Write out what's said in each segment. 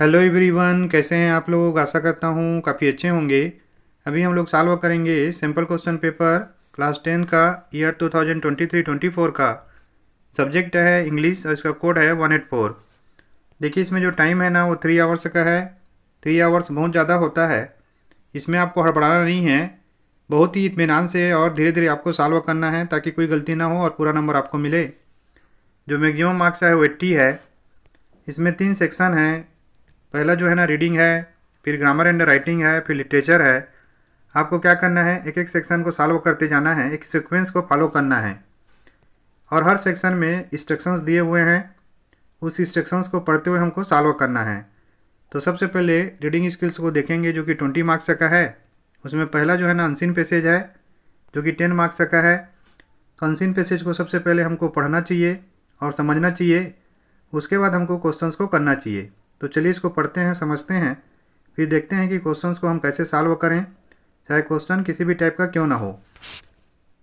Hello everyone कैसे हैं आप लोग आशा करता हूँ काफ़ी अच्छे होंगे अभी हम लोग सॉल्व करेंगे simple question paper class ten का ईयर 2023-24 का सब्जेक्ट है इंग्लिश और इसका कोड है वन एट फोर देखिए इसमें जो टाइम है ना वो थ्री आवर्स का है थ्री आवर्स बहुत ज़्यादा होता है इसमें आपको हड़बड़ाना नहीं है बहुत ही इतमान से और धीरे धीरे आपको सॉल्व करना है ताकि कोई गलती ना हो और पूरा नंबर आपको मिले जो मैगजिम मार्क्स है वो एट्टी है इसमें तीन सेक्शन हैं पहला जो है ना रीडिंग है फिर ग्रामर एंड राइटिंग है फिर लिटरेचर है आपको क्या करना है एक एक सेक्शन को सॉल्व करते जाना है एक सिक्वेंस को फॉलो करना है और हर सेक्शन में इंस्ट्रक्शंस दिए हुए हैं उस इंस्ट्रक्शंस को पढ़ते हुए हमको सॉल्व करना है तो सबसे पहले रीडिंग स्किल्स को देखेंगे जो कि ट्वेंटी मार्क्स का है उसमें पहला जो है ना अनसिन पैसेज है जो कि टेन मार्क्स का है तो अनसिन पैसेज को सबसे पहले हमको पढ़ना चाहिए और समझना चाहिए उसके बाद हमको क्वेश्चंस को करना चाहिए तो चलिए इसको पढ़ते हैं समझते हैं फिर देखते हैं कि क्वेश्चन को हम कैसे सॉल्व करें चाहे क्वेश्चन किसी भी टाइप का क्यों ना हो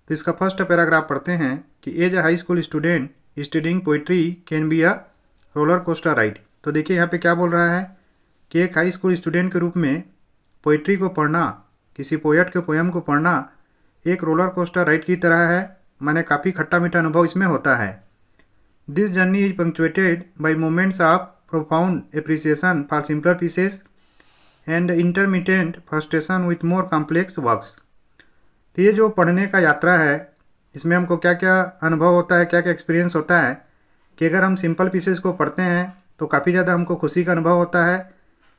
तो इसका फर्स्ट पैराग्राफ पढ़ते हैं कि as a high school student studying poetry can be a roller coaster ride तो देखिए यहाँ पे क्या बोल रहा है कि एक हाई स्कूल स्टूडेंट के रूप में पोइट्री को पढ़ना किसी पोएट के पोएम को पढ़ना एक रोलर कोस्टर राइड की तरह है मैंने काफ़ी खट्टा मीठा अनुभव इसमें होता है this journey is punctuated by moments of profound appreciation for simpler pieces and intermittent frustration with more complex works तो ये जो पढ़ने का यात्रा है इसमें हमको क्या क्या अनुभव होता है क्या क्या एक्सपीरियंस होता है कि अगर हम सिंपल पीसेस को पढ़ते हैं तो काफ़ी ज़्यादा हमको खुशी का अनुभव होता है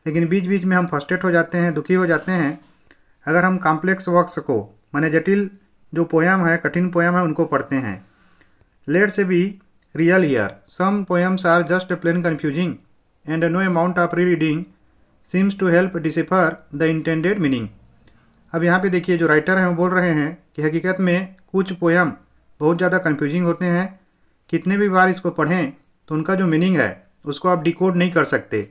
लेकिन बीच बीच में हम फर्स्टेट हो जाते हैं दुखी हो जाते हैं अगर हम कॉम्प्लेक्स वर्क्स को माने जटिल जो पोयाम है कठिन पोयाम है उनको पढ़ते हैं लेट से भी real year. Some poems are just plain confusing and no amount of re-reading seems to help decipher the intended meaning. अब यहाँ पे देखिए जो राइटर हैं वो बोल रहे हैं कि हकीकत में कुछ पोएम बहुत ज़्यादा कंफ्यूजिंग होते हैं कितने भी बार इसको पढ़ें तो उनका जो मीनिंग है उसको आप डिकोड नहीं कर सकते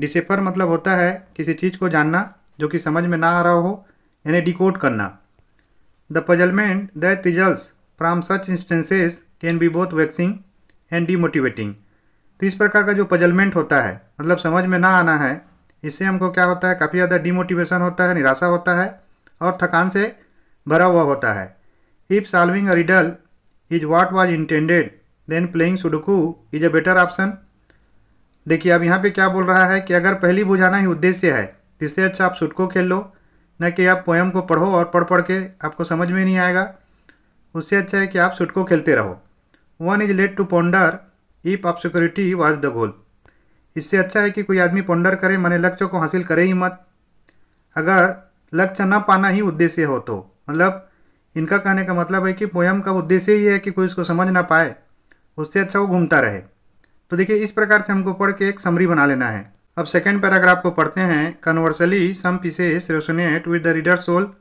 डिसेफर मतलब होता है किसी चीज़ को जानना जो कि समझ में ना आ रहा हो यानी डिकोड करना the puzzlement that result from such instances can be both vexing and demotivating तो इस प्रकार का जो पजलमेंट होता है मतलब समझ में ना आना है इससे हमको क्या होता है काफ़ी ज़्यादा डीमोटिवेशन होता है निराशा होता है और थकान से भरा हुआ होता है if solving a riddle is what was intended then playing sudoku is a better option देखिए अब यहाँ पे क्या बोल रहा है कि अगर पहली बुझाना ही उद्देश्य है इससे अच्छा आप सुडको खेल लो न कि आप पोएम को पढ़ो और पढ़ पढ़ के आपको समझ में नहीं आएगा उससे अच्छा है कि आप सुडको खेलते रहो one is left to ponder if security was the goal इससे अच्छा है कि कोई आदमी पोंडर करे माने लक्ष्य को हासिल करे ही मत अगर लक्ष्य न पाना ही उद्देश्य हो तो मतलब इनका कहने का मतलब है कि पोयम का उद्देश्य ही है कि कोई इसको समझ ना पाए उससे अच्छा वो घूमता रहे तो देखिए इस प्रकार से हमको पढ़ के एक समरी बना लेना है अब सेकेंड पैराग्राफ को पढ़ते हैं conversely some pieces resonate with the reader soul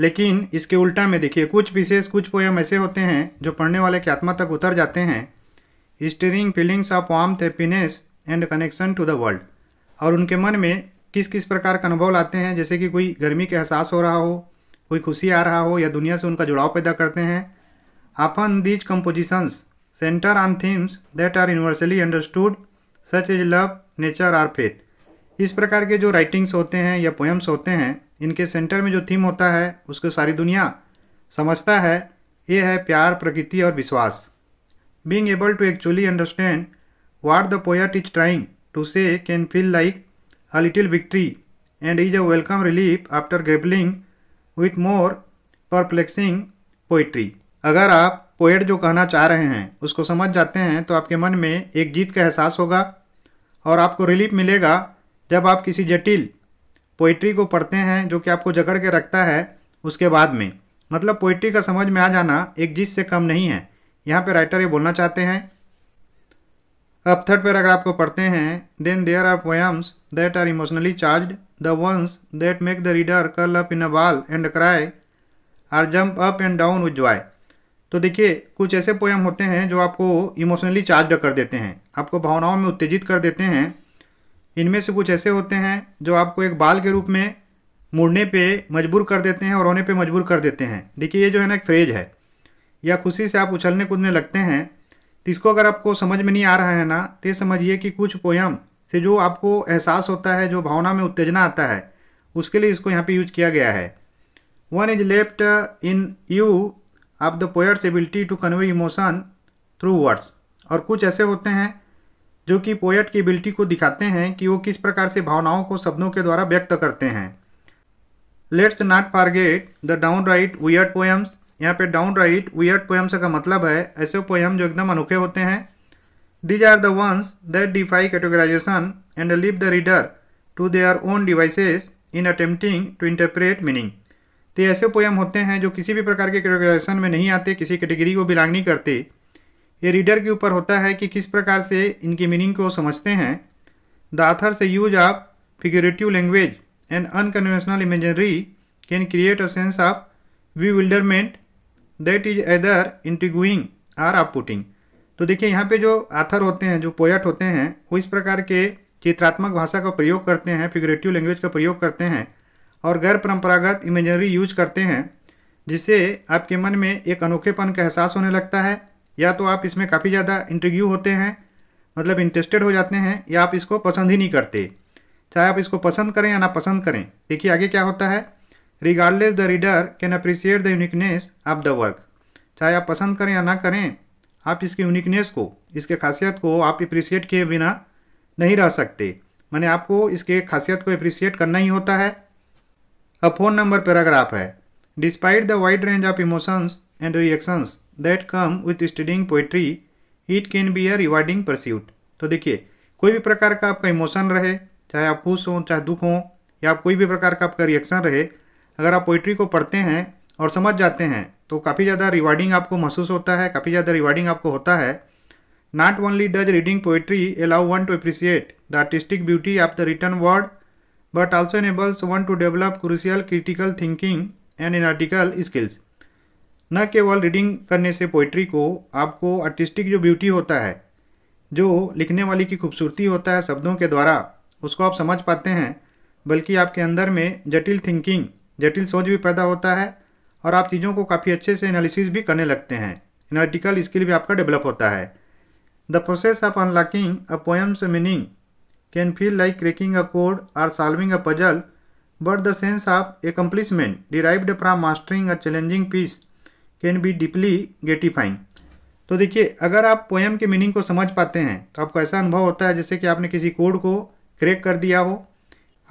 लेकिन इसके उल्टा में देखिए कुछ विशेष कुछ पोएम ऐसे होते हैं जो पढ़ने वाले की आत्मा तक उतर जाते हैं stirring feelings of warm happiness and connection to the world और उनके मन में किस किस प्रकार का अनुभव लाते हैं जैसे कि कोई गर्मी का एहसास हो रहा हो कोई खुशी आ रहा हो या दुनिया से उनका जुड़ाव पैदा करते हैं often these compositions centre on themes that are universally understood such as love nature or faith इस प्रकार के जो राइटिंग्स होते हैं या पोएम्स होते हैं इनके सेंटर में जो थीम होता है उसको सारी दुनिया समझता है ये है प्यार प्रकृति और विश्वास being able to actually understand what the poet is trying to say can feel like a little victory and is a welcome relief after grappling with more perplexing poetry अगर आप पोएट जो कहना चाह रहे हैं उसको समझ जाते हैं तो आपके मन में एक जीत का एहसास होगा और आपको रिलीफ मिलेगा जब आप किसी जटिल पोइट्री को पढ़ते हैं जो कि आपको जकड़ के रखता है उसके बाद में मतलब पोइट्री का समझ में आ जाना एक जिस से कम नहीं है यहाँ पे राइटर ये बोलना चाहते हैं अब थर्ड अगर आपको पढ़ते हैं then there are poems that are emotionally charge the ones that make the reader curl up in a ball and cry or jump up and down with joy तो देखिए कुछ ऐसे पोएम होते हैं जो आपको इमोशनली चार्ज कर देते हैं आपको भावनाओं में उत्तेजित कर देते हैं इनमें से कुछ ऐसे होते हैं जो आपको एक बाल के रूप में मुड़ने पे मजबूर कर देते हैं और रोने पे मजबूर कर देते हैं देखिए ये जो है ना एक फ्रेज है या खुशी से आप उछलने कूदने लगते हैं तो इसको अगर आपको समझ में नहीं आ रहा है ना तो समझिए कि कुछ पोयम से जो आपको एहसास होता है जो भावना में उत्तेजना आता है उसके लिए इसको यहाँ पे यूज किया गया है one is left in you of the poet's ability to convey emotion through words और कुछ ऐसे होते हैं जो कि पोएट की एबिलिटी को दिखाते हैं कि वो किस प्रकार से भावनाओं को शब्दों के द्वारा व्यक्त करते हैं let's not forget the downright weird poems यहाँ पे डाउन राइट वियर्ड पोएम्स का मतलब है ऐसे पोएम जो एकदम अनोखे होते हैं these are the ones that defy categorisation and leave the reader to their own devices in attempting to interpret meaning तो ऐसे पोएम होते हैं जो किसी भी प्रकार के कैटेगराइजेशन में नहीं आते किसी कैटेगरी को बिलोंग नहीं करते ये रीडर के ऊपर होता है कि किस प्रकार से इनकी मीनिंग को समझते हैं the author's use of figurative language and unconventional imagery can create a sense of bewilderment that is either intriguing or putting तो देखिए यहाँ पे जो आथर होते हैं जो पोएट होते हैं वो इस प्रकार के चित्रात्मक भाषा का प्रयोग करते हैं फिगरेटिव लैंग्वेज का प्रयोग करते हैं और गैर परंपरागत इमेजनरी यूज करते हैं जिससे आपके मन में एक अनोखेपन का एहसास होने लगता है या तो आप इसमें काफ़ी ज़्यादा इंटरव्यू होते हैं मतलब इंटरेस्टेड हो जाते हैं या आप इसको पसंद ही नहीं करते चाहे आप इसको पसंद करें या ना पसंद करें देखिए आगे क्या होता है regardless the reader can appreciate the uniqueness of the work चाहे आप पसंद करें या ना करें आप इसकी यूनिकनेस को इसके खासियत को आप अप्रिसिएट किए बिना नहीं रह सकते मैंने आपको इसके खासियत को अप्रिसिएट करना ही होता है अब फोन नंबर पैराग्राफ है despite the wide range of emotions and reactions that come with studying poetry it can be a rewarding pursuit. तो देखिए कोई भी प्रकार का आपका इमोशन रहे चाहे आप खुश हों चाहे दुख हों या कोई भी प्रकार का आपका रिएक्शन रहे अगर आप पोइट्री को पढ़ते हैं और समझ जाते हैं तो काफ़ी ज़्यादा रिवार्डिंग आपको महसूस होता है काफ़ी ज़्यादा रिवार्डिंग आपको होता है not only does reading poetry allow one to appreciate the artistic beauty of the written word but also enables one to develop crucial critical thinking and analytical skills न केवल रीडिंग करने से पोइट्री को आपको artistic जो beauty होता है जो लिखने वाली की खूबसूरती होता है शब्दों के द्वारा उसको आप समझ पाते हैं बल्कि आपके अंदर में जटिल थिंकिंग जटिल सोच भी पैदा होता है और आप चीज़ों को काफ़ी अच्छे से एनालिसिस भी करने लगते हैं एनालिटिकल स्किल भी आपका डेवलप होता है the process of unlocking a poem's meaning can feel like cracking a code or solving a puzzle but the sense of accomplishment derived from mastering a challenging piece can be deeply gratifying तो देखिए अगर आप poem के meaning को समझ पाते हैं तो आपको ऐसा अनुभव होता है जैसे कि आपने किसी कोड को क्रैक कर दिया हो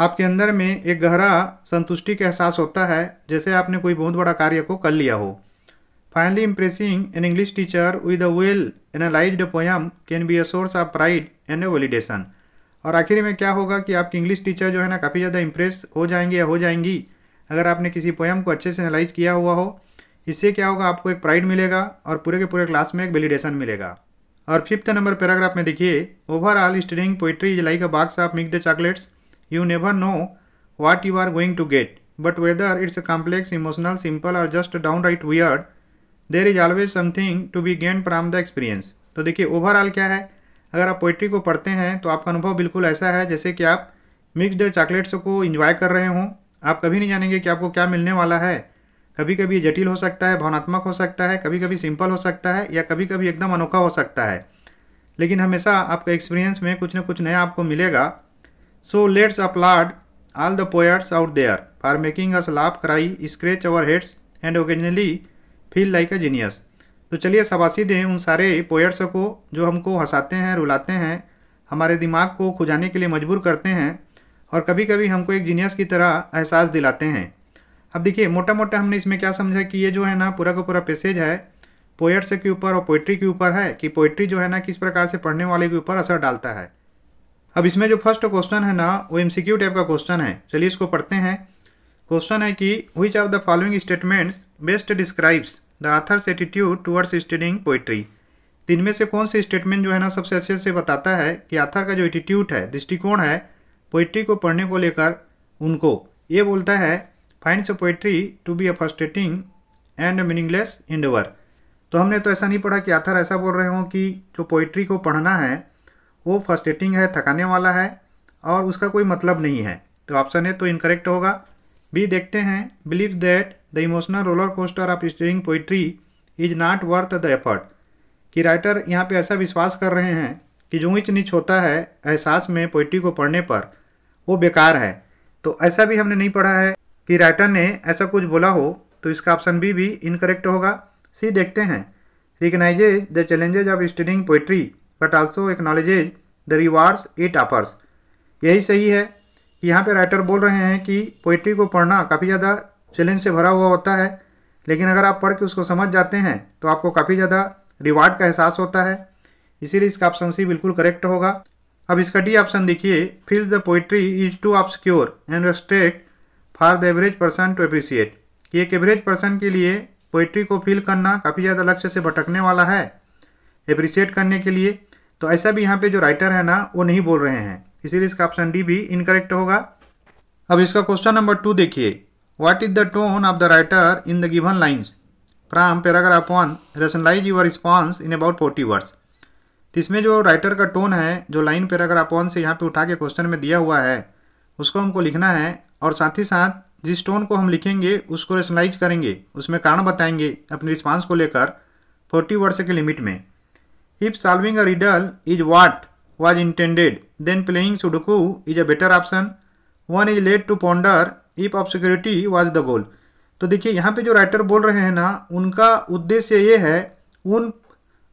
आपके अंदर में एक गहरा संतुष्टि का एहसास होता है जैसे आपने कोई बहुत बड़ा कार्य को कर लिया हो finally impressing an English teacher with a well analysed poem can be a source of pride and a validation और आखिर में क्या होगा कि आपकी इंग्लिश टीचर जो है ना काफ़ी ज़्यादा इम्प्रेस हो जाएंगे या हो जाएंगी अगर आपने किसी पोएम को अच्छे से एनालाइज किया हुआ हो इससे क्या होगा आपको एक प्राइड मिलेगा और पूरे के पूरे क्लास में एक वेलीडेशन मिलेगा और फिफ्थ नंबर पैराग्राफ में देखिए overall studying poetry is like a box of mixed chocolates you never know you are going to get but whether it's a complex emotional simple or just downright weird there is always something to be gain from the experience तो देखिए overall क्या है अगर आप poetry को पढ़ते हैं तो आपका अनुभव बिल्कुल ऐसा है जैसे कि आप मिक्सड चॉकलेट्स को इंजॉय कर रहे हों आप कभी नहीं जानेंगे कि आपको क्या मिलने वाला है कभी कभी जटिल हो सकता है भावनात्मक हो सकता है कभी कभी सिंपल हो सकता है या कभी कभी एकदम अनोखा हो सकता है लेकिन हमेशा आपका एक्सपीरियंस में कुछ ना कुछ नया आपको मिलेगा so let's applaud all the poets out there for making us laugh cry scratch our heads and occasionally feel like a genius तो चलिए सबासी दें उन सारे पोयट्स को जो हमको हंसाते हैं रुलाते हैं हमारे दिमाग को खुजाने के लिए मजबूर करते हैं और कभी कभी हमको एक जीनियस की तरह एहसास दिलाते हैं अब देखिए मोटा मोटा हमने इसमें क्या समझा कि ये जो है ना पूरा का पूरा पैसेज है पोएट्स के ऊपर और पोइट्री के ऊपर है कि पोइट्री जो है ना किस प्रकार से पढ़ने वाले के ऊपर असर डालता है अब इसमें जो फर्स्ट क्वेश्चन है ना वो एम टाइप का क्वेश्चन है चलिए इसको पढ़ते हैं क्वेश्चन है कि which of the following statements best describes the author's attitude towards studying poetry दिन में से कौन से स्टेटमेंट जो है ना सबसे अच्छे से बताता है कि आथर का जो एटीट्यूड है दृष्टिकोण है पोइट्री को पढ़ने को लेकर उनको ये बोलता है finds poetry to be a frustrating and a meaningless endeavour तो हमने तो ऐसा नहीं पढ़ा कि आथर ऐसा बोल रहे हों कि जो पोइट्री को पढ़ना है वो फर्स्टेटिंग है थकाने वाला है और उसका कोई मतलब नहीं है तो ऑप्शन है तो इनकरेक्ट होगा बी देखते हैं believe that the emotional roller coaster of studying poetry is not worth the effort कि राइटर यहाँ पे ऐसा विश्वास कर रहे हैं कि जो ऊंच नीच होता है एहसास में पोइट्री को पढ़ने पर वो बेकार है तो ऐसा भी हमने नहीं पढ़ा है कि राइटर ने ऐसा कुछ बोला हो तो इसका ऑप्शन बी भी इनकरेक्ट होगा सी देखते हैं recognises the challenges of studying poetry but also acknowledges the rewards it offers यही सही है कि यहाँ पे राइटर बोल रहे हैं कि पोइट्री को पढ़ना काफ़ी ज़्यादा चैलेंज से भरा हुआ होता है लेकिन अगर आप पढ़ के उसको समझ जाते हैं तो आपको काफ़ी ज़्यादा रिवार्ड का एहसास होता है इसीलिए इसका ऑप्शन सी बिल्कुल करेक्ट होगा अब इसका डी ऑप्शन देखिए feel the poetry is too obscure and restrict for the average person to appreciate कि एक एवरेज पर्सन के लिए पोइट्री को फील करना काफ़ी ज़्यादा लक्ष्य से भटकने वाला है अप्रिसिएट करने के लिए तो ऐसा भी यहाँ पे जो राइटर है ना वो नहीं बोल रहे हैं इसीलिए इसका ऑप्शन डी भी इनकरेक्ट होगा अब इसका क्वेश्चन नंबर टू देखिए what is the tone of the writer in the given lines from paragraph one rationalise your response in about forty words तो इसमें जो राइटर का टोन है जो लाइन पैराग्राफ वन से यहाँ पे उठा के क्वेश्चन में दिया हुआ है उसको हमको लिखना है और साथ ही साथ जिस टोन को हम लिखेंगे उसको रेशनलाइज करेंगे उसमें कारण बताएंगे अपने रिस्पांस को लेकर फोर्टी वर्ड्स के लिमिट में if solving a riddle is what was intended then playing sudoku is a better option one is left to ponder if security was the goal तो देखिए यहाँ पे जो राइटर बोल रहे हैं ना उनका उद्देश्य ये है उन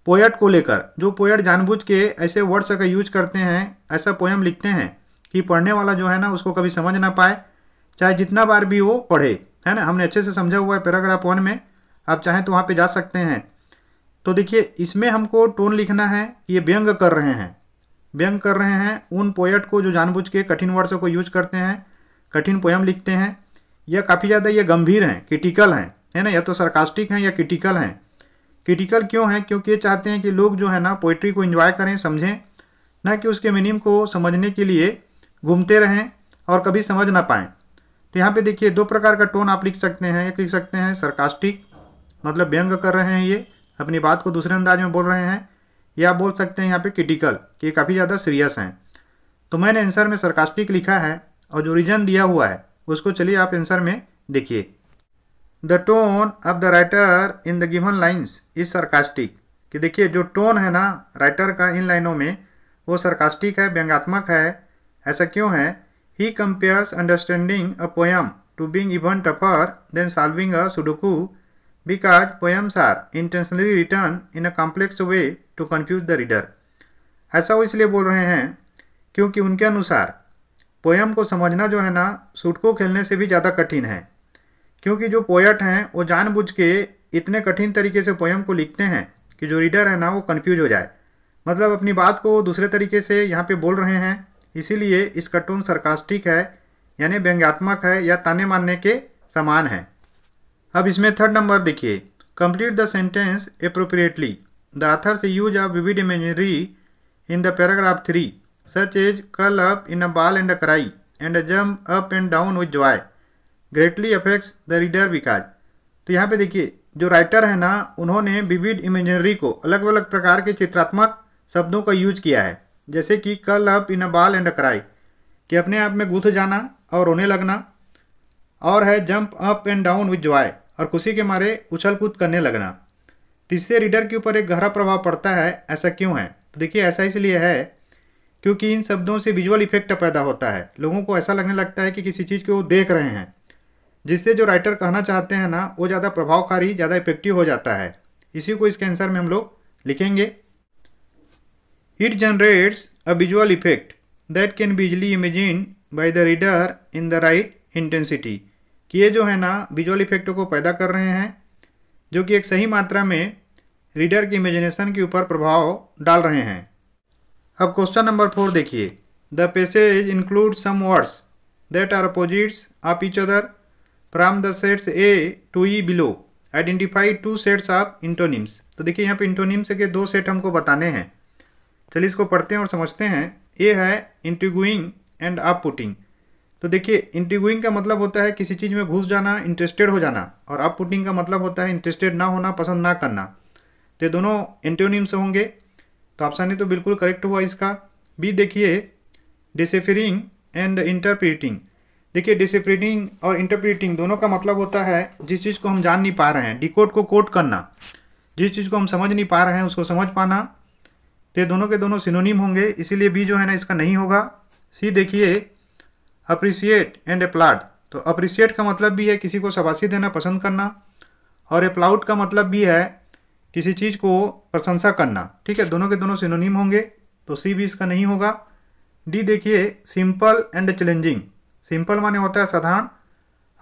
पोएट को लेकर जो पोएट जानबूझ के ऐसे वर्ड्स का यूज करते हैं ऐसा पोएम लिखते हैं कि पढ़ने वाला जो है ना उसको कभी समझ ना पाए चाहे जितना बार भी वो पढ़े है ना हमने अच्छे से समझा हुआ है पैराग्राफ वन में आप चाहें तो वहाँ पे जा सकते हैं तो देखिए इसमें हमको टोन लिखना है कि ये व्यंग कर रहे हैं व्यंग कर रहे हैं उन पोएट को जो जानबूझ के कठिन वर्ड्सों को यूज करते हैं कठिन पोयम लिखते हैं या काफ़ी ज़्यादा ये गंभीर हैं क्रिटिकल हैं है ना या तो सरकास्टिक हैं या क्रिटिकल हैं क्रिटिकल क्यों हैं क्योंकि ये चाहते हैं कि लोग जो है ना पोइट्री को इन्जॉय करें समझें ना कि उसके मीनिंग को समझने के लिए घूमते रहें और कभी समझ ना पाएँ तो यहाँ पे देखिए दो प्रकार का टोन आप लिख सकते हैं एक लिख सकते हैं सरकास्टिक मतलब व्यंग कर रहे हैं ये अपनी बात को दूसरे अंदाज में बोल रहे हैं या बोल सकते हैं यहाँ पे क्रिटिकल कि ये काफ़ी ज़्यादा सीरियस हैं तो मैंने आंसर में सरकास्टिक लिखा है और जो रीजन दिया हुआ है उसको चलिए आप आंसर में देखिए the tone of the writer in the given lines is sarcastic कि देखिए जो टोन है ना राइटर का इन लाइनों में वो सरकास्टिक है व्यंगात्मक है ऐसा क्यों है He compares understanding a poem to being even tougher than solving a Sudoku because poems are intentionally written in a complex way to confuse the reader. ऐसा वो इसलिए बोल रहे हैं क्योंकि उनके अनुसार पोयम को समझना जो है ना सुडको खेलने से भी ज़्यादा कठिन है क्योंकि जो पोएट हैं वो जानबूझ के इतने कठिन तरीके से पोयम को लिखते हैं कि जो रीडर है ना वो कन्फ्यूज हो जाए मतलब अपनी बात को दूसरे तरीके से यहाँ पे बोल रहे हैं इसीलिए इसका टोन सरकास्टिक है यानी व्यंग्यात्मक है या ताने मारने के समान है अब इसमें थर्ड नंबर देखिए complete the sentence appropriately the author's use of vivid imagery in the paragraph three such as curl up in a ball and a cry and jump up and down with joy greatly affects the reader because तो यहाँ पे देखिए जो writer है ना उन्होंने vivid imaginary को अलग अलग प्रकार के चित्रात्मक शब्दों का यूज किया है जैसे कि कल up in a ball and a cry कि अपने आप में गुथ जाना और रोने लगना और है jump up and down with joy और खुशी के मारे उछल कूद करने लगना तीसरे रीडर के ऊपर एक गहरा प्रभाव पड़ता है ऐसा क्यों है तो देखिए ऐसा इसलिए है क्योंकि इन शब्दों से विजुअल इफेक्ट पैदा होता है लोगों को ऐसा लगने लगता है कि किसी चीज़ को वो देख रहे हैं जिससे जो राइटर कहना चाहते हैं ना वो ज़्यादा प्रभावकारी ज़्यादा इफेक्टिव हो जाता है इसी को इसके आंसर में हम लोग लिखेंगे It generates a visual effect that can be easily imagined by the reader in the right intensity. कि ये जो है ना विजुअल इफेक्ट को पैदा कर रहे हैं जो कि एक सही मात्रा में रीडर की इमेजिनेशन के ऊपर प्रभाव डाल रहे हैं अब क्वेश्चन नंबर फोर देखिए the passage include some words that are opposites of each other from the sets A to E below identify two sets of antonyms तो देखिए यहाँ पे इंटोनिम्स के दो सेट हमको बताने हैं चलिए इसको पढ़ते हैं और समझते हैं ए है इंटीगुइंग एंड आप पुटिंग तो देखिए इंटीगुइंग का मतलब होता है किसी चीज़ में घुस जाना इंटरेस्टेड हो जाना और आप पुटिंग का मतलब होता है इंटरेस्टेड ना होना पसंद ना करना तो ये दोनों एंटोनिम्स होंगे तो ऑप्शन ही तो बिल्कुल करेक्ट हुआ इसका बी देखिए डिसेफरिंग एंड इंटरप्रिटिंग देखिए डिसिप्रिटिंग और इंटरप्रिटिंग दोनों का मतलब होता है जिस चीज़ को हम जान नहीं पा रहे हैं डिकोड को कोट करना जिस चीज़ को हम समझ नहीं पा रहे हैं उसको समझ पाना तो ये दोनों के दोनों सिनोनिम होंगे इसीलिए बी जो है ना इसका नहीं होगा सी देखिए अप्रिसिएट एंड अप्लाड तो अप्रिसिएट का मतलब भी है किसी को शाबाशी देना पसंद करना और अप्लाउड का मतलब भी है किसी चीज़ को प्रशंसा करना ठीक है दोनों के दोनों सिनोनिम होंगे तो सी भी इसका नहीं होगा डी देखिए सिंपल एंड चैलेंजिंग सिंपल माने होता है साधारण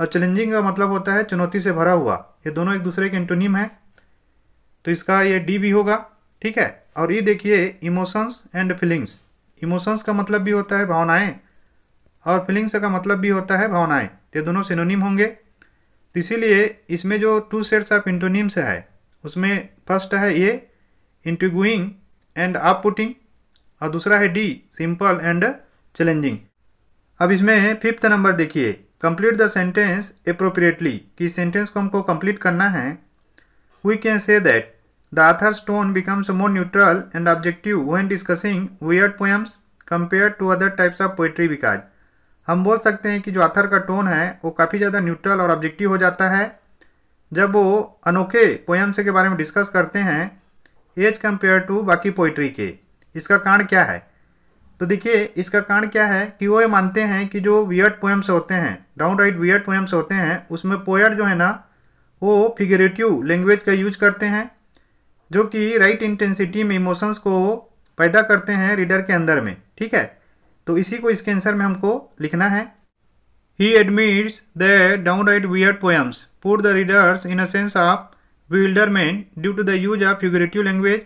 और चैलेंजिंग का मतलब होता है चुनौती से भरा हुआ ये दोनों एक दूसरे के एंटोनिम है तो इसका ये डी भी होगा ठीक है और ये देखिए इमोशंस एंड फीलिंग्स इमोशंस का मतलब भी होता है भावनाएं और फीलिंग्स का मतलब भी होता है भावनाएं ये दोनों सिनोनिम होंगे तो इसीलिए इसमें जो टू सेट्स ऑफ इंटोनिम्स है उसमें फर्स्ट है ये इंटिगुइंग एंड आप पुटिंग और दूसरा है डी सिंपल एंड चैलेंजिंग अब इसमें फिफ्थ नंबर देखिए कंप्लीट द सेंटेंस अप्रोप्रिएटली कि सेंटेंस को हमको कंप्लीट करना है we can say that The author's tone becomes more neutral and objective when discussing weird poems compared to other types of poetry because हम बोल सकते हैं कि जो आथर का टोन है वो काफ़ी ज़्यादा न्यूट्रल और ऑब्जेक्टिव हो जाता है जब वो अनोखे पोएम्स के बारे में डिस्कस करते हैं एज कंपेयर टू बाकी पोइट्री के इसका कारण क्या है तो देखिए इसका कारण क्या है कि वो ये मानते हैं कि जो वियर्ड पोएम्स होते हैं डाउन राइट वियर्ड पोएम्स होते हैं उसमें पोयट जो है ना वो फिगरेटिव लैंग्वेज का यूज करते हैं जो कि राइट इंटेंसिटी में इमोशंस को पैदा करते हैं रीडर के अंदर में ठीक है तो इसी को इसके आंसर में हमको लिखना है he admits the downright weird poems put the readers in a sense of bewilderment due to the use of figurative language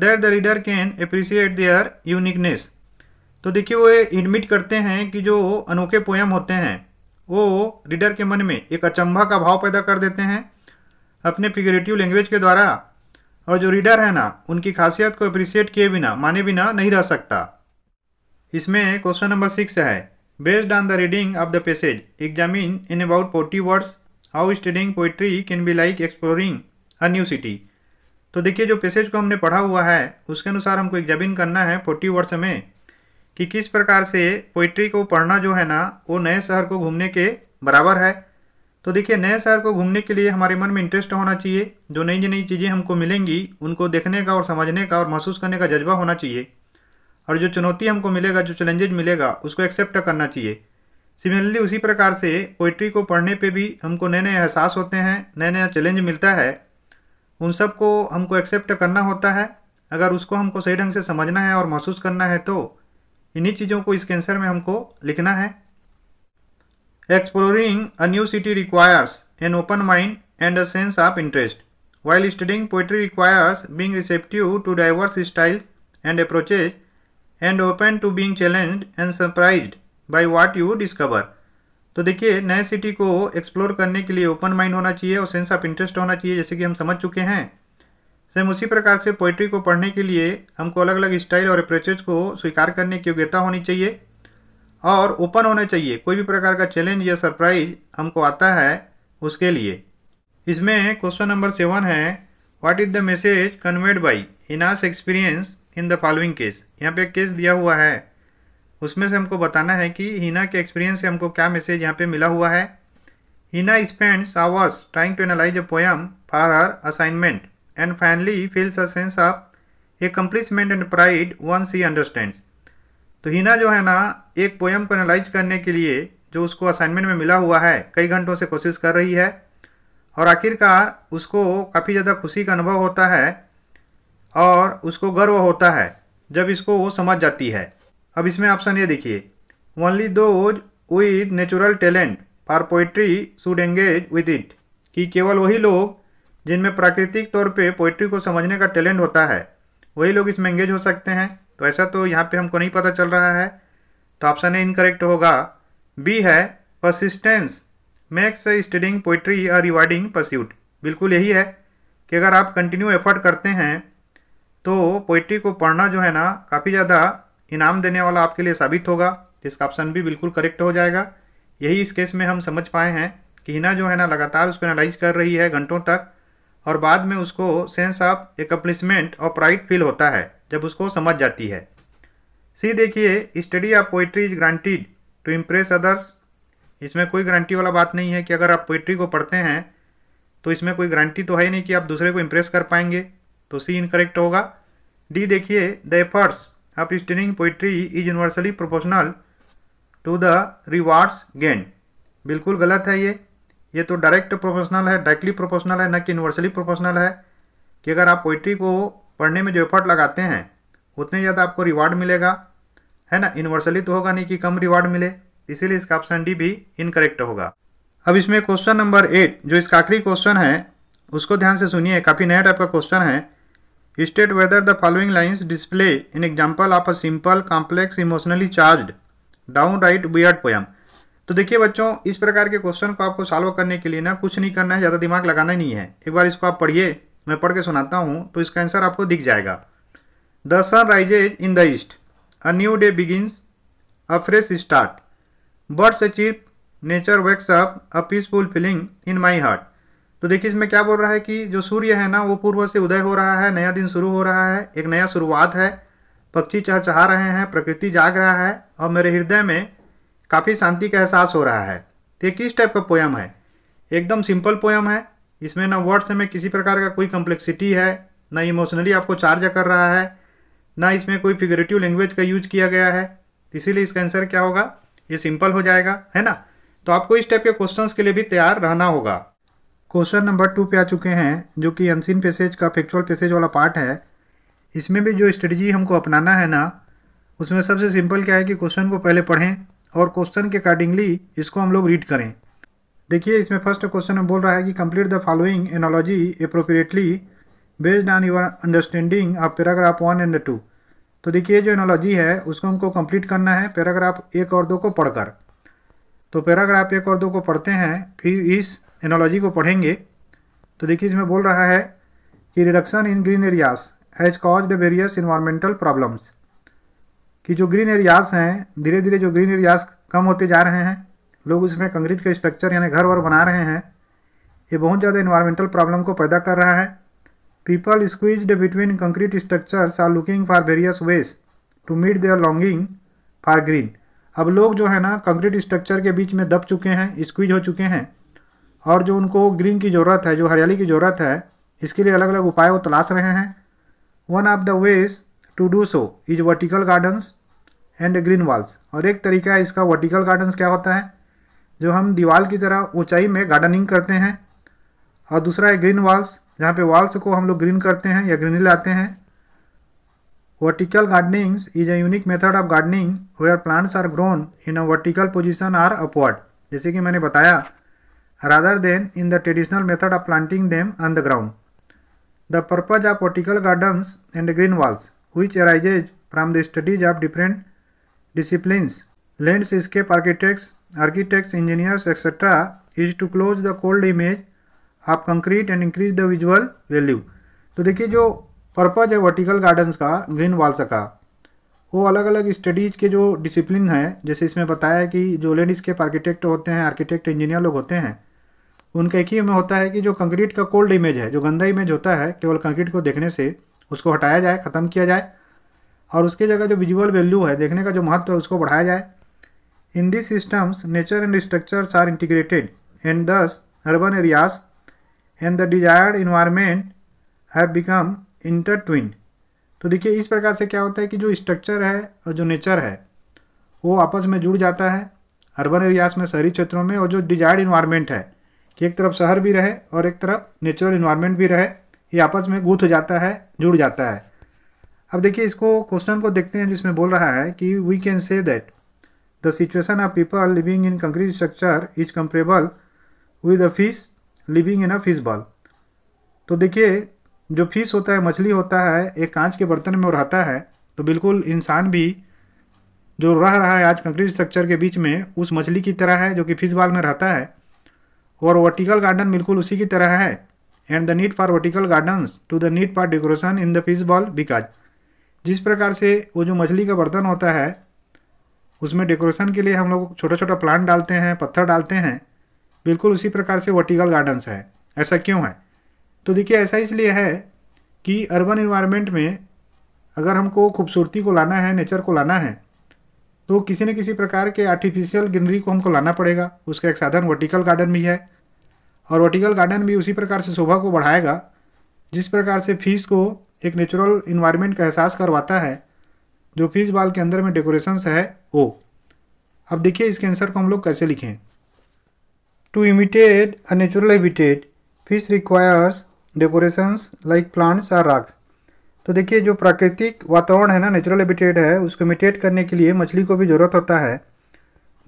that the reader can appreciate their uniqueness तो देखिए वो एडमिट करते हैं कि जो अनोखे पोएम होते हैं वो रीडर के मन में एक अचंभा का भाव पैदा कर देते हैं अपने फिगरेटिव लैंग्वेज के द्वारा और जो रीडर है ना उनकी खासियत को अप्रिसिएट किए बिना माने बिना नहीं रह सकता इसमें क्वेश्चन नंबर सिक्स है based on the reading of the passage examine in about forty words how studying poetry can be like exploring a new city तो देखिए जो पैसेज को हमने पढ़ा हुआ है उसके अनुसार हमको एग्जामिन करना है फोर्टी वर्ड्स में कि किस प्रकार से पोइट्री को पढ़ना जो है ना वो नए शहर को घूमने के बराबर है तो देखिए नए शहर को घूमने के लिए हमारे मन में इंटरेस्ट होना चाहिए जो नई नई चीज़ें हमको मिलेंगी उनको देखने का और समझने का और महसूस करने का जज्बा होना चाहिए और जो चुनौती हमको मिलेगा जो चैलेंजेज मिलेगा उसको एक्सेप्ट करना चाहिए सिमिलरली उसी प्रकार से पोइट्री को पढ़ने पे भी हमको नए नए एहसास होते हैं नए नया चैलेंज मिलता है उन सब को हमको एक्सेप्ट करना होता है अगर उसको हमको सही ढंग से समझना है और महसूस करना है तो इन्हीं चीज़ों को इस कैंसर में हमको लिखना है Exploring a new city requires an open mind and a sense of interest, while studying poetry requires being receptive to diverse styles and approaches and open to being challenged and surprised by what you discover तो देखिए नए city को explore करने के लिए open mind होना चाहिए और सेंस ऑफ इंटरेस्ट होना चाहिए जैसे कि हम समझ चुके हैं सेम उसी प्रकार से पोइट्री को पढ़ने के लिए हमको अलग अलग स्टाइल और अप्रोचेज को स्वीकार करने की योग्यता होनी चाहिए और ओपन होने चाहिए कोई भी प्रकार का चैलेंज या सरप्राइज हमको आता है उसके लिए इसमें क्वेश्चन नंबर सेवन है what is the message conveyed by Hina's experience in the following case यहाँ पे केस दिया हुआ है उसमें से हमको बताना है कि हिना के एक्सपीरियंस से हमको क्या मैसेज यहाँ पे मिला हुआ है Hina spends hours trying to analyse a poem for her assignment and finally feels a sense of a accomplishment and pride when she understands तो हिना जो है ना एक पोएम को एनालाइज करने के लिए जो उसको असाइनमेंट में मिला हुआ है कई घंटों से कोशिश कर रही है और आखिरकार उसको काफ़ी ज़्यादा खुशी का अनुभव होता है और उसको गर्व होता है जब इसको वो समझ जाती है अब इसमें ऑप्शन ये देखिए only those with natural talent for poetry should engage with it कि केवल वही लोग जिनमें प्राकृतिक तौर पे पोइट्री को समझने का टैलेंट होता है वही लोग इसमें एंगेज हो सकते हैं तो ऐसा तो यहाँ पे हमको नहीं पता चल रहा है तो ऑप्शन ए इनकरेक्ट होगा बी है persistence makes studying poetry a rewarding pursuit बिल्कुल यही है कि अगर आप कंटिन्यू एफर्ट करते हैं तो पोइट्री को पढ़ना जो है ना काफ़ी ज़्यादा इनाम देने वाला आपके लिए साबित होगा जिसका ऑप्शन भी बिल्कुल करेक्ट हो जाएगा यही इस केस में हम समझ पाए हैं कि हिना जो है ना लगातार उसको एनालाइज कर रही है घंटों तक और बाद में उसको सेंस ऑफ एकम्प्लिसमेंट और प्राइड फील होता है जब उसको समझ जाती है सी देखिए study of poetry is granted to impress others इसमें कोई गारंटी वाला बात नहीं है कि अगर आप पोइट्री को पढ़ते हैं तो इसमें कोई गारंटी तो है नहीं कि आप दूसरे को इम्प्रेस कर पाएंगे तो सी इनकरेक्ट होगा डी देखिए the efforts of studying poetry is universally proportional to the rewards gain बिल्कुल गलत है ये ये तो डायरेक्ट प्रोफेशनल है डायरेक्टली प्रोफेशनल है ना कि यूनिवर्सली प्रोफेशनल है कि अगर आप पोइट्री को पढ़ने में जो एफर्ट लगाते हैं उतने ज़्यादा आपको रिवार्ड मिलेगा है ना यूनिवर्सली तो होगा नहीं कि कम रिवार्ड मिले इसीलिए इसका ऑप्शन डी भी इनकरेक्ट होगा अब इसमें क्वेश्चन नंबर एट जो इसका आखिरी क्वेश्चन है उसको ध्यान से सुनिए काफ़ी नया टाइप का क्वेश्चन है state whether the following lines display an example of a simple complex emotionally charge downright weird poem तो देखिए बच्चों इस प्रकार के क्वेश्चन को आपको सॉल्व करने के लिए ना कुछ नहीं करना है ज़्यादा दिमाग लगाना नहीं है एक बार इसको आप पढ़िए मैं पढ़ के सुनाता हूँ तो इसका आंसर आपको दिख जाएगा the sun rises in the east a new day begins a fresh start birds a nature wakes up a peaceful feeling in my heart तो देखिए इसमें क्या बोल रहा है कि जो सूर्य है ना वो पूर्व से उदय हो रहा है नया दिन शुरू हो रहा है एक नया शुरुआत है पक्षी चहचहा रहे हैं प्रकृति जाग रहा है और मेरे हृदय में काफ़ी शांति का एहसास हो रहा है तो ये किस टाइप का पोयम है एकदम सिंपल पोयम है इसमें ना वर्ड्स में किसी प्रकार का कोई कम्प्लेक्सिटी है ना इमोशनली आपको चार्ज कर रहा है ना इसमें कोई फिगरेटिव लैंग्वेज का यूज किया गया है इसीलिए इसका आंसर क्या होगा ये सिंपल हो जाएगा है ना तो आपको इस टाइप के क्वेश्चन के लिए भी तैयार रहना होगा क्वेश्चन नंबर टू पे आ चुके हैं जो कि अनसिन पैसेज का फैक्चुअल पैसेज वाला पार्ट है इसमें भी जो स्ट्रेटजी हमको अपनाना है ना उसमें सबसे सिंपल क्या है कि क्वेश्चन को पहले पढ़ें और क्वेश्चन के अकॉर्डिंगली इसको हम लोग रीड करें देखिए इसमें फर्स्ट क्वेश्चन में बोल रहा है कि complete the following analogy appropriately based on your understanding of paragraph one and two तो देखिए जो एनोलॉजी है उसको हमको कंप्लीट करना है पैराग्राफ एक और दो को पढ़कर तो पैराग्राफ एक और दो को पढ़ते हैं फिर इस एनोलॉजी को पढ़ेंगे तो देखिए इसमें बोल रहा है कि reduction in green areas has caused the various environmental problems कि जो ग्रीन एरियाज हैं धीरे धीरे जो ग्रीन एरियाज कम होते जा रहे हैं लोग उसमें कंक्रीट के स्ट्रक्चर यानी घर वर बना रहे हैं ये बहुत ज़्यादा इन्वायरमेंटल प्रॉब्लम को पैदा कर रहा है people squeezed between concrete structures are looking for various ways to meet their longing for green अब लोग जो है ना कंक्रीट स्ट्रक्चर के बीच में दब चुके हैं स्क्वीज हो चुके हैं और जो उनको ग्रीन की ज़रूरत है जो हरियाली की ज़रूरत है इसके लिए अलग अलग उपाय वो तलाश रहे हैं one of the ways to do so is vertical gardens and green walls और एक तरीका है इसका वर्टिकल गार्डन्स क्या होता है जो हम दीवार की तरह ऊंचाई में गार्डनिंग करते हैं और दूसरा है ग्रीन वॉल्स जहाँ पे वॉल्स को हम लोग ग्रीन करते हैं या ग्रीनी लाते हैं vertical gardenings is a unique method of gardening where plants are grown in a vertical position or upward जैसे कि मैंने बताया rather than in the traditional method of planting them on the ground the purpose of vertical gardens and green walls which arises from the studies of different discipline landscape architects architects, engineers, etc. is to close the cold image of concrete and increase the visual value. तो देखिए जो purpose है vertical gardens का green walls का वो अलग अलग studies के जो डिसिप्लिन हैं जैसे इसमें बताया कि जो लैंडस्केप आर्किटेक्ट होते हैं आर्किटेक्ट इंजीनियर लोग होते हैं उनका एक ही में होता है कि जो कंक्रीट का कोल्ड इमेज है जो गंदा इमेज होता है केवल कंक्रीट को देखने से उसको हटाया जाए ख़त्म किया जाए और उसके जगह जो विजुअल वैल्यू है देखने का जो महत्व है उसको बढ़ाया जाए In these systems, nature and structures are integrated, and thus urban areas and the desired environment have become intertwined. तो देखिए इस प्रकार से क्या होता है कि जो स्ट्रक्चर है और जो नेचर है वो आपस में जुड़ जाता है अर्बन एरियाज में शहरी क्षेत्रों में और जो डिजायर्ड इन्वायरमेंट है कि एक तरफ शहर भी रहे और एक तरफ नेचुरल इन्वायरमेंट भी रहे ये आपस में गूथ जाता है जुड़ जाता है अब देखिए इसको क्वेश्चन को देखते हैं जिसमें बोल रहा है कि we can say that The situation of people living in concrete structure is comparable with a fish living in a fish ball. तो देखिए जो फिश होता है मछली होता है एक कांच के बर्तन में रहता है तो बिल्कुल इंसान भी जो रह रहा है आज कंक्रीट स्ट्रक्चर के बीच में उस मछली की तरह है जो कि फिश बाल में रहता है और वर्टिकल गार्डन बिल्कुल उसी की तरह है and the need for vertical gardens to the need for decoration in the fish bowl because जिस प्रकार से वो जो मछली का बर्तन होता है उसमें डेकोरेशन के लिए हम लोग छोटा छोटा प्लांट डालते हैं पत्थर डालते हैं बिल्कुल उसी प्रकार से वर्टिकल गार्डन्स है ऐसा क्यों है तो देखिए ऐसा इसलिए है कि अर्बन इन्वायरमेंट में अगर हमको खूबसूरती को लाना है नेचर को लाना है तो किसी न किसी प्रकार के आर्टिफिशियल ग्रीनरी को हमको लाना पड़ेगा उसका एक साधन वर्टिकल गार्डन भी है और वर्टिकल गार्डन भी उसी प्रकार से शोभा को बढ़ाएगा जिस प्रकार से फीस को एक नेचुरल इन्वायरमेंट का एहसास करवाता है जो फीस बाल के अंदर में डेकोरेशन है वो अब देखिए इसके आंसर को हम लोग कैसे लिखें to imitate a natural habitat fish requires decorations like plants और राक्स तो देखिए जो प्राकृतिक वातावरण है ना नेचुरल हैबिटेट है उसको इमिटेट करने के लिए मछली को भी ज़रूरत होता है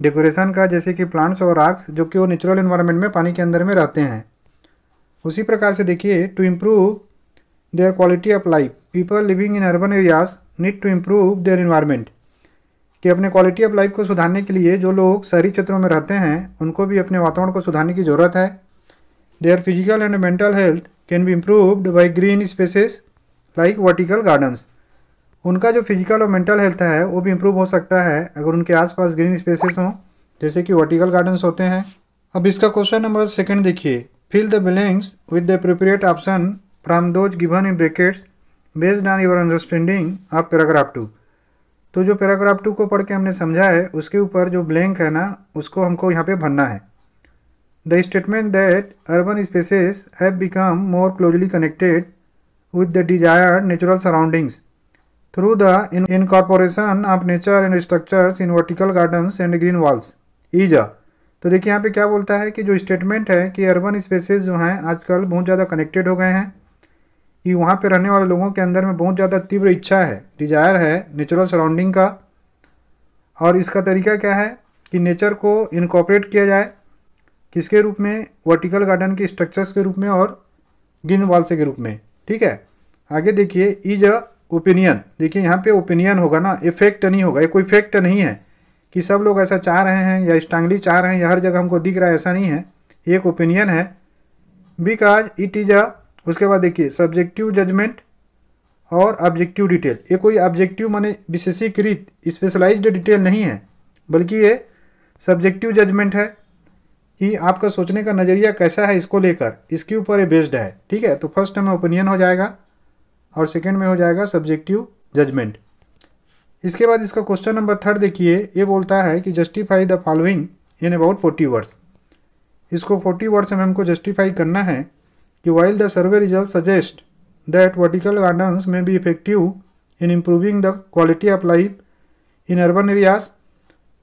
डेकोरेशन का जैसे कि प्लांट्स और राक्स जो कि वो नेचुरल इन्वायरमेंट में पानी के अंदर में रहते हैं उसी प्रकार से देखिए to improve their quality of life people living in urban areas need to improve their environment कि अपने क्वालिटी ऑफ लाइफ को सुधारने के लिए जो लोग शहरी क्षेत्रों में रहते हैं उनको भी अपने वातावरण को सुधारने की ज़रूरत है their physical and mental health can be improved by green spaces like vertical gardens उनका जो फिजिकल और मेंटल हेल्थ है वो भी इम्प्रूव हो सकता है अगर उनके आसपास ग्रीन स्पेसेस हों जैसे कि वर्टिकल गार्डन्स होते हैं अब इसका क्वेश्चन नंबर सेकेंड देखिए fill the blanks with the appropriate option from those given in brackets based on your understanding of paragraph two तो जो पैराग्राफ टू को पढ़ के हमने समझा है उसके ऊपर जो ब्लैंक है ना उसको हमको यहाँ पे भरना है the statement that urban spaces have become more closely connected with the desired natural surroundings through the incorporation of nature and structures in vertical gardens and green walls is a तो देखिए यहाँ पे क्या बोलता है कि जो स्टेटमेंट है कि अर्बन स्पेसेस जो हैं आजकल बहुत ज़्यादा कनेक्टेड हो गए हैं कि वहाँ पर रहने वाले लोगों के अंदर में बहुत ज़्यादा तीव्र इच्छा है डिज़ायर है नेचुरल सराउंडिंग का और इसका तरीका क्या है कि नेचर को इनकॉपरेट किया जाए किसके रूप में वर्टिकल गार्डन के स्ट्रक्चर्स के रूप में और ग्रीन वॉल्स के रूप में ठीक है आगे देखिए इज अ ओपिनियन देखिए यहाँ पे ओपिनियन होगा ना ये फैक्ट नहीं होगा ये कोई इफेक्ट नहीं है कि सब लोग ऐसा चाह रहे हैं या स्टांगली चाह रहे हैं या हर जगह हमको दिख रहा है ऐसा नहीं है ये एक ओपिनियन है बिकॉज इट इज़ अ उसके बाद देखिए सब्जेक्टिव जजमेंट और ऑब्जेक्टिव डिटेल ये कोई ऑब्जेक्टिव माने विशेषीकृत स्पेशलाइज्ड डिटेल नहीं है बल्कि ये सब्जेक्टिव जजमेंट है कि आपका सोचने का नज़रिया कैसा है इसको लेकर इसके ऊपर ये बेस्ड है ठीक है तो फर्स्ट में ओपिनियन हो जाएगा और सेकेंड में हो जाएगा सब्जेक्टिव जजमेंट इसके बाद इसका क्वेश्चन नंबर थर्ड देखिए ये बोलता है कि justify the following in about forty words इसको फोर्टी वर्ड्स में हमको जस्टिफाई करना है कि while the survey result suggest that vertical gardens may be effective in improving the quality of life in urban areas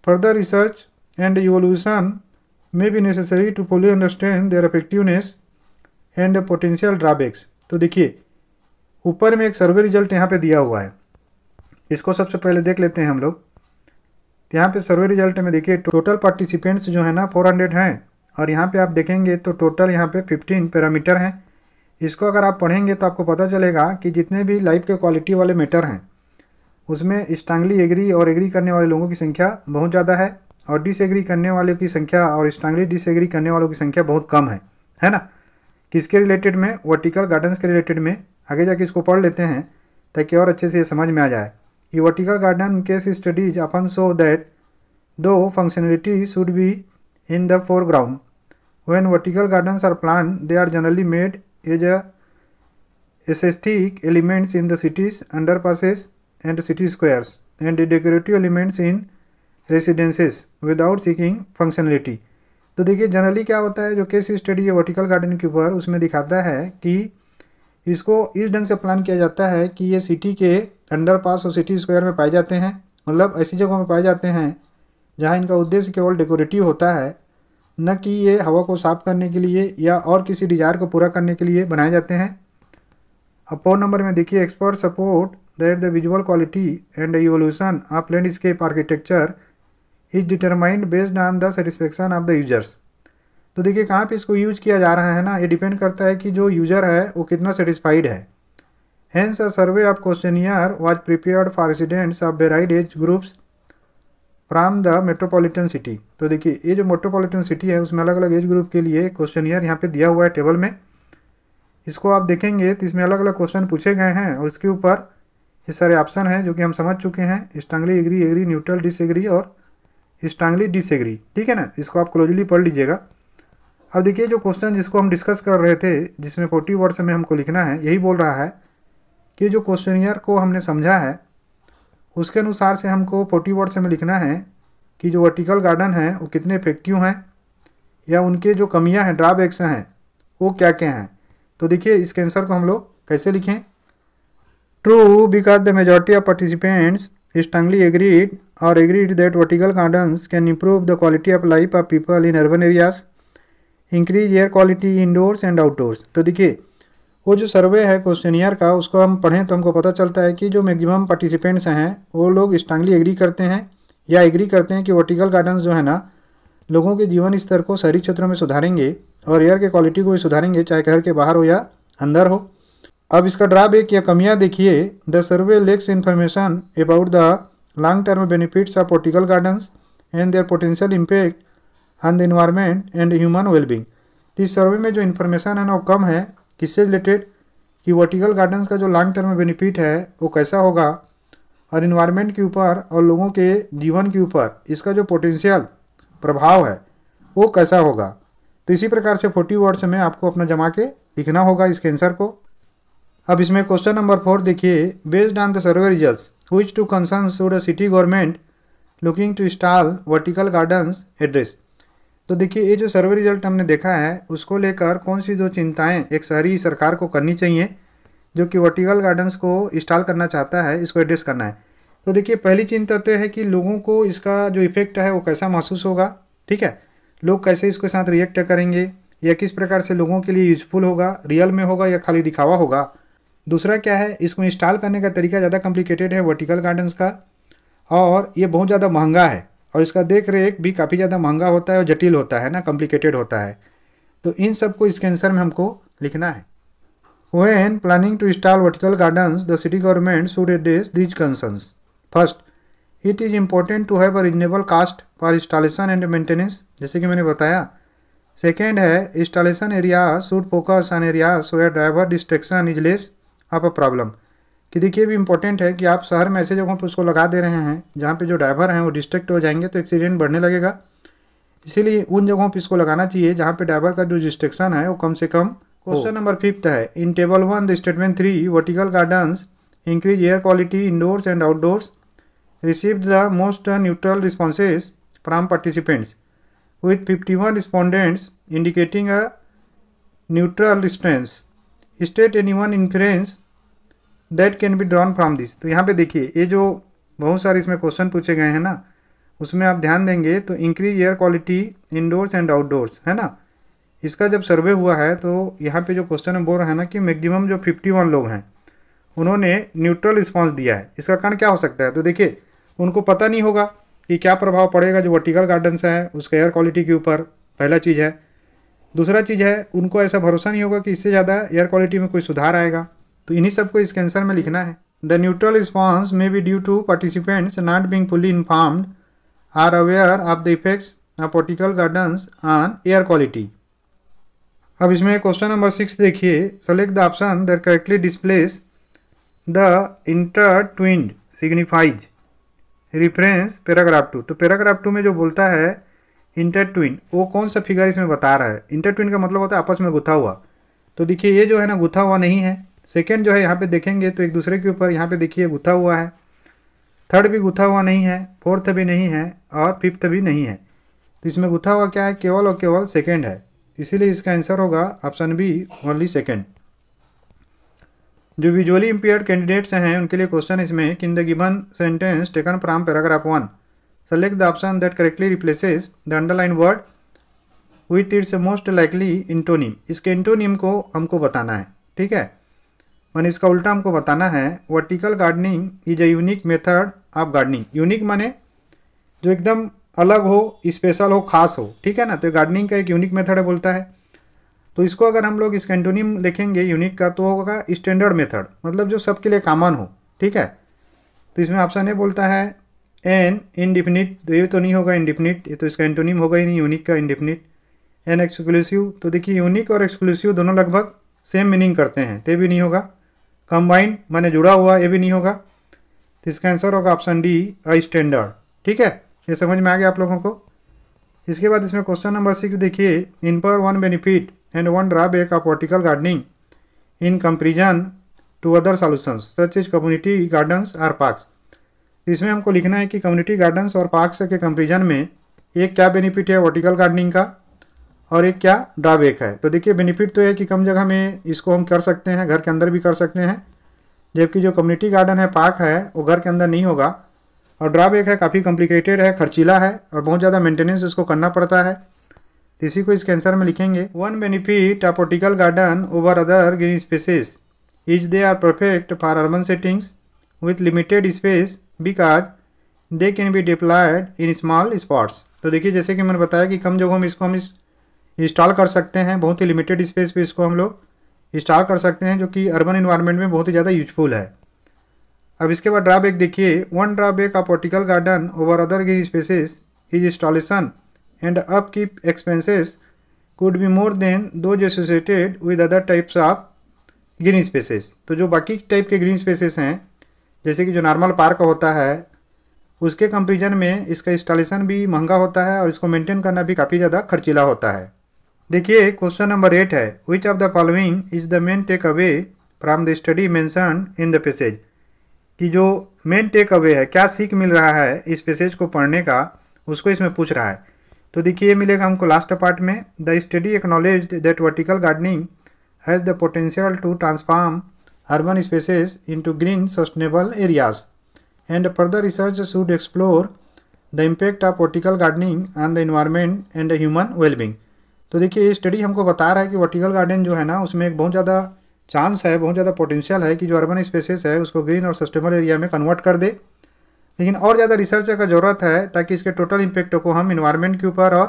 further research and evolution may be necessary to fully understand their effectiveness and potential drawbacks तो देखिए ऊपर में एक सर्वे result यहाँ पे दिया हुआ है इसको सबसे पहले देख लेते हैं हम लोग यहाँ पे सर्वे रिजल्ट में देखिए टोटल पार्टिसिपेंट्स जो है ना 400 हंड्रेड हैं और यहाँ पे आप देखेंगे तो टोटल यहाँ पे 15 पैरामीटर हैं इसको अगर आप पढ़ेंगे तो आपको पता चलेगा कि जितने भी लाइफ के क्वालिटी वाले मैटर हैं उसमें स्टांगली एग्री और एग्री करने वाले लोगों की संख्या बहुत ज़्यादा है और डिसएग्री करने वालों की संख्या और स्टांगली डिसएग्री करने वालों की संख्या बहुत कम है है ना किसके रिलेटेड में वर्टिकल गार्डन्स के रिलेटेड में आगे जाके इसको पढ़ लेते हैं ताकि और अच्छे से ये समझ में आ जाए कि vertical garden case studies upon so that though functionality should be in the foreground. When vertical gardens are planned, they are generally made as a aesthetic elements in the cities, underpasses and city squares and decorative elements in residences without seeking functionality तो देखिए generally क्या होता है जो case study है vertical garden के ऊपर उसमें दिखाता है कि इसको इस ढंग से प्लान किया जाता है कि ये सिटी के अंडरपास और सिटी स्क्वायर में पाए जाते हैं मतलब ऐसी जगहों में पाए जाते हैं जहाँ इनका उद्देश्य केवल डेकोरेटिव होता है न कि ये हवा को साफ करने के लिए या और किसी डिजायर को पूरा करने के लिए बनाए जाते हैं अब फोन नंबर में देखिए expert support that the visual quality and evolution of landscape architecture is determined based on the satisfaction of the users तो देखिए कहाँ पे इसको यूज किया जा रहा है ना ये डिपेंड करता है कि जो यूजर है वो कितना सेटिस्फाइड है hence a survey of questionnaire was prepared for residents of varied age groups from the metropolitan city तो देखिए ये जो मेट्रोपॉलिटन सिटी है उसमें अलग अलग एज ग्रुप के लिए क्वेश्चन ईयर यहाँ पे दिया हुआ है टेबल में इसको आप देखेंगे तो इसमें अलग अलग क्वेश्चन पूछे गए हैं और इसके ऊपर ये सारे ऑप्शन हैं जो कि हम समझ चुके हैं strongly agree agree neutral disagree और स्ट्रांगली डिसएग्री ठीक है ना इसको आप क्लोजली पढ़ लीजिएगा अब देखिए जो क्वेश्चन जिसको हम डिस्कस कर रहे थे जिसमें फोर्टी वर्ड्स में हमको लिखना है यही बोल रहा है कि जो क्वेश्चन ईयर को हमने समझा है उसके अनुसार से हमको फोर्टी वर्ड्स हमें लिखना है कि जो वर्टिकल गार्डन हैं वो कितने इफेक्टिव हैं या उनके जो कमियां हैं एक्स हैं वो क्या क्या हैं तो देखिए इसके आंसर को हम लोग कैसे लिखें true because the majority of participants strongly agreed और agreed that vertical gardens can improve the quality of life of people in urban areas increase air quality indoors and outdoors तो देखिए वो जो सर्वे है क्वेश्चन ईयर का उसको हम पढ़ें तो हमको पता चलता है कि जो मैक्सिमम पार्टिसिपेंट्स हैं वो लोग स्ट्रांगली एग्री करते हैं या एग्री करते हैं कि वर्टिकल गार्डन्स जो है ना लोगों के जीवन स्तर को शहरी क्षेत्रों में सुधारेंगे और एयर के क्वालिटी को भी सुधारेंगे चाहे घर के बाहर हो या अंदर हो अब इसका ड्राबैक या कमियाँ देखिए the survey lacks information about the long term benefits of vertical gardens and their potential impact on the environment and human wellbeing इस सर्वे में जो इन्फॉर्मेशन है ना वो कम है किससे रिलेटेड कि वर्टिकल गार्डन्स का जो लॉन्ग टर्म में बेनिफिट है वो कैसा होगा और इन्वायरमेंट के ऊपर और लोगों के जीवन के ऊपर इसका जो पोटेंशियल प्रभाव है वो कैसा होगा तो इसी प्रकार से फोर्टी वर्ड्स में आपको अपना जमा के लिखना होगा इसके आंसर को अब इसमें क्वेश्चन नंबर फोर देखिए based on the survey result which to concern should a city government looking to install vertical gardens address तो देखिए ये जो सर्वे रिजल्ट हमने देखा है उसको लेकर कौन सी जो चिंताएं एक शहरी सरकार को करनी चाहिए जो कि वर्टिकल गार्डन्स को इंस्टॉल करना चाहता है इसको एड्रेस करना है तो देखिए पहली चिंता तो है कि लोगों को इसका जो इफेक्ट है वो कैसा महसूस होगा ठीक है लोग कैसे इसके साथ रिएक्ट करेंगे या किस प्रकार से लोगों के लिए यूजफुल होगा रियल में होगा या खाली दिखावा होगा दूसरा क्या है इसको इंस्टॉल करने का तरीका ज़्यादा कॉम्प्लिकेटेड है वर्टिकल गार्डन्स का और ये बहुत ज़्यादा महंगा है और इसका देख रेख भी काफ़ी ज़्यादा महंगा होता है और जटिल होता है ना कॉम्प्लिकेटेड होता है तो इन सबको इसके आंसर में हमको लिखना है when planning to install vertical gardens the city government should address these concerns first it is important to have a reasonable cost for installation and maintenance जैसे कि मैंने बताया सेकेंड है installation area should focus on area so driver distraction is less of a problem कि देखिए भी important है कि आप शहर में ऐसे जगहों पर उसको लगा दे रहे हैं जहाँ पे जो ड्राइवर हैं वो डिस्ट्रैक्ट हो जाएंगे तो एक्सीडेंट बढ़ने लगेगा इसीलिए उन जगहों पर इसको लगाना चाहिए जहाँ पे ड्राइवर का जो डिस्ट्रक्शन है वो कम से कम क्वेश्चन नंबर फिफ्थ है in table one the statement three vertical gardens increase air quality indoors and outdoors receive the most neutral responses from participants with fifty one respondents indicating a neutral distance state any one influence that can be drawn from this तो यहाँ पे देखिए ये जो बहुत सारे इसमें question पूछे गए हैं ना उसमें आप ध्यान देंगे तो increase air quality indoors and outdoors है ना इसका जब सर्वे हुआ है तो यहाँ पे जो क्वेश्चन है बोल रहा है ना कि मैक्सिमम जो 51 लोग हैं उन्होंने न्यूट्रल रिस्पांस दिया है इसका कारण क्या हो सकता है तो देखिए उनको पता नहीं होगा कि क्या प्रभाव पड़ेगा जो वर्टिकल गार्डन से है उसका एयर क्वालिटी के ऊपर पहला चीज़ है दूसरा चीज़ है उनको ऐसा भरोसा नहीं होगा कि इससे ज़्यादा एयर क्वालिटी में कोई सुधार आएगा तो इन्हीं सबको इसके आंसर में लिखना है the neutral response may be due to participants not being fully informed or aware of the effects of vertical gardens on air quality अब इसमें क्वेश्चन नंबर सिक्स देखिए select the option that correctly displaces the intertwined signifies reference paragraph two तो paragraph two में जो बोलता है inter twin वो कौन सा फिगर इसमें बता रहा है इंटर ट्विन का मतलब होता है आपस में गुथा हुआ तो देखिए ये जो है ना गुथा हुआ नहीं है सेकेंड जो है यहाँ पे देखेंगे तो एक दूसरे के ऊपर यहाँ पे देखिए गुथा हुआ है थर्ड भी गुथा हुआ नहीं है फोर्थ भी नहीं है और फिफ्थ भी नहीं है तो इसमें गुथा हुआ क्या है केवल और केवल सेकेंड है इसीलिए इसका आंसर होगा ऑप्शन बी ओनली सेकेंड जो विजुअली इम्पेयर कैंडिडेट्स हैं उनके लिए क्वेश्चन इसमें कि in the given sentence taken from paragraph one select the option that correctly replaces the underline word with its most likely antonym इसके antonym को हमको बताना है ठीक है मैंने इसका उल्टा हमको बताना है vertical gardening is a unique method of gardening unique माने जो एकदम अलग हो स्पेशल हो खास हो ठीक है ना तो गार्डनिंग का एक यूनिक मेथड है बोलता है तो इसको अगर हम लोग इसका एंटोनिम लिखेंगे यूनिक का तो होगा स्टैंडर्ड मेथड मतलब जो सबके लिए कॉमन हो ठीक है तो इसमें ऑप्शन ए बोलता है एन इनडिफिनिट तो ये तो नहीं होगा इनडिफिनिट ये तो इसका एंटोनियम होगा ही नहीं यूनिक का इनडिफिनिट एन एक्सक्लूसिव तो देखिए यूनिक और एक्सक्लूसिव दोनों लगभग सेम मीनिंग करते हैं तो भी नहीं होगा कंबाइंड मैंने जुड़ा हुआ ये भी नहीं होगा तो इसका आंसर होगा ऑप्शन डी अ स्टैंडर्ड ठीक है ये समझ में आ गया आप लोगों को इसके बाद इसमें क्वेश्चन नंबर सिक्स देखिए इन पर one benefit and one drawback of vertical gardening in comparison to other solutions such is community gardens or parks इसमें हमको लिखना है कि कम्युनिटी गार्डन्स और पार्क्स के कंपेरिजन में एक क्या बेनिफिट है वर्टिकल गार्डनिंग का और एक क्या ड्राबैक है तो देखिए बेनिफिट तो है कि कम जगह में इसको हम कर सकते हैं घर के अंदर भी कर सकते हैं जबकि जो कम्युनिटी गार्डन है पार्क है वो घर के अंदर नहीं होगा और ड्राबैक है काफ़ी कॉम्प्लिकेटेड है खर्चीला है और बहुत ज़्यादा मेंटेनेंस इसको करना पड़ता है तो इसी को इसके आंसर में लिखेंगे one benefit of vertical garden over other green spaces is they are perfect for urban settings with limited space because they can be deployed in small spots तो देखिए जैसे कि मैंने बताया कि कम जगहों में इसको हम इस इंस्टॉल कर सकते हैं बहुत ही लिमिटेड स्पेस पे इसको हम लोग इंस्टॉल कर सकते हैं जो कि अर्बन इन्वायरमेंट में बहुत ही ज़्यादा यूजफुल है अब इसके बाद ड्राबैक देखिए one drawback of vertical garden over other green spaces is installation and upkeep expenses could be more than those associated with other types of green spaces तो जो बाकी टाइप के ग्रीन स्पेसेस हैं जैसे कि जो normal park होता है उसके कंपेरिजन में इसका इंस्टॉलेशन भी महंगा होता है और इसको मेंटेन करना भी काफ़ी ज़्यादा खर्चीला होता है देखिए क्वेश्चन नंबर एट है which of the following is the main takeaway from the study mentioned in the passage कि जो मेन टेक अवे है क्या सीख मिल रहा है इस पेसेज को पढ़ने का उसको इसमें पूछ रहा है तो देखिए ये मिलेगा हमको लास्ट पार्ट में the study acknowledge that vertical gardening has the potential to transform urban spaces into green sustainable areas and further research should explore the impact of vertical gardening on the environment and the human wellbeing तो देखिए ये study हमको बता रहा है कि vertical garden जो है ना उसमें एक बहुत ज़्यादा चांस है बहुत ज़्यादा पोटेंशियल है कि जो अर्बन स्पेसेस है उसको ग्रीन और सस्टेबल एरिया में कन्वर्ट कर दे लेकिन और ज़्यादा रिसर्च का ज़रूरत है ताकि इसके टोटल इम्पेक्ट को हम इन्वायरमेंट के ऊपर और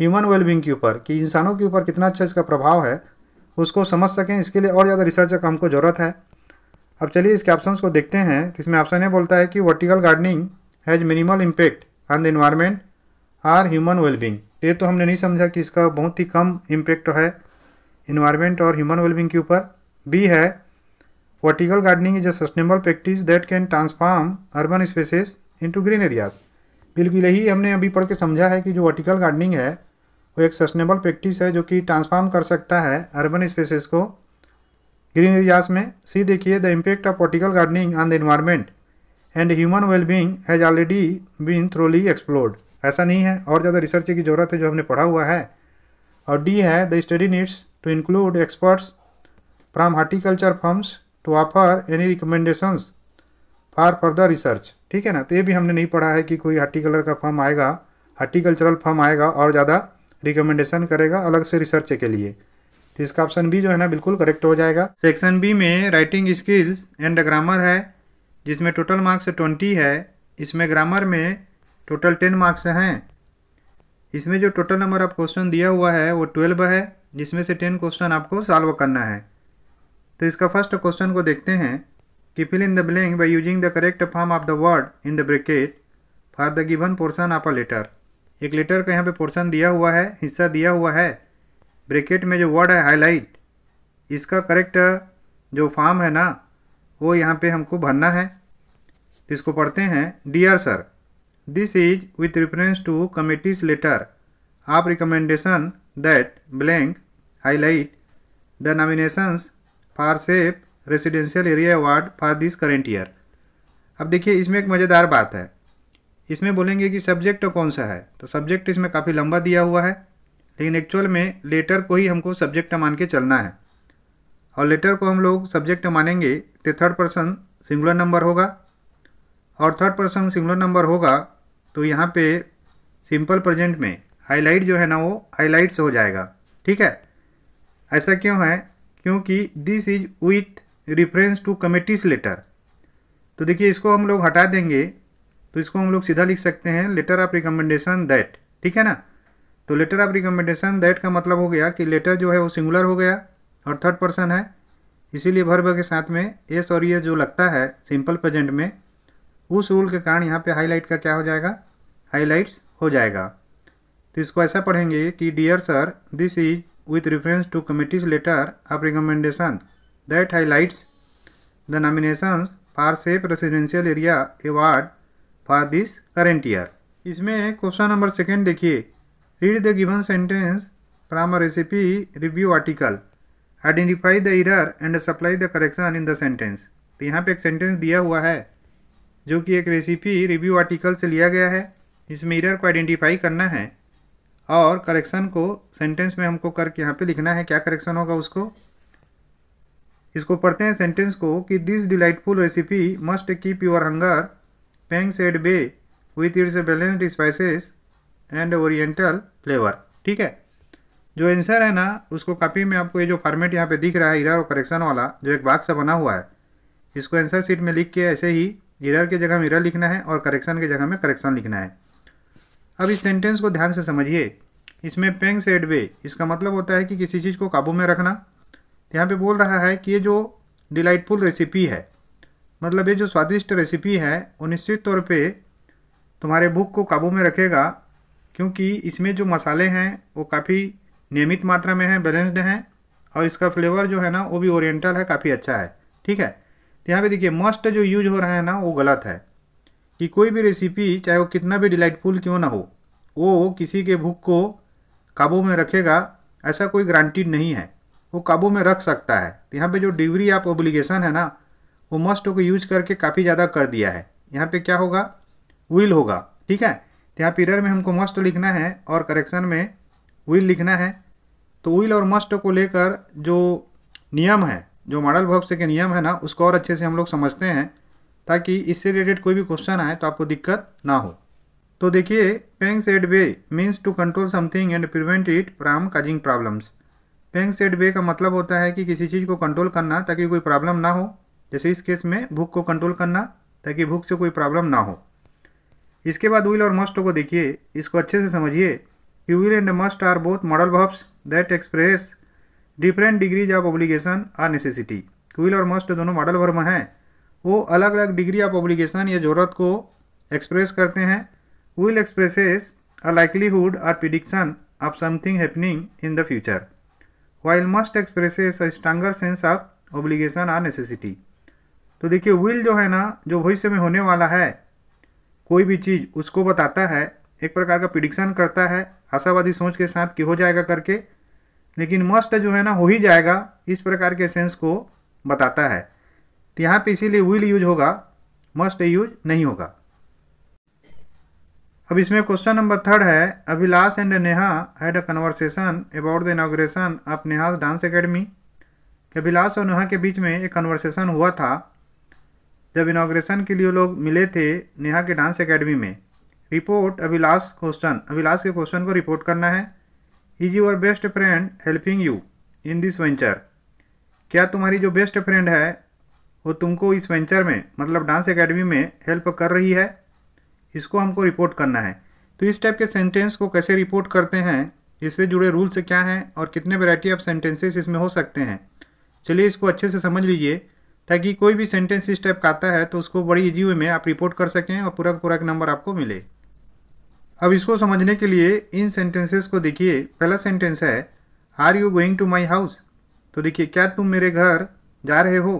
ह्यूमन वेलबींग के ऊपर कि इंसानों के ऊपर कितना अच्छा इसका प्रभाव है उसको समझ सकें इसके लिए और ज़्यादा रिसर्च का हमको ज़रूरत है अब चलिए इसके ऑप्शन को देखते हैं तो इसमें ऑप्शन ये बोलता है कि vertical gardening has minimal impact on the environment or human wellbeing ये तो हमने नहीं समझा कि इसका बहुत ही कम इम्पेक्ट है इन्वायरमेंट और ह्यूमन वेलबिंग के ऊपर बी है vertical gardening is a sustainable practice that can transform urban spaces into green areas बिल्कुल यही हमने अभी पढ़ के समझा है कि जो वर्टिकल गार्डनिंग है वो एक सस्टेनेबल प्रैक्टिस है जो कि ट्रांसफार्म कर सकता है अर्बन स्पेसेस को ग्रीन एरियाज में सी देखिए the impact of vertical gardening on the environment and human wellbeing has already been thoroughly explored ऐसा नहीं है और ज़्यादा रिसर्च की ज़रूरत है जो हमने पढ़ा हुआ है और डी है the study needs to include experts from horticulture firms to offer any recommendations for further research ठीक है ना तो ये भी हमने नहीं पढ़ा है कि कोई हार्टिकलर का फर्म आएगा हार्टिकल्चरल फर्म आएगा और ज़्यादा रिकमेंडेशन करेगा अलग से रिसर्च के लिए तो इसका ऑप्शन बी जो है ना बिल्कुल करेक्ट हो जाएगा सेक्शन बी में राइटिंग स्किल्स एंड ग्रामर है जिसमें टोटल मार्क्स ट्वेंटी है इसमें ग्रामर में टोटल टेन मार्क्स हैं इसमें जो टोटल नंबर ऑफ क्वेश्चन दिया हुआ है वो ट्वेल्व है जिसमें से टेन क्वेश्चन आपको सॉल्व करना है तो इसका फर्स्ट क्वेश्चन को देखते हैं कि fill in the blank by using the correct form of the word in the bracket for the given portion of a letter एक लेटर का यहाँ पे पोर्सन दिया हुआ है हिस्सा दिया हुआ है ब्रेकेट में जो वर्ड है हाईलाइट इसका करेक्ट जो फॉर्म है ना वो यहाँ पर हमको भरना है तो इसको पढ़ते हैं dear sir this is with reference to committee's letter of recommendation that blank highlight the nominations for safe residential area award for this current year अब देखिए इसमें एक मज़ेदार बात है इसमें बोलेंगे कि सब्जेक्ट कौन सा है तो सब्जेक्ट इसमें काफ़ी लंबा दिया हुआ है लेकिन एक्चुअल में लेटर को ही हमको सब्जेक्ट मान के चलना है और लेटर को हम लोग सब्जेक्ट मानेंगे तो थर्ड पर्सन सिंगुलर नंबर होगा और थर्ड पर्सन सिंगुलर नंबर होगा तो यहाँ पे सिंपल प्रेजेंट में हाईलाइट जो है ना वो हाईलाइट्स हो जाएगा ठीक है ऐसा क्यों है क्योंकि this is with reference to committee's letter तो देखिए इसको हम लोग हटा देंगे तो इसको हम लोग सीधा लिख सकते हैं लेटर ऑफ रिकमेंडेशन दैट ठीक है ना तो लेटर ऑफ रिकमेंडेशन दैट का मतलब हो गया कि लेटर जो है वो सिंगुलर हो गया और थर्ड पर्सन है इसीलिए भर के साथ में एस और ये जो लगता है सिंपल प्रेजेंट में उस रूल के कारण यहाँ पे हाईलाइट का क्या हो जाएगा हाईलाइट्स हो जाएगा तो इसको ऐसा पढ़ेंगे कि dear sir this is with reference to committee's letter of recommendation that highlights the nomination for safe residential area award for this current year इसमें क्वेश्चन नंबर सेकेंड देखिए read the given sentence from a recipe review article identify the error and supply the correction in the sentence तो यहाँ पे एक sentence दिया हुआ है जो कि एक रेसिपी रिव्यू आर्टिकल से लिया गया है इस मिरर को आइडेंटिफाई करना है और करेक्शन को सेंटेंस में हमको करके यहाँ पे लिखना है क्या करेक्शन होगा उसको इसको पढ़ते हैं सेंटेंस को कि this delightful recipe must keep your hunger pangs at bay with its balanced spices and oriental flavour ठीक है जो आंसर है ना उसको कॉपी में आपको ये जो फॉर्मेट यहाँ पे दिख रहा है इरर और करेक्शन वाला जो एक बाग सा बना हुआ है इसको आंसर सीट में लिख के ऐसे ही इरर की जगह में इरर लिखना है और करेक्शन की जगह में करेक्शन लिखना है अब इस सेंटेंस को ध्यान से समझिए इसमें पेंग सेड वे इसका मतलब होता है कि किसी चीज़ को काबू में रखना यहाँ पे बोल रहा है कि ये जो डिलाइटफुल रेसिपी है मतलब ये जो स्वादिष्ट रेसिपी है वो निश्चित तौर पे तुम्हारे भूख को काबू में रखेगा क्योंकि इसमें जो मसाले हैं वो काफ़ी नियमित मात्रा में हैं बैलेंस्ड हैं और इसका फ्लेवर जो है ना वो भी ओरिएंटल है काफ़ी अच्छा है ठीक है तो यहाँ पे देखिए मस्ट जो यूज हो रहा है ना वो गलत है कि कोई भी रेसिपी चाहे वो कितना भी डिलाइटफुल क्यों ना हो वो किसी के भूख को काबू में रखेगा ऐसा कोई गारंटीड नहीं है वो काबू में रख सकता है तो यहाँ पर जो डिग्री आप ओब्लिगेशन है ना वो मस्ट को यूज करके काफ़ी ज़्यादा कर दिया है यहाँ पे क्या होगा विल होगा ठीक है तो यहाँ पीरियर में हमको मस्ट लिखना है और करेक्शन में विल लिखना है तो विल और मस्ट को लेकर जो नियम है जो मॉडल भॉक्स के नियम है ना उसको और अच्छे से हम लोग समझते हैं ताकि इससे रिलेटेड कोई भी क्वेश्चन आए तो आपको दिक्कत ना हो तो देखिए pangs at bay means to control something and prevent it from causing problems pangs at bay का मतलब होता है कि किसी चीज़ को कंट्रोल करना ताकि कोई प्रॉब्लम ना हो जैसे इस केस में भूख को कंट्रोल करना ताकि भूख से कोई प्रॉब्लम ना हो इसके बाद विल और मस्ट को देखिए इसको अच्छे से समझिए कि will and must are both modal verbs that express different degrees of obligation or necessity will और मस्ट दोनों मॉडल वर्ब हैं वो अलग अलग डिग्री ऑफ ऑब्लिगेशन या ज़रूरत को एक्सप्रेस करते हैं विल एक्सप्रेसेस अ लाइकलीहुड और prediction of something happening in the future while must expresses a stronger sense of obligation or necessity तो देखिए विल जो है ना जो भविष्य में होने वाला है कोई भी चीज़ उसको बताता है एक प्रकार का प्रिडिक्शन करता है आशावादी सोच के साथ कि हो जाएगा करके लेकिन मस्ट जो है ना हो ही जाएगा इस प्रकार के सेंस को बताता है तो यहाँ पे इसीलिए विल यूज होगा मस्ट यूज नहीं होगा अब इसमें क्वेश्चन नंबर थर्ड है Abhilash and Neha had a conversation about the inauguration of Neha dance academy Abhilash और नेहा के बीच में एक कन्वर्सेशन हुआ था जब इनाग्रेशन के लिए लोग मिले थे नेहा के डांस अकेडमी में रिपोर्ट अभिलाष क्वेश्चन अभिलाष के क्वेश्चन को रिपोर्ट करना है is your best friend helping you in this venture क्या तुम्हारी जो बेस्ट फ्रेंड है वो तुमको इस वेंचर में मतलब डांस एकेडमी में हेल्प कर रही है इसको हमको रिपोर्ट करना है तो इस टाइप के सेंटेंस को कैसे रिपोर्ट करते हैं इससे जुड़े रूल्स क्या हैं और कितने वैरायटी ऑफ सेंटेंसेस इसमें हो सकते हैं चलिए इसको अच्छे से समझ लीजिए ताकि कोई भी सेंटेंस इस टाइप का आता है तो उसको बड़ी ईजी वे में आप रिपोर्ट कर सकें और पूरा पूरा नंबर आपको मिले अब इसको समझने के लिए इन सेंटेंसेस को देखिए पहला सेंटेंस है are you going to my house तो देखिए क्या तुम मेरे घर जा रहे हो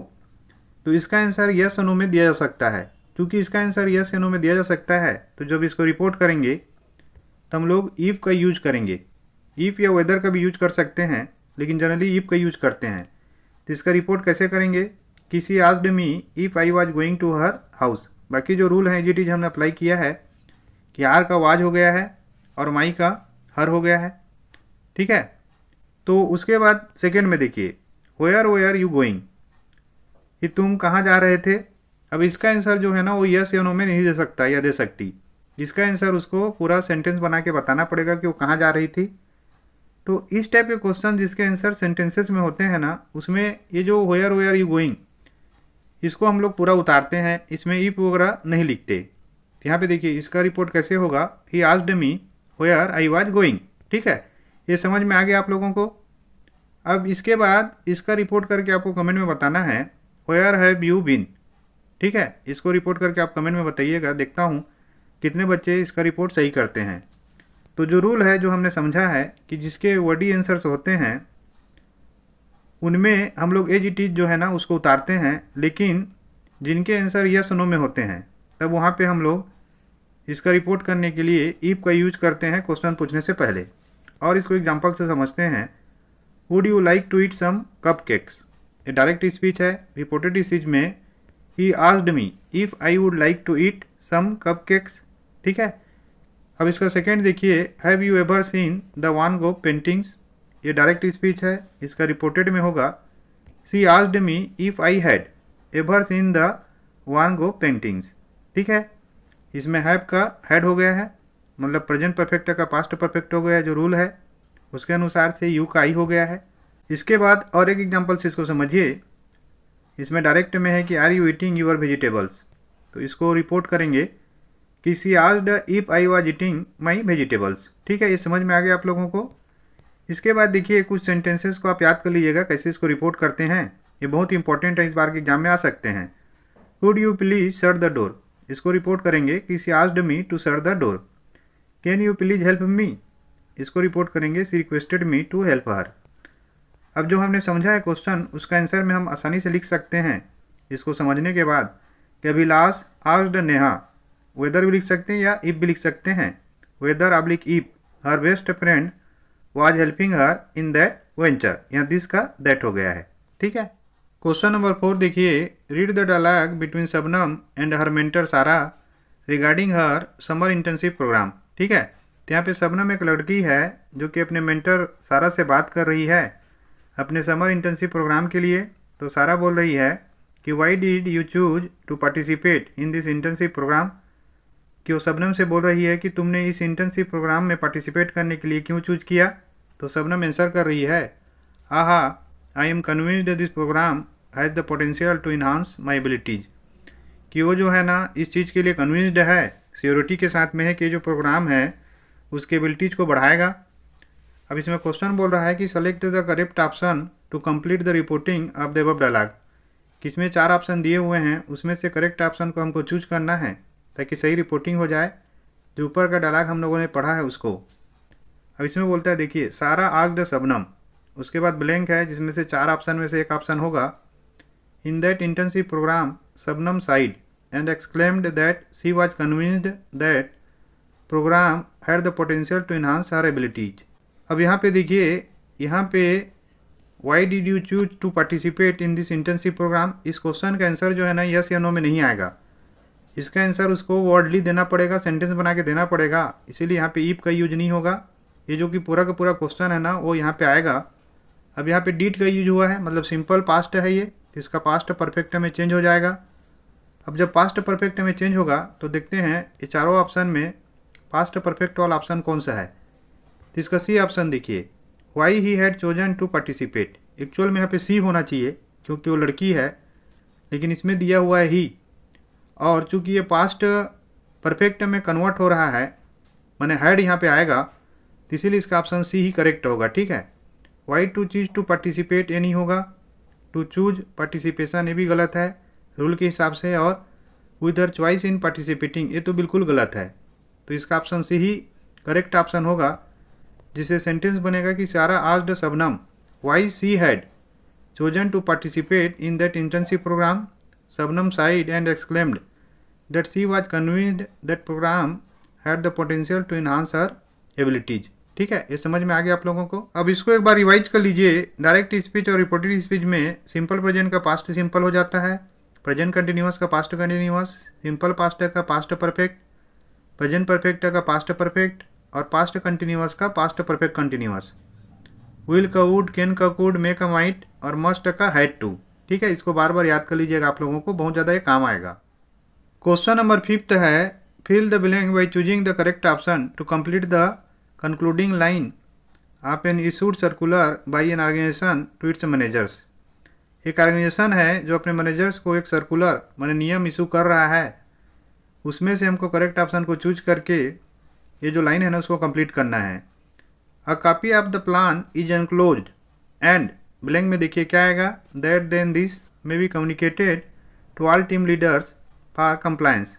तो इसका आंसर यस अनु में दिया जा सकता है क्योंकि इसका आंसर यस अनु में दिया जा सकता है तो जब इसको रिपोर्ट करेंगे तो हम लोग ईफ का यूज करेंगे ईफ या वेदर का भी यूज कर सकते हैं लेकिन जनरली ईफ का यूज करते हैं तो इसका रिपोर्ट कैसे करेंगे किसी asked me if I was going to her house बाकी जो रूल है जी टीज हमने अप्लाई किया है कि आर का वाज हो गया है और माई का हर हो गया है ठीक है तो उसके बाद सेकेंड में देखिए वेयर वेयर यू गोइंग कि तुम कहाँ जा रहे थे अब इसका आंसर जो है ना वो यस या नो में नहीं दे सकता या दे सकती इसका आंसर उसको पूरा सेंटेंस बना के बताना पड़ेगा कि वो कहाँ जा रही थी तो इस टाइप के क्वेश्चन जिसके आंसर सेंटेंसेस में होते हैं ना उसमें ये जो वेयर वेयर यू गोइंग इसको हम लोग पूरा उतारते हैं इसमें ई वगैरह नहीं लिखते तो यहाँ पे देखिए इसका रिपोर्ट कैसे होगा he asked me where I was going ठीक है ये समझ में आ गया आप लोगों को अब इसके बाद इसका रिपोर्ट करके आपको कमेंट में बताना है वेयर हैव यू बीन ठीक है इसको रिपोर्ट करके आप कमेंट में बताइएगा देखता हूँ कितने बच्चे इसका रिपोर्ट सही करते हैं तो जो रूल है जो हमने समझा है कि जिसके वर्डी आंसर्स होते हैं उनमें हम लोग एज इट इज़ जो है ना उसको उतारते हैं लेकिन जिनके आंसर यस नो में होते हैं तब वहाँ पे हम लोग इसका रिपोर्ट करने के लिए ईप का यूज करते हैं क्वेश्चन पूछने से पहले और इसको एग्जाम्पल से समझते हैं would you like to eat some cupcakes a direct speech है रिपोर्टेड स्पीच में he asked me if I would like to eat some cupcakes ठीक है अब इसका सेकेंड देखिए have you ever seen the Van Gogh paintings ये direct speech है इसका रिपोर्टेड में होगा she asked me if I had ever seen the Van Gogh paintings ठीक है इसमें हैव का हैड हो गया है मतलब प्रेजेंट परफेक्ट का पास्ट परफेक्ट हो गया जो रूल है उसके अनुसार से यू का आई हो गया है इसके बाद और एक एग्जाम्पल से इसको समझिए इसमें डायरेक्ट में है कि are you eating your vegetables तो इसको रिपोर्ट करेंगे कि she asked if I was eating my vegetables ठीक है ये समझ में आ गया आप लोगों को इसके बाद देखिए कुछ सेंटेंसेस को आप याद कर लीजिएगा कैसे इसको रिपोर्ट करते हैं ये बहुत इंपॉर्टेंट है इस बार के एग्जाम में आ सकते हैं could you please shut the door इसको रिपोर्ट करेंगे कि she asked me to shut the door can you please help me इसको रिपोर्ट करेंगे she requested me to help her अब जो हमने समझा है क्वेश्चन उसका आंसर में हम आसानी से लिख सकते हैं इसको समझने के बाद कि अभिलाष आस्ड नेहा वेदर भी लिख सकते हैं या इफ भी लिख सकते हैं वेदर लिख if her best friend was helping her in that venture यहाँ दिस का दैट हो गया है ठीक है क्वेश्चन नंबर फोर देखिए read the dialogue between Shabnam and her mentor Sara regarding her summer internship programme ठीक है तो यहाँ पे सबनम एक लड़की है जो कि अपने मेंटर सारा से बात कर रही है अपने समर इंटर्नशिप प्रोग्राम के लिए तो सारा बोल रही है कि why did you choose to participate in this internship programme कि वो सबनम से बोल रही है कि तुमने इस इंटर्नशिप प्रोग्राम में पार्टिसिपेट करने के लिए क्यों चूज किया तो सबनम आंसर कर रही है aha I am convinced this programme has the potential to enhance my abilities कि वो जो है ना इस चीज़ के लिए कन्विंस्ड है सियोरिटी के साथ में है कि जो प्रोग्राम है उसके एबिलिटीज़ को बढ़ाएगा अब इसमें क्वेश्चन बोल रहा है कि select the correct option to complete the reporting of the above dialogue किसमें चार ऑप्शन दिए हुए हैं उसमें से करेक्ट ऑप्शन को हमको चूज करना है ताकि सही रिपोर्टिंग हो जाए जो ऊपर का डायलॉग हम लोगों ने पढ़ा है उसको अब इसमें बोलता है देखिए सारा आग द सबनम उसके बाद ब्लैंक है जिसमें से चार ऑप्शन में से एक ऑप्शन होगा in that internship programme Shabnam side and exclaimed that she was convinced that programme had the potential to enhance her abilities अब यहाँ पे देखिए यहाँ पे why did you choose to participate in this internship programme इस question का answer जो है ना यस या नो में नहीं आएगा इसका आंसर उसको वर्डली देना पड़ेगा सेंटेंस बना के देना पड़ेगा इसीलिए यहाँ पे ईप का यूज नहीं होगा ये जो कि पूरा का पूरा क्वेश्चन है ना वो यहाँ पे आएगा अब यहाँ पे डीट का यूज हुआ है मतलब सिंपल पास्ट है ये तो इसका पास्ट परफेक्ट में चेंज हो जाएगा अब जब पास्ट परफेक्ट में चेंज होगा तो देखते हैं ये चारों ऑप्शन में पास्ट परफेक्ट वाला ऑप्शन कौन सा है तो इसका सी ऑप्शन देखिए why he had chosen to participate actual में यहाँ पे सी होना चाहिए क्योंकि वो लड़की है लेकिन इसमें दिया हुआ है ही और चूंकि ये पास्ट परफेक्ट में कन्वर्ट हो रहा है मैंने हैड यहाँ पे आएगा तो इसीलिए इसका ऑप्शन सी ही करेक्ट होगा ठीक है why to choose to participate ये नहीं होगा टू चूज पार्टिसिपेशन ये भी गलत है रूल के हिसाब से और विद च्वाइस इन पार्टिसिपेटिंग ये तो बिल्कुल गलत है तो इसका ऑप्शन सी ही करेक्ट ऑप्शन होगा जिसे सेंटेंस बनेगा कि सारा the Shabnam why she had chosen to participate in that internship programme Shabnam side and exclaimed that she was convinced that programme had the potential to enhance her abilities ठीक है ये समझ में आ गया आप लोगों को अब इसको एक बार रिवाइज कर लीजिए डायरेक्ट स्पीच और रिपोर्टेड स्पीच में सिंपल प्रेजेंट का पास्ट सिंपल हो जाता है प्रेजेंट कंटिन्यूस का पास्ट कंटिन्यूस सिंपल पास्ट का पास्ट परफेक्ट प्रेजेंट परफेक्ट का पास्ट परफेक्ट और पास्ट कंटिन्यूस का पास्ट परफेक्ट कंटिन्यूस विल का वुड कैन का कूड मे का माइट और मस्ट का हैड टू ठीक है इसको बार बार याद कर लीजिएगा आप लोगों को बहुत ज़्यादा ये काम आएगा क्वेश्चन नंबर फिफ्थ है fill the blank by choosing the correct option to complete the concluding line आप an issued circular by an organisation to its managers एक ऑर्गेनाइजेशन है जो अपने मैनेजर्स को एक सर्कुलर मैंने नियम इशू कर रहा है उसमें से हमको करेक्ट ऑप्शन को चूज करके ये जो लाइन है ना उसको कंप्लीट करना है a copy of the plan is enclose and blank में देखिए क्या आएगा that then this may be communicated to all team leaders for compliance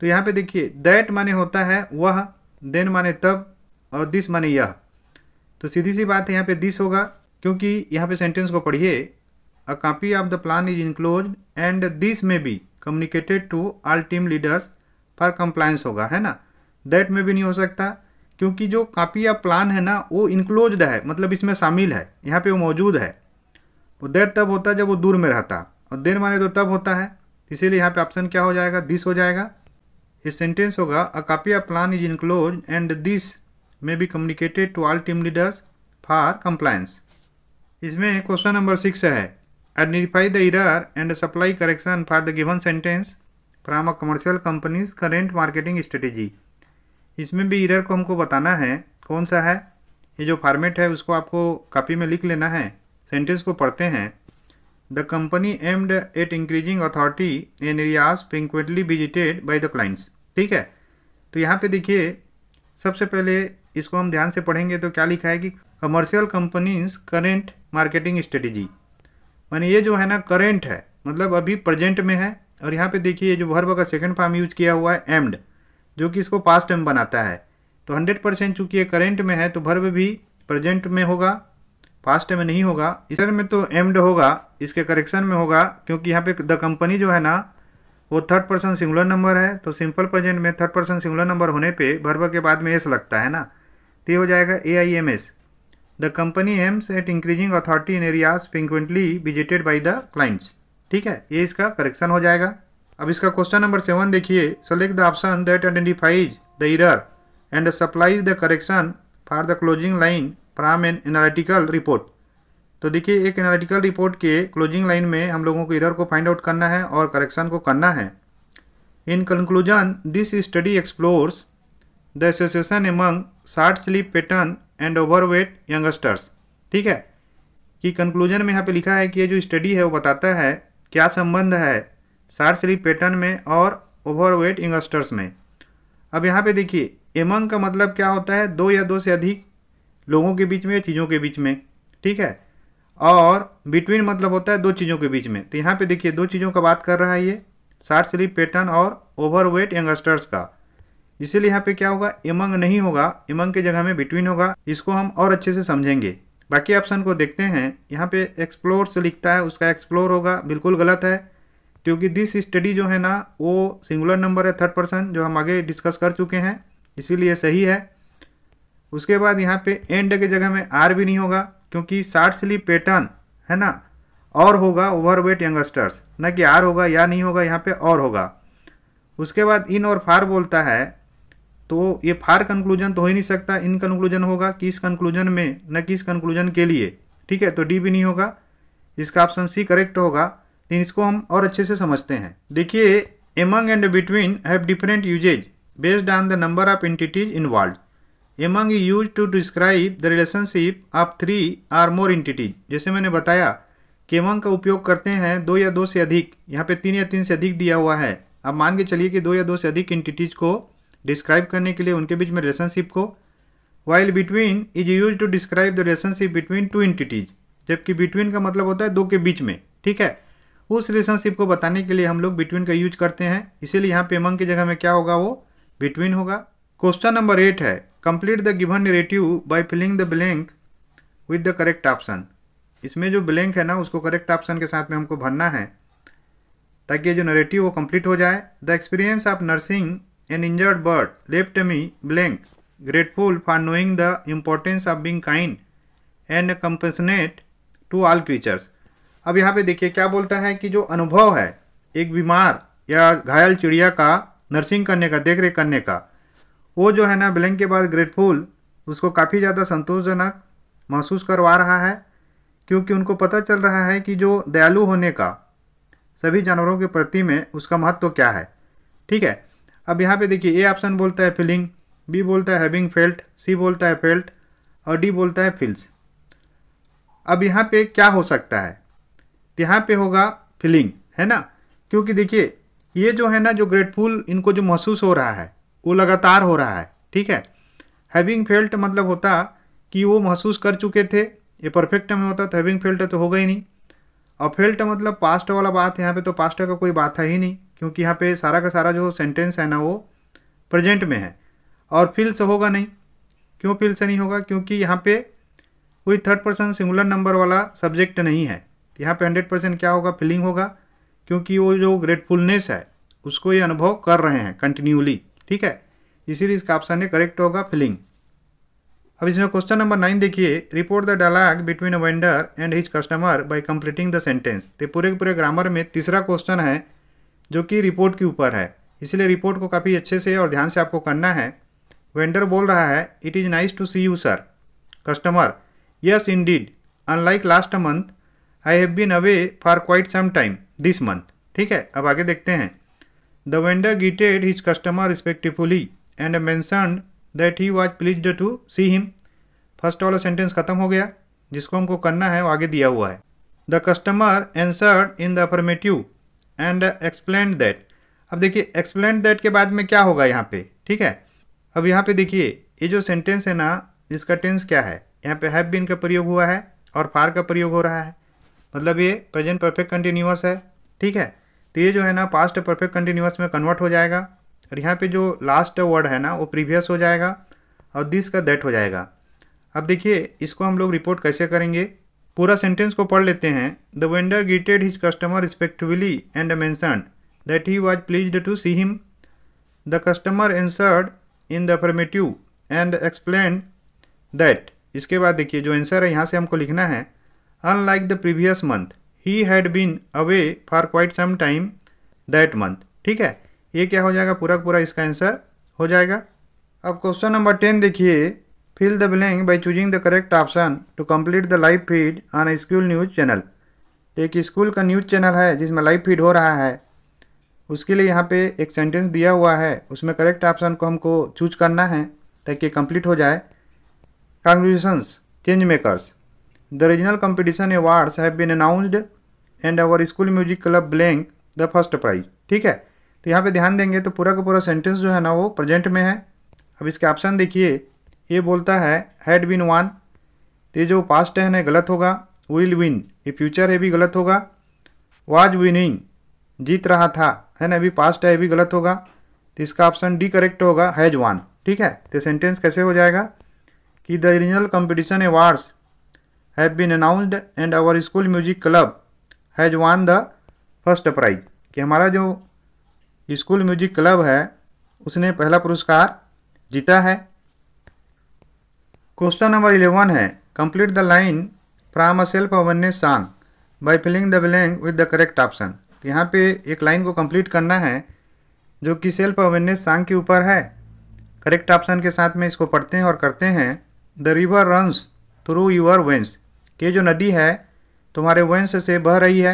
तो यहाँ पे देखिए दैट माने होता है वह देन माने तब और दिस माने यह तो सीधी सी बात है यहाँ पे दिस होगा क्योंकि यहाँ पे सेंटेंस को पढ़िए a copy of the plan is enclose and this may be communicated to all team leaders for compliance होगा है ना दैट में भी नहीं हो सकता क्योंकि जो कापी या प्लान है ना वो इंक्लोज है मतलब इसमें शामिल है यहाँ पे वो मौजूद है वो दैट तब होता है जब वो दूर में रहता और देर माने तो तब होता है इसीलिए यहाँ पे ऑप्शन क्या हो जाएगा दिस हो जाएगा ये सेंटेंस होगा अ कापी या plan is enclose and this may be communicated to all team leaders for compliance इसमें क्वेश्चन नंबर सिक्स है identify the error and supply correction for the given sentence from a commercial company's current marketing strategy इसमें भी error को हमको बताना है कौन सा है ये जो फॉर्मेट है उसको आपको कॉपी में लिख लेना है सेंटेंस को पढ़ते हैं the company aimed at increasing authority in areas frequently visited by the clients ठीक है तो यहाँ पे देखिए सबसे पहले इसको हम ध्यान से पढ़ेंगे तो क्या लिखा है कि commercial company's current marketing strategy मानी ये जो है ना करेंट है मतलब अभी प्रजेंट में है और यहाँ पे देखिए जो वर्ब का सेकंड फार्म यूज किया हुआ है एम्ड जो कि इसको पास्ट टाइम बनाता है तो हंड्रेड परसेंट चूँकि ये करेंट में है तो भर्व भी प्रेजेंट में होगा पास्ट में नहीं होगा इधर में तो एम्ड होगा इसके करेक्शन में होगा क्योंकि यहाँ पे द कंपनी जो है ना वो थर्ड पर्सन सिंगुलर नंबर है तो सिंपल प्रेजेंट में थर्ड पर्सन सिंगुलर नंबर होने पे भर्व के बाद में एस लगता है ना तो ये हो जाएगा A I M S the company aims at increasing authority in areas frequently visited by the clients ठीक है ये इसका करेक्शन हो जाएगा अब इसका क्वेश्चन नंबर सेवन देखिए select the option that identifies the error and supplies the correction for the closing line from an analytical report तो देखिए एक एनालिटिकल रिपोर्ट के क्लोजिंग लाइन में हम लोगों को इरर को फाइंड आउट करना है और करेक्शन को करना है in conclusion this study explores the association among short sleep pattern and overweight youngsters ठीक है कि कंक्लूजन में यहाँ पे लिखा है कि ये जो स्टडी है वो बताता है क्या संबंध है शार्ट शरीफ पैटर्न में और ओवरवेट यंगस्टर्स में अब यहाँ पे देखिए एमंग का मतलब क्या होता है दो या दो से अधिक लोगों के बीच में या चीज़ों के बीच में ठीक है और बिटवीन मतलब होता है दो चीज़ों के बीच में तो यहाँ पे देखिए दो चीज़ों का बात कर रहा है ये शार्ट स्लीप पैटर्न और ओवरवेट यंगस्टर्स का इसीलिए यहाँ पे क्या होगा एमंग नहीं होगा एमंग की जगह में बिटवीन होगा इसको हम और अच्छे से समझेंगे बाकी ऑप्शन को देखते हैं यहाँ पे एक्सप्लोर से लिखता है उसका एक्सप्लोर होगा बिल्कुल गलत है क्योंकि दिस स्टडी जो है ना वो सिंगुलर नंबर है थर्ड पर्सन जो हम आगे डिस्कस कर चुके हैं इसीलिए सही है उसके बाद यहाँ पे एंड के जगह में आर भी नहीं होगा क्योंकि शार्ट स्लीप पैटर्न है ना और होगा ओवरवेट यंगस्टर्स ना कि आर होगा या नहीं होगा यहाँ पे और होगा उसके बाद इन और फार बोलता है तो ये फार कंक्लूजन तो हो ही नहीं सकता इन कंक्लूजन होगा कि इस कंक्लूजन में न कि इस कंक्लूजन के लिए ठीक है तो डी भी नहीं होगा इसका ऑप्शन सी करेक्ट होगा इसको हम और अच्छे से समझते हैं देखिए among and between have different usages based on the number of entities involve among use to describe the relationship of three or more entities जैसे मैंने बताया कि एमंग का उपयोग करते हैं दो या दो से अधिक यहाँ पे तीन या तीन से अधिक दिया हुआ है अब मान के चलिए कि दो या दो से अधिक एंटिटीज को डिस्क्राइब करने के लिए उनके बीच में रिलेशनशिप को while between is use to describe the relationship between two entities जबकि बिटवीन का मतलब होता है दो के बीच में ठीक है उस रिलेशनशिप को बताने के लिए हम लोग बिटवीन का यूज करते हैं इसीलिए यहाँ पे एमंग की जगह में क्या होगा वो बिटवीन होगा क्वेश्चन नंबर एट है complete the given narrative by filling the blank with the correct option इसमें जो ब्लैंक है ना उसको करेक्ट ऑप्शन के साथ में हमको भरना है ताकि ये जो नरेटिव वो कंप्लीट हो जाए the experience of nursing an injured bird left me blank grateful for knowing the importance of being kind and compassionate to all creatures अब यहाँ पे देखिए क्या बोलता है कि जो अनुभव है एक बीमार या घायल चिड़िया का नर्सिंग करने का देख रेख करने का वो जो है ना ब्लैंक के बाद ग्रेटफुल उसको काफ़ी ज़्यादा संतोषजनक महसूस करवा रहा है क्योंकि उनको पता चल रहा है कि जो दयालु होने का सभी जानवरों के प्रति में उसका महत्व तो क्या है ठीक है अब यहाँ पे देखिए ए ऑप्शन बोलता है फीलिंग बी बोलता है हैविंग फेल्ट सी बोलता है फेल्ट और डी बोलता है फील्स अब यहाँ पे क्या हो सकता है यहाँ पे होगा फीलिंग है ना क्योंकि देखिए ये जो है ना जो ग्रेटफुल इनको जो महसूस हो रहा है वो लगातार हो रहा है ठीक है हैविंग फेल्ट मतलब होता कि वो महसूस कर चुके थे ये परफेक्ट में होता तो हैविंग फेल्ट तो होगा ही नहीं और फेल्ट मतलब पास्ट वाला बात यहाँ पे तो पास्ट का कोई बात है ही नहीं क्योंकि यहाँ पे सारा का सारा जो सेंटेंस है ना वो प्रेजेंट में है और फील से होगा नहीं क्यों फील से नहीं होगा क्योंकि यहाँ पे कोई थर्ड पर्सन सिंगुलर नंबर वाला सब्जेक्ट नहीं है तो यहाँ पे हंड्रेड परसेंट क्या होगा फीलिंग होगा क्योंकि वो जो ग्रेटफुलनेस है उसको ये अनुभव कर रहे हैं कंटिन्यूली ठीक है इसीलिए इसका ऑप्शन है करेक्ट होगा फीलिंग अब इसमें क्वेश्चन नंबर नाइन देखिए report the dialogue between a vendor and his customer by completing the sentence तो पूरे पूरे ग्रामर में तीसरा क्वेश्चन है जो कि रिपोर्ट के ऊपर है इसलिए रिपोर्ट को काफ़ी अच्छे से और ध्यान से आपको करना है वेंडर बोल रहा है it is nice to see you sir customer yes indeed unlike last month I have been away for quite some time this month ठीक है अब आगे देखते हैं the vendor greeted his customer respectively and mentioned that he was pleased to see him first वाला sentence खत्म हो गया जिसको हमको करना है वो आगे दिया हुआ है the customer answered in the affirmative and explain that अब देखिए एक्सप्लेन दैट के बाद में क्या होगा यहाँ पे ठीक है अब यहाँ पे देखिए ये जो सेंटेंस है ना इसका टेंस क्या है यहाँ पे हैव बिन का प्रयोग हुआ है और फार का प्रयोग हो रहा है मतलब ये प्रेजेंट परफेक्ट कंटिन्यूस है ठीक है तो ये जो है ना पास्ट परफेक्ट कंटिन्यूस में कन्वर्ट हो जाएगा और यहाँ पे जो लास्ट वर्ड है ना वो प्रीवियस हो जाएगा और दिस का दैट हो जाएगा अब देखिए इसको हम लोग रिपोर्ट कैसे करेंगे पूरा सेंटेंस को पढ़ लेते हैं the vendor greeted his customer respectively and mentioned that he was pleased to see him the customer answered in the affirmative and explain that इसके बाद देखिए जो आंसर है यहाँ से हमको लिखना है Unlike the previous month, he had been away for quite some time that month. ठीक है ये क्या हो जाएगा पूरा पूरा इसका आंसर हो जाएगा अब क्वेश्चन नंबर टेन देखिए fill the blank by choosing the correct option to complete the live feed on school news channel तो एक स्कूल का न्यूज़ चैनल है जिसमें लाइव फीड हो रहा है उसके लिए यहाँ पे एक सेंटेंस दिया हुआ है उसमें करेक्ट ऑप्शन को हमको चूज करना है ताकि कंप्लीट हो जाए congratulations change makers The regional competition awards have been announced and our school music club blank the first prize ठीक है तो यहाँ पे ध्यान देंगे तो पूरा का पूरा सेंटेंस जो है ना वो प्रेजेंट में है अब इसके ऑप्शन देखिए ये बोलता है हैड बीन वन तो ये जो पास्ट है ना गलत होगा विल विन ये फ्यूचर है भी गलत होगा वाज विनिंग जीत रहा था है ना अभी पास्ट है भी गलत होगा तो इसका ऑप्शन डी करेक्ट होगा हैज वन ठीक है तो सेंटेंस कैसे हो जाएगा कि the regional competition awards have been announced and our school music club has won the first prize कि हमारा जो स्कूल म्यूजिक क्लब है उसने पहला पुरस्कार जीता है क्वेश्चन नंबर इलेवन है complete the line from a self awareness song by filling the blank with the correct option तो यहाँ पे एक लाइन को कंप्लीट करना है जो कि सेल्फ अवेयरनेस सॉन्ग के ऊपर है करेक्ट ऑप्शन के साथ में इसको पढ़ते हैं और करते हैं the river runs through your veins ये जो नदी है तुम्हारे वंश से बह रही है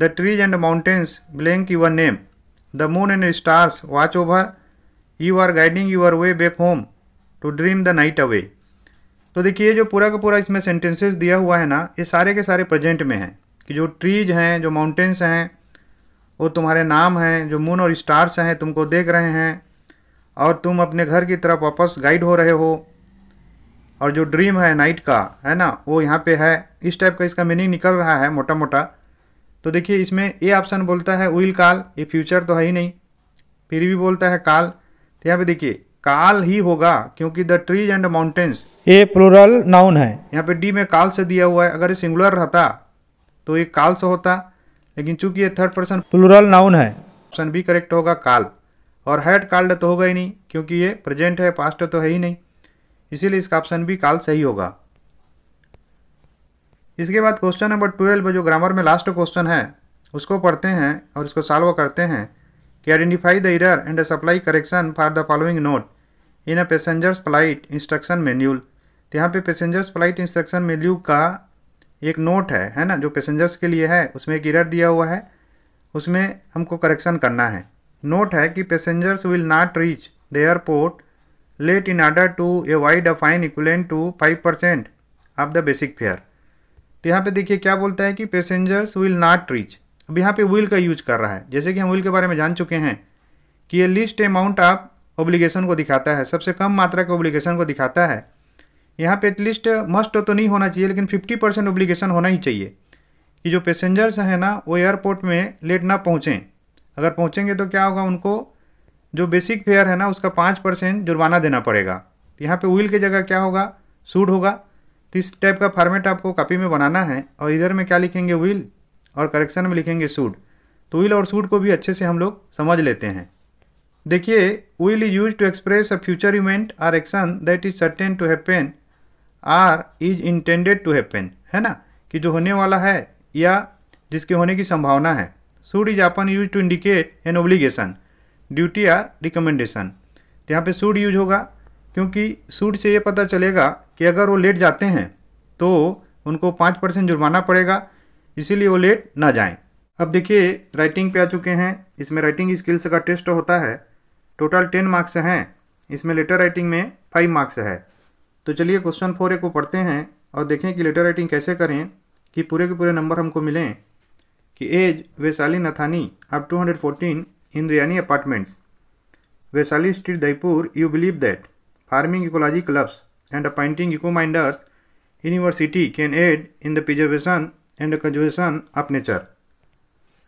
the trees and mountains blank your name the moon and stars watch over you are guiding your way back home to dream the night away तो देखिए जो पूरा का पूरा इसमें सेंटेंसेस दिया हुआ है ना ये सारे के सारे प्रेजेंट में हैं कि जो ट्रीज हैं जो माउंटेन्स हैं वो तुम्हारे नाम हैं जो मून और स्टार्स हैं तुमको देख रहे हैं और तुम अपने घर की तरफ वापस गाइड हो रहे हो और जो ड्रीम है नाइट का है ना वो यहाँ पे है इस टाइप का इसका मीनिंग निकल रहा है मोटा मोटा तो देखिए इसमें ए ऑप्शन बोलता है विल काल ये फ्यूचर तो है ही नहीं फिर भी बोलता है काल तो यहाँ पे देखिए काल ही होगा क्योंकि द ट्रीज एंड माउंटेन्स ये प्लूरल नाउन है यहाँ पे डी में काल से दिया हुआ है अगर ये सिंगुलर रहता तो ये काल से होता लेकिन चूंकि ये थर्ड पर्सन प्लोरल नाउन है ऑप्शन बी करेक्ट होगा काल और हैड काल्ड तो होगा ही नहीं क्योंकि ये प्रेजेंट है पास्ट तो है ही नहीं इसीलिए इसका ऑप्शन भी काल सही होगा इसके बाद क्वेश्चन नंबर ट्वेल्व जो ग्रामर में लास्ट क्वेश्चन है उसको पढ़ते हैं और इसको सॉल्व करते हैं कि identify the error and supply correction for the following note in a passengers flight instruction manual तो यहाँ पे पैसेंजर्स फ्लाइट इंस्ट्रक्शन मेन्यू का एक नोट है है ना जो पैसेंजर्स के लिए है उसमें एक इरर दिया हुआ है उसमें हमको करेक्शन करना है नोट है कि passengers will not reach the airport let in order to avoid a fine equivalent to 5% of the basic fare तो यहाँ पे देखिए क्या बोलता है कि पैसेंजर्स विल नॉट रीच अब यहाँ पे व्हील का यूज कर रहा है जैसे कि हम व्हील के बारे में जान चुके हैं कि ये लिस्ट अमाउंट ऑफ ओब्लीगेशन को दिखाता है सबसे कम मात्रा के ओब्लीगेशन को दिखाता है यहाँ पे एटलीस्ट मस्ट तो नहीं होना चाहिए लेकिन फिफ्टी परसेंट ओब्लीगेशन होना ही चाहिए कि जो पैसेंजर्स हैं ना वो एयरपोर्ट में लेट ना पहुँचें अगर पहुँचेंगे तो क्या होगा उनको जो बेसिक फेयर है ना उसका पाँच परसेंट जुर्माना देना पड़ेगा तो यहाँ पे विल की जगह क्या होगा सूड होगा तो इस टाइप का फॉर्मेट आपको कॉपी में बनाना है और इधर में क्या लिखेंगे विल और करेक्शन में लिखेंगे सूड तो विल और सूड को भी अच्छे से हम लोग समझ लेते हैं देखिए will is use to express a future event or action that is certain to happen or is intended to happen है ना कि जो होने वाला है या जिसके होने की संभावना है should is often use to indicate an obligation duty या रिकमेंडेशन तो यहाँ पे सूड यूज होगा क्योंकि सूड से ये पता चलेगा कि अगर वो लेट जाते हैं तो उनको पाँच परसेंट जुर्माना पड़ेगा इसीलिए वो लेट ना जाएं अब देखिए राइटिंग पे आ चुके हैं इसमें राइटिंग स्किल्स का टेस्ट होता है टोटल टेन मार्क्स हैं इसमें लेटर राइटिंग में फाइव मार्क्स है तो चलिए क्वेश्चन फोर ए को पढ़ते हैं और देखें कि लेटर राइटिंग कैसे करें कि पूरे के पूरे नंबर हमको मिलें कि एज वैशाली नथानी अब 214 Indriyani Apartments, where Street Daipur, you believe that farming ecology clubs and appointing eco-minders university can aid in the preservation and conservation of nature.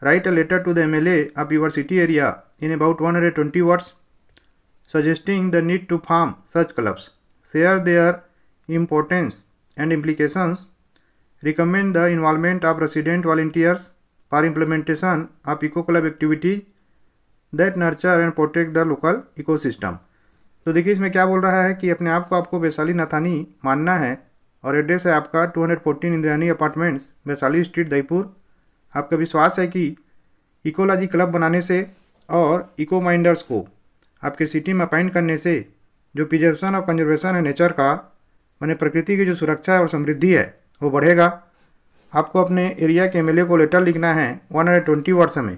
Write a letter to the MLA of your city area in about 120 words suggesting the need to form such clubs, share their importance and implications, recommend the involvement of resident volunteers for implementation of eco-club activities that nurture and protect the local ecosystem तो देखिए इसमें क्या बोल रहा है कि अपने आप को आपको वैशाली नथानी मानना है और एड्रेस है आपका 214 इंद्रयानी अपार्टमेंट्स वैशाली स्ट्रीट दईपुर आपका विश्वास है कि इकोलॉजी क्लब बनाने से और इको माइंडर्स को आपके सिटी में अपॉइंट करने से जो प्रिजर्वेशन और कंजर्वेशन है नेचर का मैंने प्रकृति की जो सुरक्षा और समृद्धि है वो बढ़ेगा आपको अपने एरिया के एम को लेटर लिखना है 120 वर्ड्स में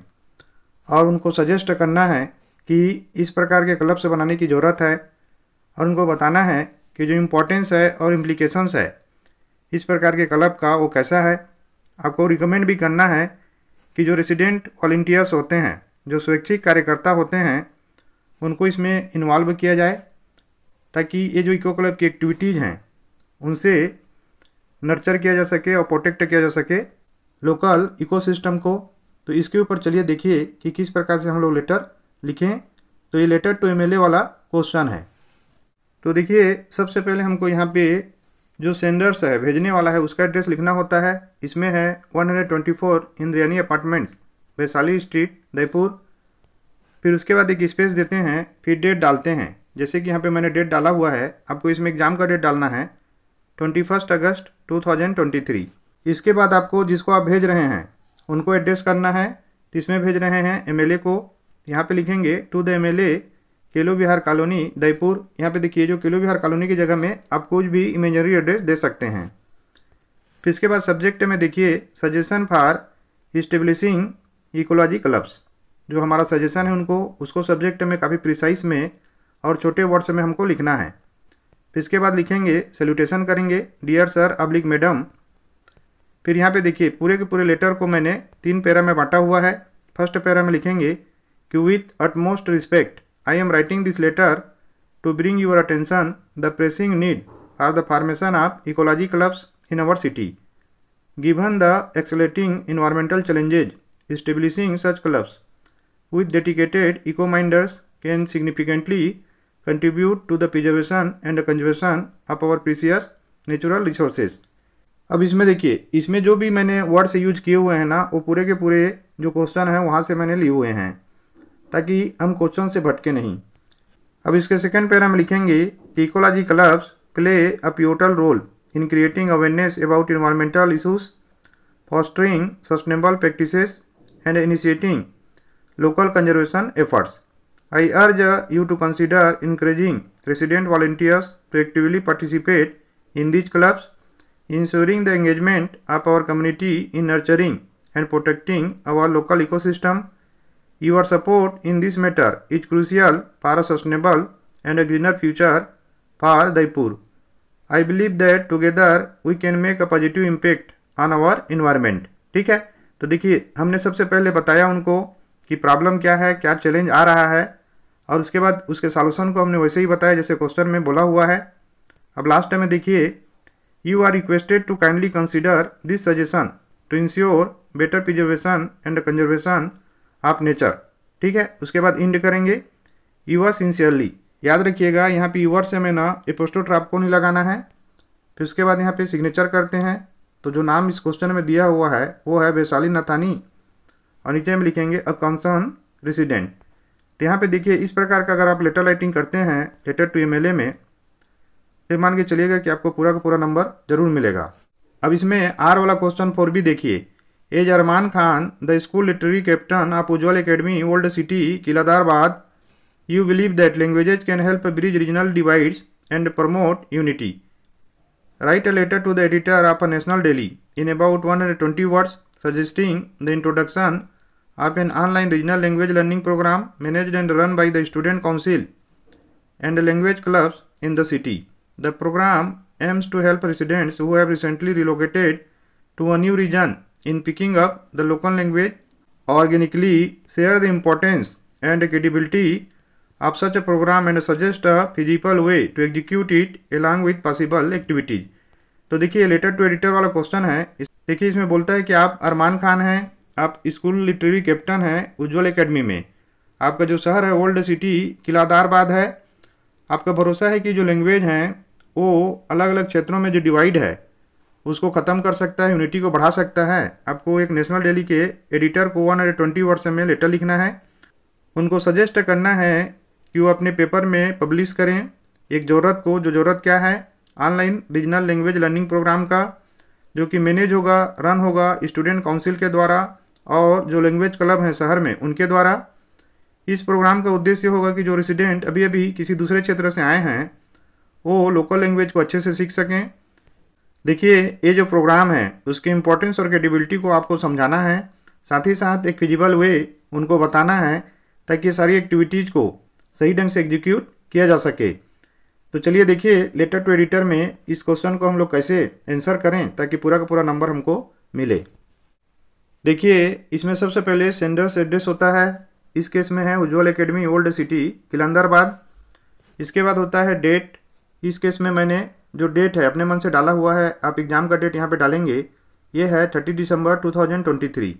और उनको सजेस्ट करना है कि इस प्रकार के क्लब्स बनाने की ज़रूरत है और उनको बताना है कि जो इम्पोर्टेंस है और इम्प्लीकेशंस है इस प्रकार के क्लब का वो कैसा है आपको रिकमेंड भी करना है कि जो रेसिडेंट वॉल्टियर्स होते हैं जो स्वैच्छिक कार्यकर्ता होते हैं उनको इसमें इन्वॉल्व किया जाए ताकि ये जो इको क्लब की एक्टिविटीज़ हैं उनसे नर्चर किया जा सके और प्रोटेक्ट किया जा सके लोकल इकोसिस्टम को तो इसके ऊपर चलिए देखिए कि किस प्रकार से हम लोग लेटर लिखें तो ये लेटर टू एम वाला क्वेश्चन है तो देखिए सबसे पहले हमको यहाँ पे जो सेंडर्स है भेजने वाला है उसका एड्रेस लिखना होता है इसमें है 124 इंद्रियानी अपार्टमेंट्स वैशाली स्ट्रीट जयपुर फिर उसके बाद एक स्पेस देते हैं फिर डेट डालते हैं जैसे कि यहाँ पे मैंने डेट डाला हुआ है आपको इसमें एग्ज़ाम का डेट डालना है ट्वेंटी फर्स्ट अगस्त टू थाउजेंड ट्वेंटी थ्री इसके बाद आपको जिसको आप भेज रहे हैं उनको एड्रेस करना है तो इसमें भेज रहे हैं एमएलए को यहाँ पे लिखेंगे टू द एमएलए केलो बिहार कॉलोनी दयपुर यहाँ पे देखिए जो केलो बिहार कॉलोनी की जगह में आप कुछ भी इमेजनरी एड्रेस दे सकते हैं फिर इसके बाद सब्जेक्ट में देखिए suggestion for establishing ecology clubs जो हमारा सजेशन है उनको उसको सब्जेक्ट में काफ़ी प्रिसाइस में और छोटे वर्ड्स में हमको लिखना है फिर इसके बाद लिखेंगे सैल्यूटेशन करेंगे डियर सर अब्लिक मैडम फिर यहाँ पे देखिए पूरे के पूरे लेटर को मैंने तीन पैरा में बांटा हुआ है फर्स्ट पैरा में लिखेंगे कि with utmost respect I am writing this letter to bring your attention the pressing need or the formation of ecology clubs in our city given the accelerating environmental challenges establishing such clubs with dedicated eco minders can significantly contribute to the preservation and the conservation of our precious natural resources अब इसमें देखिए इसमें जो भी मैंने words use किए हुए हैं ना वो पूरे के पूरे जो क्वेश्चन है वहाँ से मैंने लिए हुए हैं ताकि हम क्वेश्चन से भटके नहीं अब इसके सेकंड पैर हम लिखेंगे कि ecology clubs play a pivotal role in creating awareness about environmental issues fostering sustainable practices and initiating local conservation efforts I urge you to consider increasing resident volunteers to actively participate in these clubs ensuring the engagement of our community in nurturing and protecting our local ecosystem. Your support in this matter is crucial for a sustainable and a greener future for Daipur. I believe that together we can make a positive impact on our environment. ठीक है तो देखिए हमने सबसे पहले बताया उनको कि प्रॉब्लम क्या है क्या चैलेंज आ रहा है और उसके बाद उसके सॉल्यूशन को हमने वैसे ही बताया जैसे क्वेश्चन में बोला हुआ है अब लास्ट में देखिए you are requested to kindly consider this suggestion to ensure better preservation and conservation of nature ठीक है उसके बाद इंड करेंगे यूअर सिंसियरली याद रखिएगा यहाँ पे यूअर से हमें ना एपोस्टोट आपको नहीं लगाना है फिर उसके बाद यहाँ पे सिग्नेचर करते हैं तो जो नाम इस क्वेश्चन में दिया हुआ है वो है वैशाली नथानी और नीचे हम लिखेंगे अ कंसर्न रेसिडेंट तो यहाँ पे देखिए इस प्रकार का अगर आप लेटर राइटिंग करते हैं लेटर टू एम में फिर मान के चलिएगा कि आपको पूरा का पूरा नंबर जरूर मिलेगा अब इसमें आर वाला क्वेश्चन फोर भी देखिए as Armaan Khan the school literary captain of Ujjwal academy old city Kiladarbad you believe that languages can help bridge regional divides and promote unity write a letter to the editor of a national daily in about one hundred twenty words suggesting the introduction of an online regional language learning programme manage and run by the student council and language clubs in the city The program aims to help residents who have recently relocated to a new region in picking up the local language organically share the importance and credibility of such a program and suggest a feasible way to execute it along with possible activities तो देखिए letter to editor वाला question है देखिए इसमें बोलता है कि आप अरमान खान हैं आप स्कूल लिटरेरी कैप्टन हैं उज्ज्वल एकेडमी में आपका जो शहर है ओल्ड सिटी किलादारबाद है आपका भरोसा है कि जो लैंग्वेज हैं वो अलग अलग क्षेत्रों में जो डिवाइड है उसको ख़त्म कर सकता है यूनिटी को बढ़ा सकता है आपको एक नेशनल डेली के एडिटर को वन हंड्रेड ट्वेंटी वर्ड्स में लेटर लिखना है उनको सजेस्ट करना है कि वो अपने पेपर में पब्लिश करें एक ज़रूरत को जो ज़रूरत क्या है online regional language learning programme का जो कि मैनेज होगा रन होगा स्टूडेंट काउंसिल के द्वारा और जो लैंग्वेज क्लब हैं शहर में उनके द्वारा इस प्रोग्राम का उद्देश्य होगा कि जो रेसिडेंट अभी अभी किसी दूसरे क्षेत्र से आए हैं वो लोकल लैंग्वेज को अच्छे से सीख सकें देखिए ये जो प्रोग्राम है उसके इम्पोर्टेंस और क्रेडिबिलिटी को आपको समझाना है साथ ही साथ एक फिजिबल वे उनको बताना है ताकि सारी एक्टिविटीज़ को सही ढंग से एग्जीक्यूट किया जा सके तो चलिए देखिए लेटर टू एडिटर में इस क्वेश्चन को हम लोग कैसे आंसर करें ताकि पूरा का पूरा नंबर हमको मिले देखिए इसमें सबसे पहले सेंडर्स एड्रेस होता है इस केस में है Ujjwal academy old city Kilandarbad इसके बाद होता है डेट इस केस में मैंने जो डेट है अपने मन से डाला हुआ है आप एग्ज़ाम का डेट यहाँ पे डालेंगे ये है थर्टी दिसंबर 2023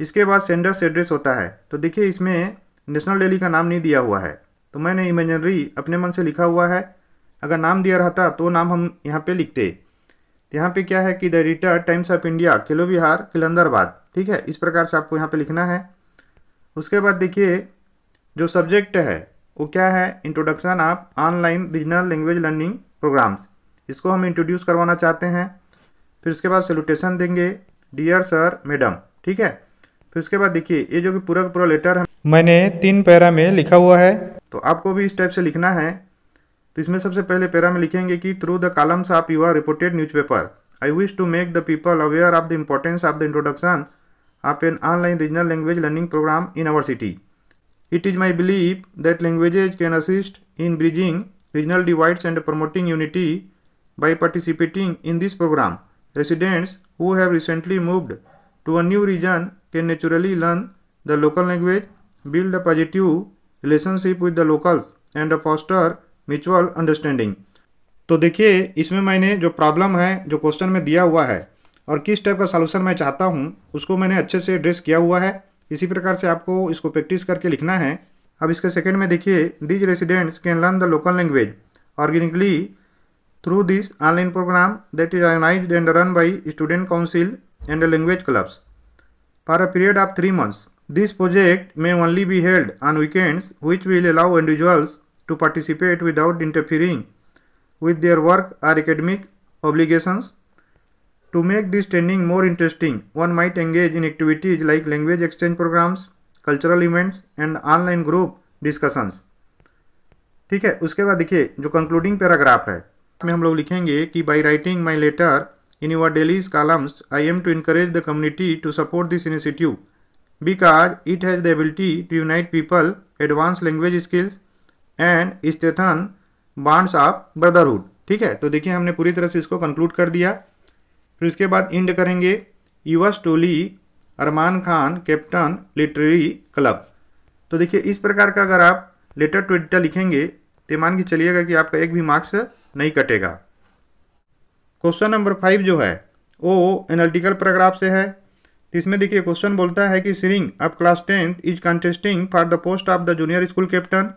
इसके बाद सेंडर्स एड्रेस होता है तो देखिए इसमें नेशनल डेली का नाम नहीं दिया हुआ है तो मैंने इमेजनरी अपने मन से लिखा हुआ है अगर नाम दिया रहता तो नाम हम यहाँ पे लिखते तो यहाँ पे क्या है कि the writer Times of India किलो बिहार किलंदरबाद ठीक है इस प्रकार से आपको यहाँ पे लिखना है उसके बाद देखिए जो सब्जेक्ट है वो क्या है introduction of online regional language learning programmes इसको हम इंट्रोड्यूस करवाना चाहते हैं फिर उसके बाद सल्यूटेशन देंगे डियर सर मैडम ठीक है फिर उसके बाद देखिए ये जो कि पूरा का पूरा लेटर है मैंने तीन पैरा में लिखा हुआ है तो आपको भी इस टाइप से लिखना है तो इसमें सबसे पहले पैरा में लिखेंगे कि through the columns of your reported newspaper I wish to make the people aware of the importance of the introduction of an online regional language learning programme in our city It is my belief that languages can assist in bridging regional divides and promoting unity by participating in this program. Residents who have recently moved to a new region can naturally learn the local language, build a positive relationship with the locals and foster mutual understanding. तो देखिए इसमें मैंने जो problem है जो question में दिया हुआ है और किस टाइप का सोल्यूशन मैं चाहता हूँ उसको मैंने अच्छे से एड्रेस किया हुआ है इसी प्रकार से आपको इसको प्रैक्टिस करके लिखना है अब इसके सेकेंड में देखिए these residents can learn the local language organically through this online programme that is organise and run by student council and language clubs for a period of three months this project may only be held on weekends which will allow individuals to participate without interfering with their work or academic obligations To make this training more interesting, one might engage in activities like language exchange programs, cultural events and online group discussions. ठीक है उसके बाद देखिए जो concluding paragraph है इसमें हम लोग लिखेंगे कि by writing my letter in your dailies columns I am to encourage the community to support this initiative because it has the ability to unite people advance language skills and स्टेथन bonds of brotherhood ठीक है तो देखिए हमने पूरी तरह से इसको कंक्लूड कर दिया फिर उसके बाद इंड करेंगे युवा टोली Armaan Khan captain literary club तो देखिए इस प्रकार का अगर आप लेटर टू एडिटर लिखेंगे तो मान के चलिएगा कि आपका एक भी मार्क्स नहीं कटेगा क्वेश्चन नंबर फाइव जो है वो एनालिटिकल पैराग्राफ से है तो इसमें देखिए क्वेश्चन बोलता है कि सिरिंग अब class tenth is contesting for the post of the junior school captain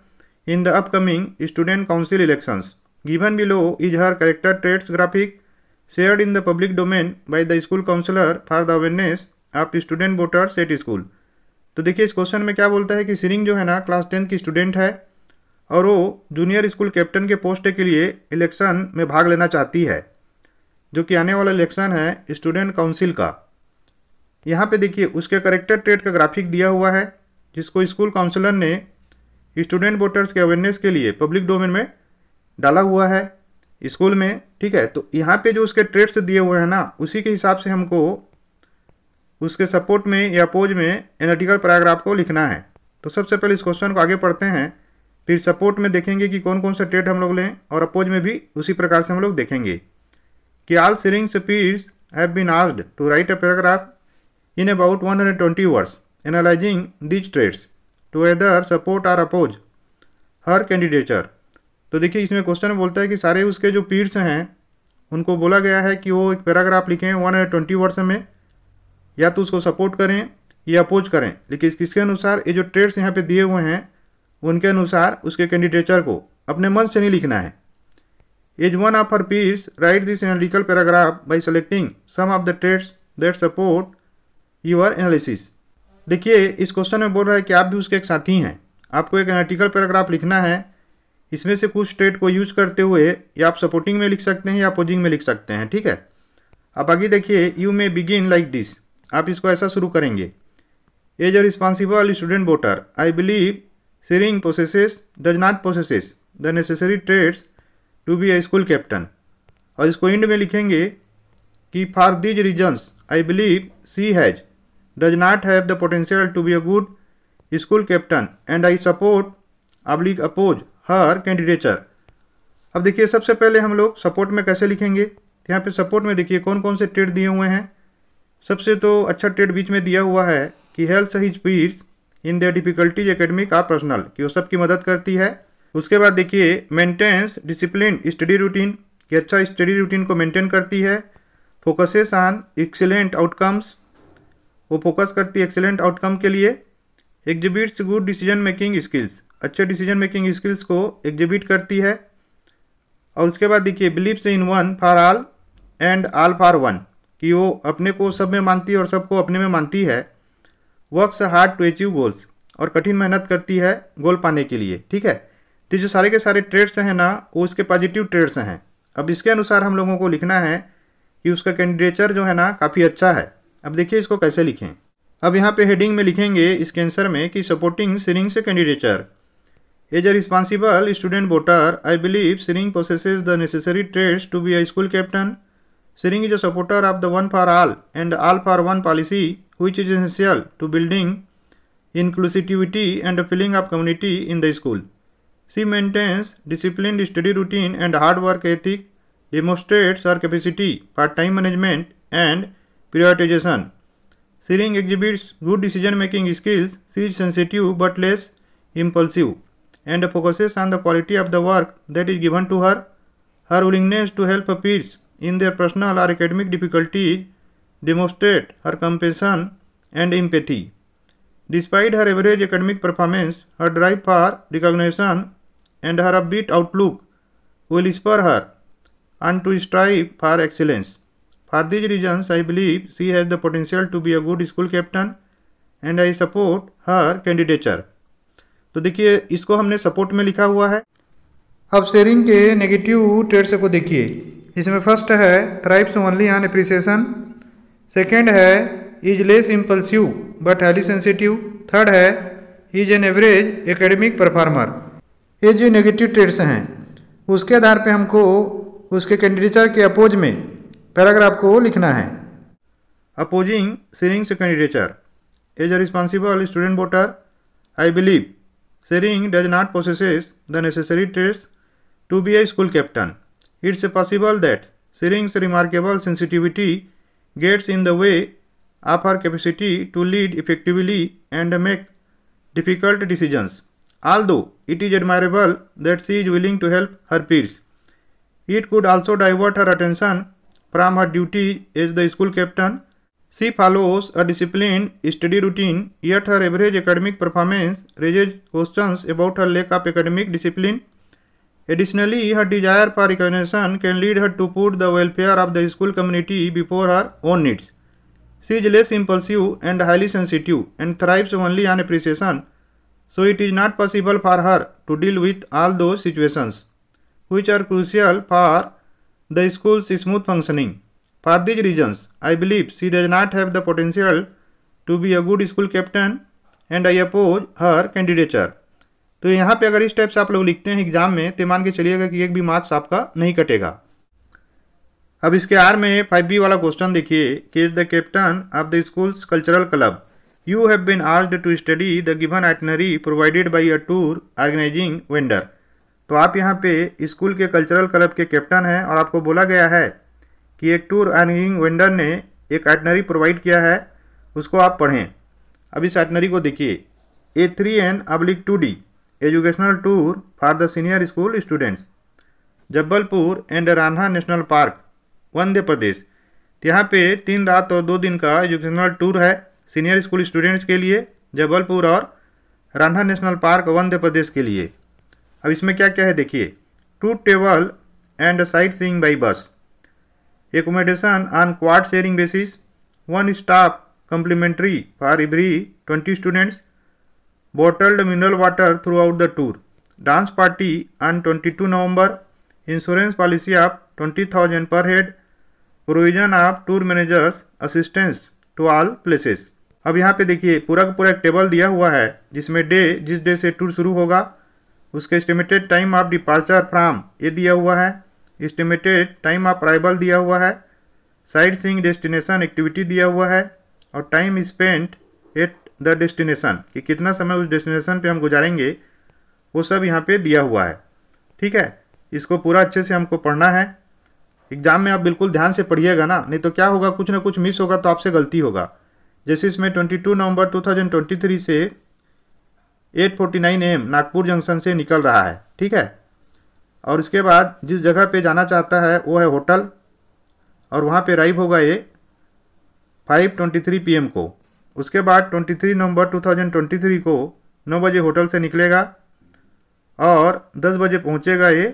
in the upcoming student council elections given below is her character traits graphic shared in the public domain by the school counselor for the awareness of student voters at school तो देखिए इस question में क्या बोलता है कि सिरिंग जो है ना क्लास टेंथ की स्टूडेंट है और वो जूनियर स्कूल कैप्टन के पोस्ट के लिए इलेक्शन में भाग लेना चाहती है जो कि आने वाला इलेक्शन है स्टूडेंट काउंसिल का यहाँ पे देखिए उसके करेक्टर ट्रेड का ग्राफिक दिया हुआ है जिसको स्कूल काउंसलर ने स्टूडेंट वोटर्स के अवेयरनेस के लिए पब्लिक डोमेन में डाला हुआ है स्कूल में ठीक है तो यहाँ पे जो उसके ट्रेड्स दिए हुए हैं ना उसी के हिसाब से हमको उसके सपोर्ट में या अपोज में एनालिटिकल पैराग्राफ को लिखना है तो सबसे पहले इस क्वेश्चन को आगे पढ़ते हैं फिर सपोर्ट में देखेंगे कि कौन कौन सा ट्रेड हम लोग लें और अपोज में भी उसी प्रकार से हम लोग देखेंगे कि all Sering peers have been asked to write a paragraph in about 120 hundred twenty words analysing these traits to either support or oppose her candidature तो देखिए इसमें क्वेश्चन बोलता है कि सारे उसके जो पीर्स हैं उनको बोला गया है कि वो एक पैराग्राफ लिखें वन ट्वेंटी वर्ड्स में या तो उसको सपोर्ट करें या अपोज करें लेकिन किसके अनुसार ये जो ट्रेड्स यहाँ पे दिए हुए हैं उनके अनुसार उसके कैंडिडेचर को अपने मन से नहीं लिखना है as one of her peers write this analytical paragraph by selecting some of the traits that support your analysis देखिए इस क्वेश्चन में बोल रहा है कि आप भी उसके एक साथी हैं आपको एक एनालिटिकल पैराग्राफ लिखना है इसमें से कुछ स्टेट को यूज करते हुए या आप सपोर्टिंग में लिख सकते हैं या अपोजिंग में लिख सकते हैं ठीक है अब आगे देखिए you may begin like this आप इसको ऐसा शुरू करेंगे as a responsible student voter I believe Sering possesses does not possesses the necessary traits to be a school captain और इसको इंड में लिखेंगे कि for these reasons I believe she has does not have the potential to be a good school captain and I support oblique oppose her candidature अब देखिए सबसे पहले हम लोग सपोर्ट में कैसे लिखेंगे तो यहाँ पे सपोर्ट में देखिए कौन कौन से ट्रेड दिए हुए हैं सबसे तो अच्छा ट्रेड बीच में दिया हुआ है कि हेल्थ his peers in the difficulties academic or personal कि वो सबकी मदद करती है उसके बाद देखिए मेंटेनेंस डिसिप्लिन स्टडी रूटीन कि अच्छा स्टडी रूटीन को मेंटेन करती है फोकसेस ऑन एक्सेलेंट आउटकम्स वो फोकस करती है एक्सेलेंट आउटकम के लिए exhibits good decision making skills अच्छे डिसीजन मेकिंग स्किल्स को एग्जिबिट करती है और उसके बाद देखिए believes in one for all and all for one कि वो अपने को सब में मानती है और सबको अपने में मानती है works hard to achieve goals और कठिन मेहनत करती है गोल पाने के लिए ठीक है तो जो सारे के सारे ट्रेड्स हैं ना वो उसके पॉजिटिव ट्रेड्स हैं अब इसके अनुसार हम लोगों को लिखना है कि उसका कैंडिडेचर जो है ना काफ़ी अच्छा है अब देखिए इसको कैसे लिखें अब यहाँ पे हेडिंग में लिखेंगे इस कैंसर में कि सपोर्टिंग से candidature As a responsible student voter, I believe Siring possesses the necessary traits to be a school captain. Siring is a supporter of the one for all and all for one policy, which is essential to building inclusivity and a feeling of community in the school. She maintains disciplined study routine and hard work ethic, demonstrates her capacity for time management and prioritization. Siring exhibits good decision making skills, she is sensitive but less impulsive and focuses on the quality of the work that is given to her. Her willingness to help peers in their personal or academic difficulties demonstrate her compassion and empathy. Despite her average academic performance, her drive for recognition and her upbeat outlook will spur her on to strive for excellence. For these reasons, I believe she has the potential to be a good school captain and I support her candidature. तो देखिए इसको हमने support में लिखा हुआ है अब sharing के नेगेटिव ट्रेड्स को देखिए इसमें फर्स्ट है thrives only on appreciation second है is less impulsive but highly sensitive third है is an average academic performer ये जो नेगेटिव ट्रेड्स हैं उसके आधार पे हमको उसके कैंडिडेचर के अपोज में पैराग्राफ को लिखना है opposing Sering's candidature as a responsible student voter I believe Sering does not possess the necessary traits to be a school captain. It's possible that Sering's remarkable sensitivity gets in the way of her capacity to lead effectively and make difficult decisions. Although it is admirable that she is willing to help her peers, it could also divert her attention from her duty as the school captain She follows a disciplined study routine, yet her average academic performance raises questions about her lack of academic discipline. Additionally, her desire for recognition can lead her to put the welfare of the school community before her own needs. She is less impulsive and highly sensitive and thrives only on appreciation, so it is not possible for her to deal with all those situations, which are crucial for the school's smooth functioning. For these reasons, I believe she does not have the potential to be a good school captain and I oppose her candidature तो यहाँ पे अगर इस type से आप लोग लिखते हैं एग्जाम में तो मान के चलिएगा कि एक भी मार्क्स आपका नहीं कटेगा अब इसके आर में फाइव बी वाला क्वेश्चन देखिए कि is the captain of the school's cultural club you have been urged to study the given itinerary provided by a tour organising vendor तो आप यहाँ पे स्कूल के कल्चरल क्लब के कैप्टन हैं और आपको बोला गया है कि एक टूर ऑर्गेनिंग वेंडर ने एक एटनरी प्रोवाइड किया है उसको आप पढ़ें अब इस एटनरी को देखिए a three N oblique two D educational tour for the senior school students Jabalpur and Kanha national park वंदे प्रदेश यहाँ पे तीन रात और दो दिन का एजुकेशनल टूर है सीनियर स्कूल स्टूडेंट्स के लिए जबलपुर और रान्हा नेशनल पार्क वंध्य प्रदेश के लिए अब इसमें क्या क्या है देखिए to table and sightseeing by bus accommodation on quad sharing basis, one stop complimentary for every 20 students, bottled mineral water throughout the tour, dance party on 22 November, insurance policy of 20,000 per head, provision of tour managers assistance to all places अब यहाँ पे देखिए पूरा का पूरा एक table दिया हुआ है जिसमें डे जिस डे से टूर शुरू होगा उसका estimated time of departure from ये दिया हुआ है इस्टीमेटेड टाइम ऑफ अराइवल दिया हुआ है साइड सीइंग डेस्टिनेशन एक्टिविटी दिया हुआ है और time spent at the destination कि कितना समय उस डेस्टिनेशन पे हम गुजारेंगे वो सब यहाँ पे दिया हुआ है ठीक है इसको पूरा अच्छे से हमको पढ़ना है एग्जाम में आप बिल्कुल ध्यान से पढ़िएगा ना नहीं तो क्या होगा कुछ ना कुछ मिस होगा तो आपसे गलती होगा जैसे इसमें 22 नवंबर 2023 से 8:49 एम नागपुर जंक्शन से निकल रहा है ठीक है और इसके बाद जिस जगह पे जाना चाहता है वो है होटल और वहाँ पे अराइव होगा ये 5:23 पीएम को उसके बाद 23 नवंबर 2023 को 9 बजे होटल से निकलेगा और 10 बजे पहुँचेगा ये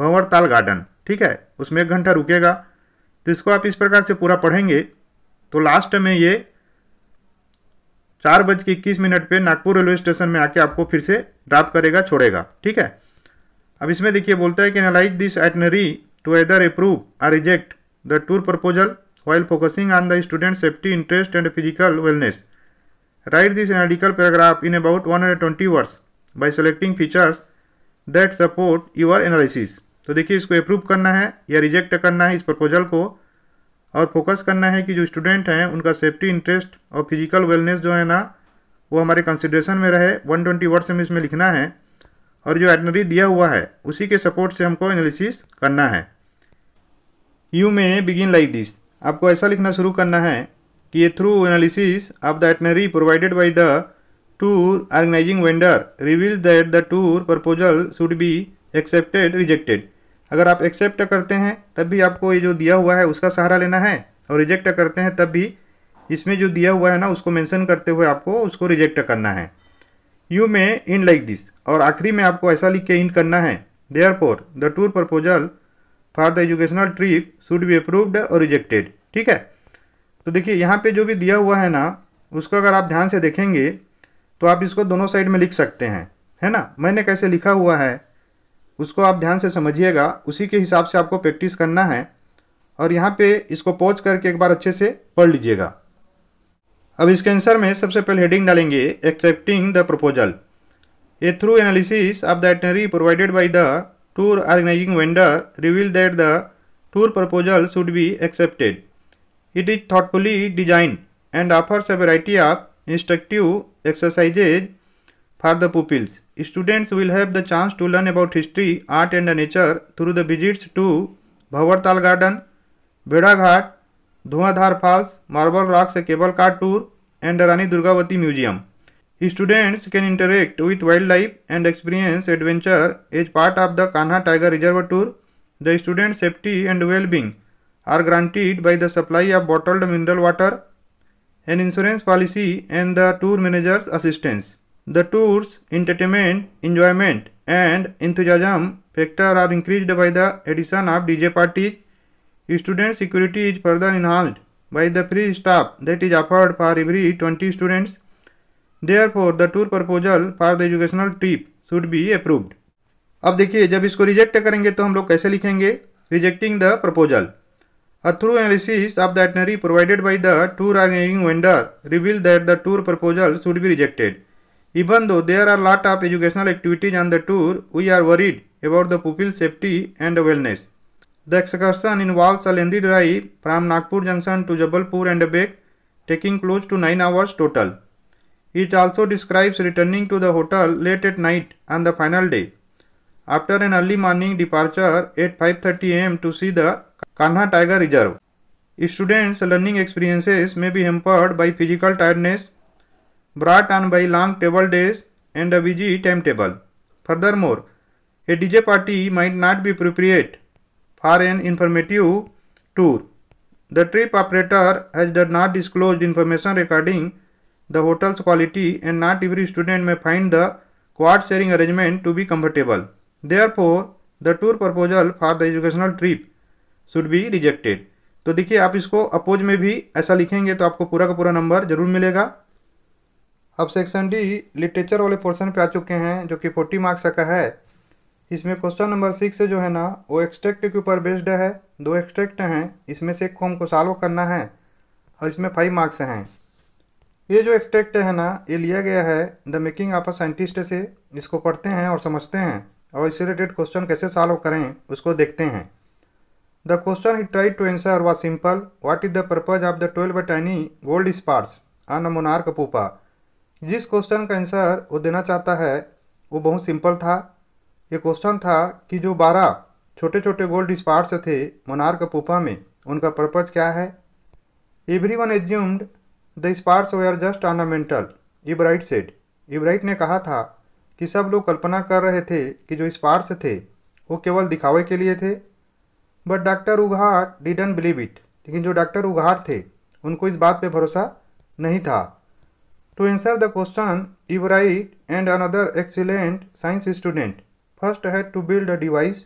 भंवरताल गार्डन ठीक है उसमें एक घंटा रुकेगा तो इसको आप इस प्रकार से पूरा पढ़ेंगे तो लास्ट में ये चार बज के इक्कीस मिनट पर नागपुर रेलवे स्टेशन में आके आपको फिर से ड्राप करेगा छोड़ेगा ठीक है अब इसमें देखिए बोलता है कि analyse this itinerary to either approve or reject the tour proposal on the student safety interest and physical wellness write this analytical paragraph in about one hundred 120 words by selecting features that support your analysis तो देखिए इसको approve करना है या reject करना है इस proposal को और फोकस करना है कि जो स्टूडेंट हैं उनका सेफ्टी इंटरेस्ट और फिजिकल वेलनेस जो है ना वो हमारे कंसिड्रेशन में रहे 120 वर्ड्स हमें इसमें लिखना है और जो एटनरी दिया हुआ है उसी के सपोर्ट से हमको एनालिसिस करना है यू में बिगिन लाइक दिस आपको ऐसा लिखना शुरू करना है कि ये thorough analysis of the itinerary provided by the tour organising vendor reveals that the tour proposal should be accepted rejected अगर आप एक्सेप्ट करते हैं तब भी आपको ये जो दिया हुआ है उसका सहारा लेना है और रिजेक्ट करते हैं तब भी इसमें जो दिया हुआ है ना उसको मेंशन करते हुए आपको उसको रिजेक्ट करना है you may end like this और आखिरी में आपको ऐसा लिख के इन करना है therefore the tour proposal for the educational trip should be approved और रिजेक्टेड ठीक है तो देखिए यहाँ पे जो भी दिया हुआ है ना उसको अगर आप ध्यान से देखेंगे तो आप इसको दोनों साइड में लिख सकते हैं है ना मैंने कैसे लिखा हुआ है उसको आप ध्यान से समझिएगा उसी के हिसाब से आपको प्रैक्टिस करना है और यहाँ पे इसको पहुँच करके एक बार अच्छे से पढ़ लीजिएगा अब इसके आंसर में सबसे पहले हेडिंग डालेंगे accepting the proposal a thorough analysis of the itinerary provided by the tour organising vendor reveal that the tour proposal should be accepted it is thoughtfully design and offers a variety of instructive exercises for the pupils students will have the chance to learn about history art and the nature through the visits to Bhawartal garden भेड़ाघाट Dhuandhar falls marble rocks cable car tour and Rani Durgavati museum students can interact with wildlife and experience adventure as part of the Kanha tiger reserve tour the student safety and wellbeing are granted by the supply of bottled mineral water an insurance policy and the tour managers assistance the tours entertainment enjoyment and enthusiasm factor are increase by the addition of D J parties student security is security is further the free staff that is afford for every twenty students they are for the tour proposal for the educational trip should be approved अब देखिए जब इसको reject करेंगे तो हम लोग कैसे लिखेंगे rejecting the proposal a thorough analysis of the itinerary provided by the tour organising vendor reveal that the tour proposal should be rejected even though there are lot of educational activities on the tour we are worried about the people safety and wellness The excursion involves a lengthy drive from Nagpur Junction to Jabalpur and back, taking close to 9 hours total. It also describes returning to the hotel late at night on the final day. After an early morning departure at 5.30 am to see the Kanha Tiger Reserve. Students' learning experiences may be hampered by physical tiredness brought on by long table days and a busy timetable. Furthermore, a DJ party might not be appropriate for an informative tour. The trip operator has not disclosed information regarding the hotel's quality and not every student may find the quad sharing arrangement to be comfortable. Therefore, the tour proposal for the educational trip should be rejected. तो देखिए आप इसको oppose में भी ऐसा लिखेंगे तो आपको पूरा का पूरा नंबर जरूर मिलेगा अब सेक्शन डी लिटरेचर वाले पोर्शन पे आ चुके हैं जो कि 40 मार्क्स का है इसमें क्वेश्चन नंबर सिक्स जो है ना वो एक्सट्रैक्ट के ऊपर बेस्ड है दो एक्सट्रैक्ट हैं इसमें से एक को हमको सॉल्व करना है और इसमें फाइव मार्क्स हैं ये जो एक्सट्रैक्ट है ना ये लिया गया है the making of a scientist से इसको पढ़ते हैं और समझते हैं और इससे रिलेटेड क्वेश्चन कैसे सॉल्व करें उसको देखते हैं the question he try to answer was simple what is the purpose of the twelve tiny gold spots on a monarch pupa जिस क्वेश्चन का आंसर वो देना चाहता है वो बहुत सिंपल था ये क्वेश्चन था कि जो बारह छोटे छोटे गोल्ड स्पार्ट्स थे मोनार्क पुपा में उनका पर्पज क्या है every one assumed the spots they are just ornamental Ebright said Ebright ने कहा था कि सब लोग कल्पना कर रहे थे कि जो स्पार्ट्स थे वो केवल दिखावे के लिए थे but doctor Urquhart didn't believe it लेकिन जो डॉक्टर उघाट थे उनको इस बात पे भरोसा नहीं था to answer the question Ebright and another excellent science student First I had to build a device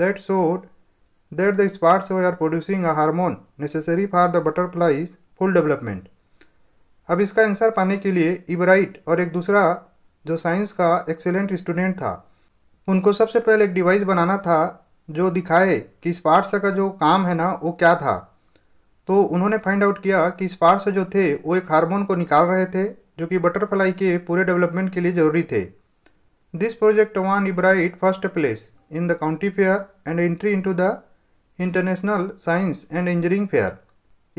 that showed that the sparks were producing a hormone necessary for the butterfly's full development. अब इसका answer पाने के लिए इबराइट और एक दूसरा जो science का एक्सेलेंट स्टूडेंट था उनको सबसे पहले एक डिवाइस बनाना था जो दिखाए कि स्पार्ट्स का जो काम है ना वो क्या था तो उन्होंने फाइंड आउट किया कि स्पार्ट्स जो थे वो एक हार्मोन को निकाल रहे थे जो कि बटरफ्लाई के पूरे डेवलपमेंट के लिए ज़रूरी थे This project won Ibrahim first place in the county fair and entry into the international science and engineering fair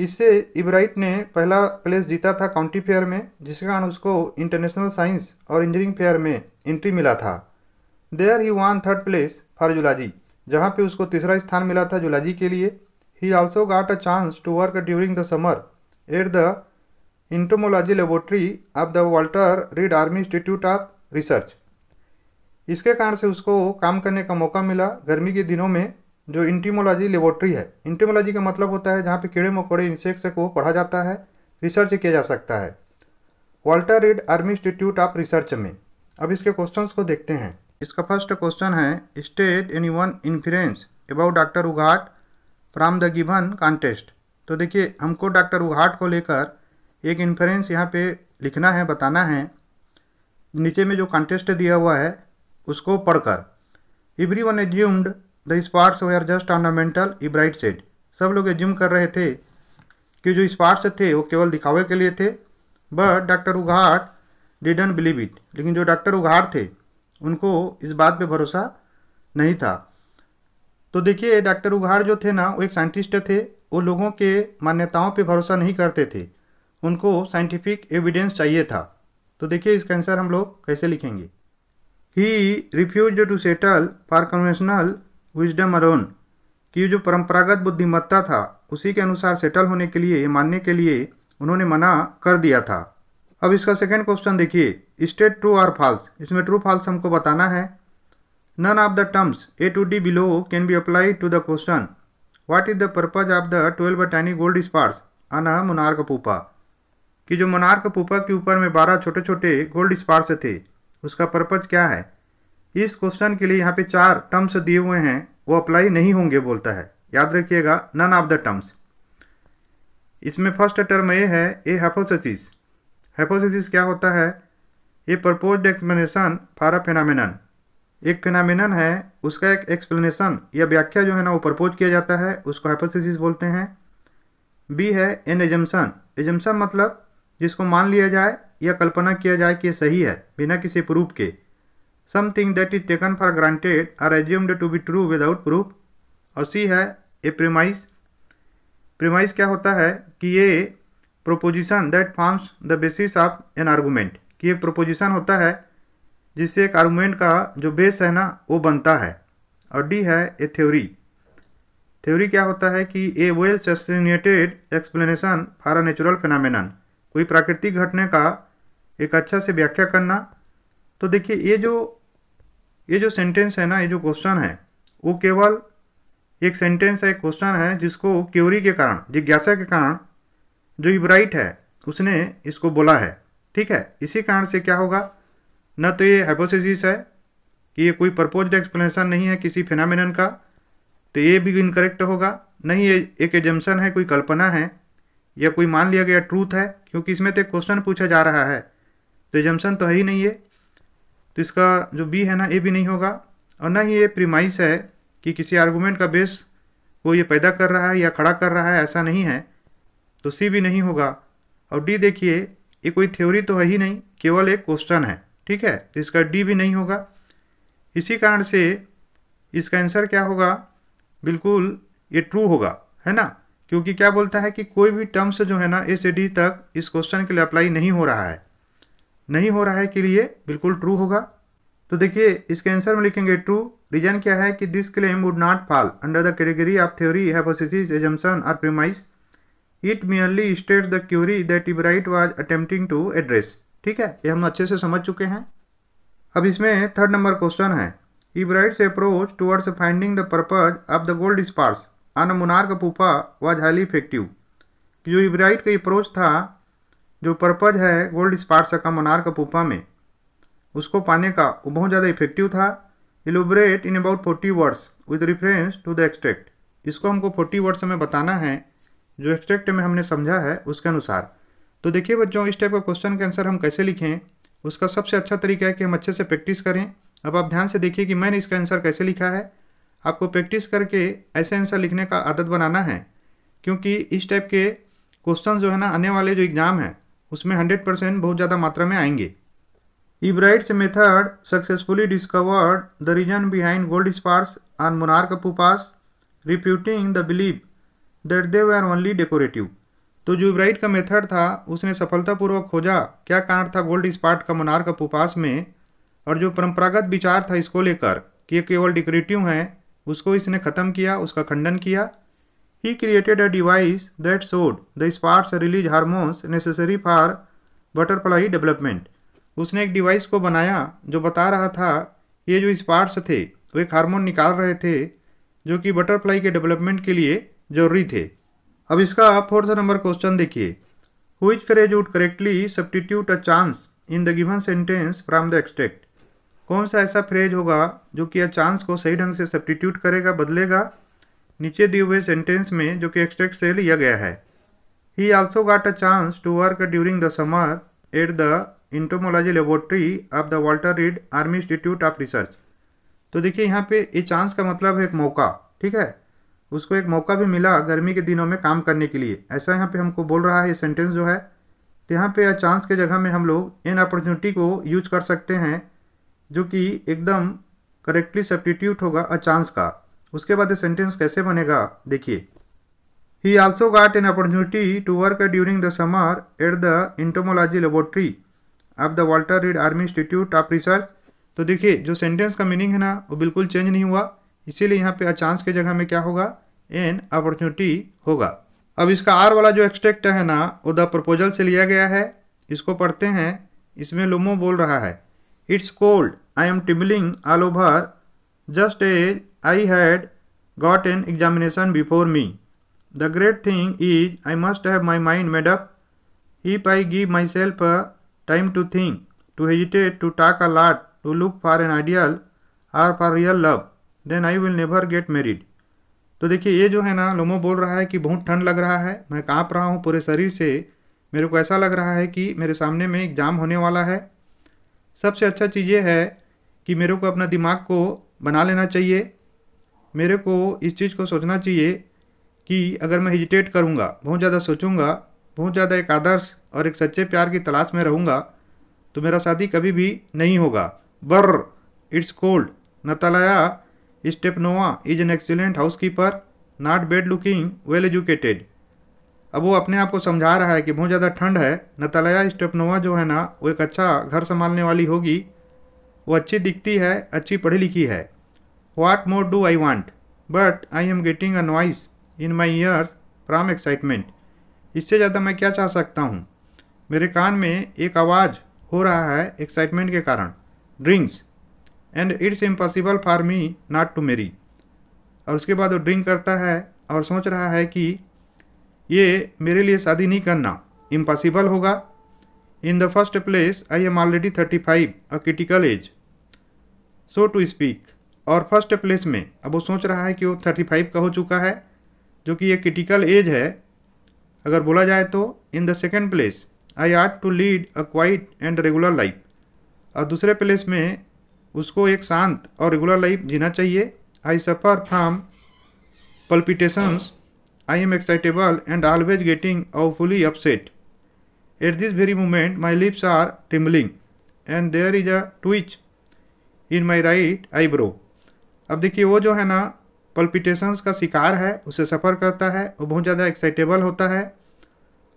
इससे इब्राइट ने पहला प्लेस जीता था काउंटी फेयर में जिसके कारण उसको इंटरनेशनल साइंस और इंजीनियरिंग फेयर में एंट्री मिला था there he won third place for zoology जहाँ पे उसको तीसरा स्थान मिला था जुलाजी के लिए he also got a chance to work during the summer at the entomology laboratory of the Walter Reed Army Institute of Research इसके कारण से उसको काम करने का मौका मिला गर्मी के दिनों में जो इंटीमोलॉजी लेबोरेटरी है इंटीमोलॉजी का मतलब होता है जहाँ पे कीड़े मकोड़े इंसेक्ट्स को पढ़ा जाता है रिसर्च किया जा सकता है Walter Reed Army Institute of Research में अब इसके क्वेश्चंस को देखते हैं इसका फर्स्ट क्वेश्चन है state any one influence about doctor Urquhart from the given context तो देखिए हमको डॉक्टर उघाट को लेकर एक इन्फ्लुएंस यहाँ पे लिखना है बताना है नीचे में जो कॉन्टेस्ट दिया हुआ है उसको पढ़कर everyone assumed the spots were just ornamental Ebright said सब लोग एज्यूम कर रहे थे कि जो स्पार्ट्स थे वो केवल दिखावे के लिए थे but doctor Urquhart didn't believe it लेकिन जो डॉक्टर उघाट थे उनको इस बात पे भरोसा नहीं था तो देखिए डॉक्टर उघाड़ जो थे ना वो एक साइंटिस्ट थे वो लोगों के मान्यताओं पे भरोसा नहीं करते थे उनको साइंटिफिक एविडेंस चाहिए था तो देखिए इसका आंसर हम लोग कैसे लिखेंगे he refuse to settle for conventional wisdom alone कि जो परंपरागत बुद्धिमत्ता था उसी के अनुसार सेटल होने के लिए मानने के लिए उन्होंने मना कर दिया था अब इसका सेकेंड क्वेश्चन देखिए स्टेट ट्रू और फॉल्स इसमें ट्रू फॉल्स हमको बताना है none of the terms A to D below can be apply to the question what is the purpose of the twelve tiny gold spots on a monarch pupa कि जो monarch pupa के ऊपर में बारह छोटे छोटे गोल्ड स्पार्स थे उसका पर्पज़ क्या है इस क्वेश्चन के लिए यहाँ पे चार टर्म्स दिए हुए हैं वो अप्लाई नहीं होंगे बोलता है याद रखिएगा नन ऑफ द टर्म्स इसमें फर्स्ट टर्म ए है ए हेपोथेसिस हेपोथेसिस क्या होता है a propose explanation for a phenomenon एक फेनामिनन है उसका एक एक्सप्लेनेशन या व्याख्या जो है ना वो प्रपोज किया जाता है उसको हेपोथेसिस बोलते हैं बी है एन एजम्सन एजम्सन मतलब जिसको मान लिया जाए या कल्पना किया जाए कि सही है बिना किसी प्रूफ के something that is taken for granted or assumed to be true without proof और सी है ए प्रीमाइस प्रीमाइस क्या होता है कि ये proposition that forms the basis of an argument कि ये प्रोपोजिशन होता है जिससे एक आर्गूमेंट का जो बेस है ना वो बनता है और डी है ए थ्योरी थ्योरी क्या होता है कि a well substantiated explanation for a natural phenomenon कोई प्राकृतिक घटना का एक अच्छा से व्याख्या करना तो देखिए ये जो ये जो सेंटेंस है ना ये जो क्वेश्चन है वो केवल एक सेंटेंस है एक क्वेश्चन है जिसको क्योरी के कारण जिज्ञासा के कारण जो इब्राइट है उसने इसको बोला है ठीक है इसी कारण से क्या होगा न तो ये हाइपोसिस है कि ये कोई परपोज एक्सप्लेनेशन नहीं है किसी फिनामिनन का तो ये भी इनकरेक्ट होगा नहीं ये एक एजम्सन है कोई कल्पना है या कोई मान लिया गया ट्रूथ है क्योंकि इसमें तो एक क्वेश्चन पूछा जा रहा है तो एजम्सन तो है ही नहीं है तो इसका जो बी है ना ए भी नहीं होगा और ना ही ये प्रीमाइस है कि किसी आर्गूमेंट का बेस वो ये पैदा कर रहा है या खड़ा कर रहा है ऐसा नहीं है तो सी भी नहीं होगा और डी देखिए ये कोई थ्योरी तो है ही नहीं केवल एक क्वेश्चन है ठीक है तो इसका डी भी नहीं होगा इसी कारण से इसका आंसर क्या होगा बिल्कुल ये ट्रू होगा है ना क्योंकि क्या बोलता है कि कोई भी टर्म्स जो है ना एस डी तक इस क्वेश्चन के लिए अप्लाई नहीं हो रहा है नहीं हो रहा है के लिए बिल्कुल ट्रू होगा तो देखिए इसके आंसर में लिखेंगे ट्रू रीजन क्या है कि this claim would not fall under the category of theory hypothesis और premise it merely state the query that right was attempting to address ठीक है ये हम अच्छे से समझ चुके हैं अब इसमें थर्ड नंबर क्वेश्चन है Wright's approach towards finding the purpose of the gold spots on का पूपा वॉज हाईली इफेक्टिव जो इब्राइट का अप्रोच था जो पर्पज है गोल्ड स्पार्ट का मोनार्क पूपा में उसको पाने का वो बहुत ज़्यादा इफेक्टिव था elaborate in about forty words with reference to the extract इसको हमको फोर्टी वर्ड्स में बताना है जो एक्सट्रैक्ट में हमने समझा है उसके अनुसार तो देखिए बच्चों इस टाइप का क्वेश्चन का आंसर हम कैसे लिखें उसका सबसे अच्छा तरीका है कि हम अच्छे से प्रैक्टिस करें अब आप ध्यान से देखिए कि मैंने इसका आंसर कैसे लिखा है आपको प्रैक्टिस करके ऐसे आंसर लिखने का आदत बनाना है क्योंकि इस टाइप के क्वेश्चन जो है ना आने वाले जो एग्ज़ाम हैं उसमें हंड्रेड परसेंट बहुत ज़्यादा मात्रा में आएंगे Ebright's method successfully discovered the reason behind gold spots on का pupas refuting the believe that they were only decorative तो जो इब्राइट का मेथड था उसने सफलतापूर्वक खोजा क्या कारण था गोल्ड स्पार्ट का मुनार का पुपास में और जो परंपरागत विचार था इसको लेकर कि ये केवल डेकोरेटिव हैं उसको इसने ख़त्म किया उसका खंडन किया he created a device that showed the spots release hormones necessary for butterfly development उसने एक डिवाइस को बनाया जो बता रहा था ये जो स्पार्ट्स थे वो एक हारमोन निकाल रहे थे जो कि बटरफ्लाई के डेवलपमेंट के लिए जरूरी थे अब इसका फोर्थ नंबर क्वेश्चन देखिए which phrase would correctly substitute a chance in the given sentence from the extract कौन सा ऐसा फ्रेज होगा जो कि चांस को सही ढंग से सब्टीट्यूट करेगा बदलेगा नीचे दिए हुए सेंटेंस में जो कि एक्सट्रैक्ट से लिया गया है he also got a chance to work during the summer at the entomology laboratory of the Walter Reed Army Institute of Research तो देखिए यहाँ पे ये चांस का मतलब है एक मौका ठीक है उसको एक मौका भी मिला गर्मी के दिनों में काम करने के लिए ऐसा यहाँ पे हमको बोल रहा है ये सेंटेंस जो है तो यहाँ पे चांस के जगह में हम लोग इन अपॉर्चुनिटी को यूज कर सकते हैं जो कि एकदम करेक्टली सब्टीट्यूट होगा अ चांस का उसके बाद ये सेंटेंस कैसे बनेगा देखिए he also got an opportunity to work during the summer at the entomology laboratory of the Walter Reed Army Institute of Research तो देखिए जो सेंटेंस का मीनिंग है ना वो बिल्कुल चेंज नहीं हुआ इसीलिए यहाँ पे अचांस के जगह में क्या होगा एन अपॉर्चुनिटी होगा अब इसका आर वाला जो एक्सट्रैक्ट है ना वो द प्रपोजल से लिया गया है इसको पढ़ते हैं इसमें लोमो बोल रहा है it's cold I am trembling all over just as I had got an examination before me. The great thing is I must have my mind made up. If I give myself a time to think, to hesitate, to talk a lot, to look for an ideal or for real love, then I will never get married. तो देखिए ये जो है ना लोमो बोल रहा है कि बहुत ठंड लग रहा है मैं काँप रहा हूँ पूरे शरीर से मेरे को ऐसा लग रहा है कि मेरे सामने में एग्ज़ाम होने वाला है सबसे अच्छा चीज़ ये है कि मेरे को अपना दिमाग को बना लेना चाहिए मेरे को इस चीज़ को सोचना चाहिए कि अगर मैं हेजिटेट करूँगा बहुत ज़्यादा सोचूँगा बहुत ज़्यादा एक आदर्श और एक सच्चे प्यार की तलाश में रहूँगा तो मेरा शादी कभी भी नहीं होगा brr it's cold Natalya Stepanovna is an excellent housekeeper not bad looking well educated अब वो अपने आप को समझा रहा है कि बहुत ज़्यादा ठंड है नतालया स्टेपनोवा जो है ना वो एक अच्छा घर संभालने वाली होगी वो अच्छी दिखती है अच्छी पढ़ी लिखी है what more do I want but I am getting a noise in my ears from excitement इससे ज़्यादा मैं क्या चाह सकता हूँ मेरे कान में एक आवाज़ हो रहा है एक्साइटमेंट के कारण drinks and it's impossible for me not to marry और उसके बाद वो ड्रिंक करता है और सोच रहा है कि ये मेरे लिए शादी नहीं करना इम्पॉसिबल होगा in the first place I am already thirty five a critical age so to speak और फर्स्ट प्लेस में अब वो सोच रहा है कि वो थर्टी फाइव का हो चुका है जो कि ये क्रिटिकल एज है अगर बोला जाए तो in the second place I ought to lead a quiet and regular life और दूसरे प्लेस में उसको एक शांत और रेगुलर लाइफ जीना चाहिए I suffer from palpitations I am excitable and always getting awfully upset At this very moment, my lips are trembling and there is a twitch in my right eyebrow अब देखिए वो जो है ना पल्पिटेशंस का शिकार है उसे सफ़र करता है वो बहुत ज़्यादा एक्साइटेबल होता है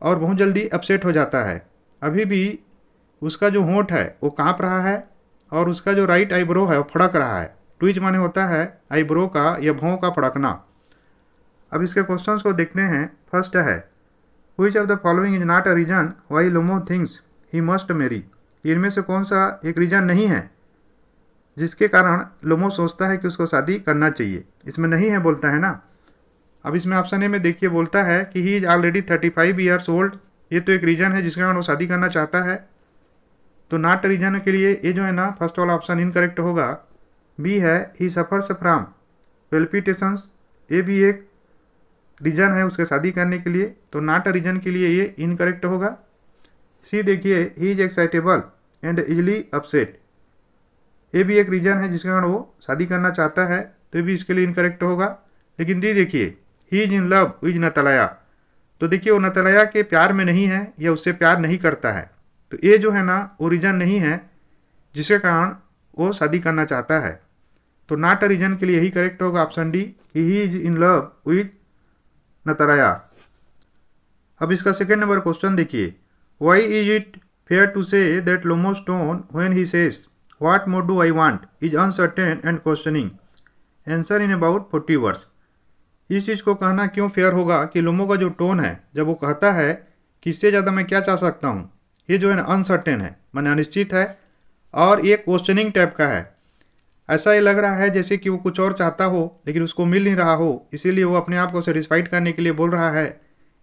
और बहुत जल्दी अपसेट हो जाता है अभी भी उसका जो होंठ है वो काँप रहा है और उसका जो राइट आईब्रो है वो फड़क रहा है ट्विच माने होता है आईब्रो का या भों का फड़कना अब इसके क्वेश्चंस को देखते हैं फर्स्ट है which of the following is not a reason why Lomov thinks he must marry इनमें से कौन सा एक रीजन नहीं है जिसके कारण लोमो सोचता है कि उसको शादी करना चाहिए इसमें नहीं है बोलता है ना अब इसमें ऑप्शन ए में देखिए बोलता है कि he is already thirty five years old ये तो एक रीज़न है जिसके कारण वो शादी करना चाहता है तो नाट रीजन के लिए ये जो है ना फर्स्ट वाला ऑप्शन इनकरेक्ट होगा बी है ही सफ़र्स फ्राम पेल्पिटेशंस ये भी एक रीजन है उसके शादी करने के लिए तो नाट रीजन के लिए ये इनकरेक्ट होगा सी देखिए he is excitable and easily upset ये भी एक रीजन है जिसके कारण वो शादी करना चाहता है तो भी इसके लिए इनकरेक्ट होगा लेकिन डी देखिए he is in love is Natalya तो देखिए वो नतलाया के प्यार में नहीं है या उससे प्यार नहीं करता है तो ये जो है ना वो रीजन नहीं है जिसके कारण वो शादी करना चाहता है तो नाट अ रीजन के लिए यही करेक्ट होगा ऑप्शन डी कि he is in love with न आया अब इसका सेकेंड नंबर क्वेश्चन देखिए why is it fair to say that Lomov's tone when he says what more do I want is uncertain and questioning answer in about forty words इस चीज़ को कहना क्यों फेयर होगा कि लोमो का जो टोन है जब वो कहता है कि इससे ज़्यादा मैं क्या चाह सकता हूँ ये जो है ना अनसर्टेन है मैंने अनिश्चित है और ये क्वेश्चनिंग टाइप का है ऐसा ही लग रहा है जैसे कि वो कुछ और चाहता हो लेकिन उसको मिल नहीं रहा हो इसीलिए वो अपने आप को सेटिस्फाइड करने के लिए बोल रहा है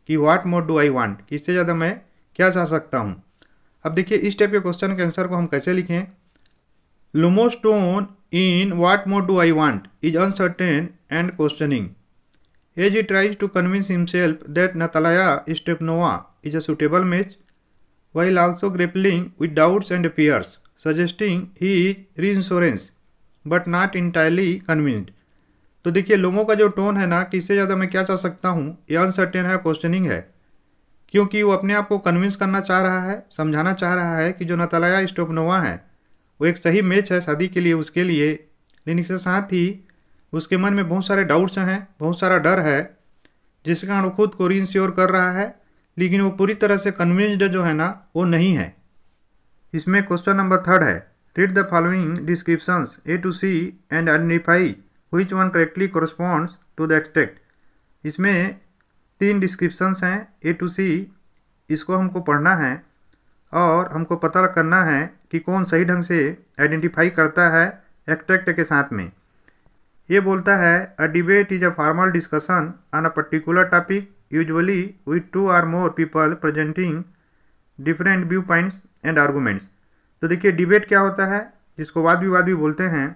कि वाट मोर डू आई वांट इससे ज़्यादा मैं क्या चाह सकता हूँ अब देखिए इस टाइप के क्वेश्चन के आंसर को हम कैसे लिखें Lomov's tone in what more do I want is uncertain and questioning as he tries to convince himself that Natalya Stepanovna is a suitable match while also grappling with doubts and fears suggesting he is reassurance but not entirely convinced तो देखिए लोगों का जो tone है ना कि इससे ज़्यादा मैं क्या चाह सकता हूँ ये अनसर्टेन है क्वेश्चनिंग है क्योंकि वो अपने आप को कन्विंस करना चाह रहा है समझाना चाह रहा है कि जो नतलाया स्टोपनोवा है वो एक सही मैच है शादी के लिए उसके लिए लेकिन इसके साथ ही उसके मन में बहुत सारे डाउट्स हैं बहुत सारा डर है जिसके कारण वो खुद को रीइंश्योर कर रहा है लेकिन वो पूरी तरह से कन्विंस्ड जो है ना वो नहीं है इसमें क्वेश्चन नंबर थर्ड है Read the following descriptions A to C and identify which one correctly corresponds to the extract. इसमें तीन डिस्क्रिप्शंस हैं ए टू सी इसको हमको पढ़ना है और हमको पता करना है कि कौन सही ढंग से आइडेंटिफाई करता है एक्ट्रैक्ट के साथ में ये बोलता है a debate is a formal discussion on a particular topic usually with two or more people presenting different viewpoints and arguments तो देखिए डिबेट क्या होता है जिसको वाद विवाद भी बोलते हैं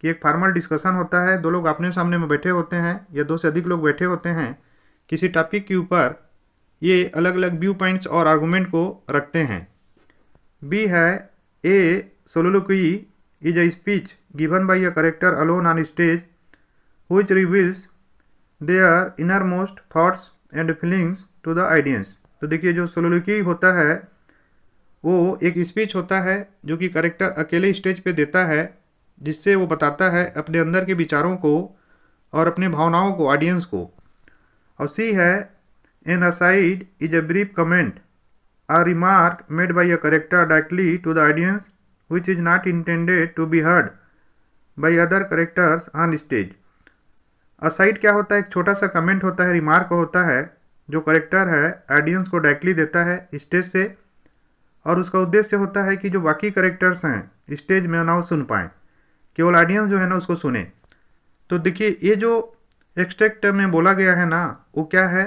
कि एक फॉर्मल डिस्कशन होता है दो लोग अपने सामने में बैठे होते हैं या दो से अधिक लोग बैठे होते हैं किसी टॉपिक के ऊपर ये अलग अलग व्यू पॉइंट्स और आर्गूमेंट को रखते हैं बी है A soliloquy is a speech given by a character alone on stage their innermost thoughts and feelings to the audience तो देखिए जो सोलोलोकी होता है वो एक स्पीच होता है जो कि करेक्टर अकेले स्टेज पे देता है जिससे वो बताता है अपने अंदर के विचारों को और अपने भावनाओं को ऑडियंस को और सी है an aside is a brief comment or remark made by a character directly to the audience which is not intended to be heard by other characters on stage aside क्या होता है एक छोटा सा comment होता है remark होता है जो करेक्टर है ऑडियंस को डायरेक्टली देता है स्टेज से और उसका उद्देश्य होता है कि जो बाकी करेक्टर्स हैं स्टेज में ना सुन पाएँ केवल ऑडियंस जो है ना उसको सुने तो देखिए ये जो एक्सट्रैक्ट में बोला गया है ना वो क्या है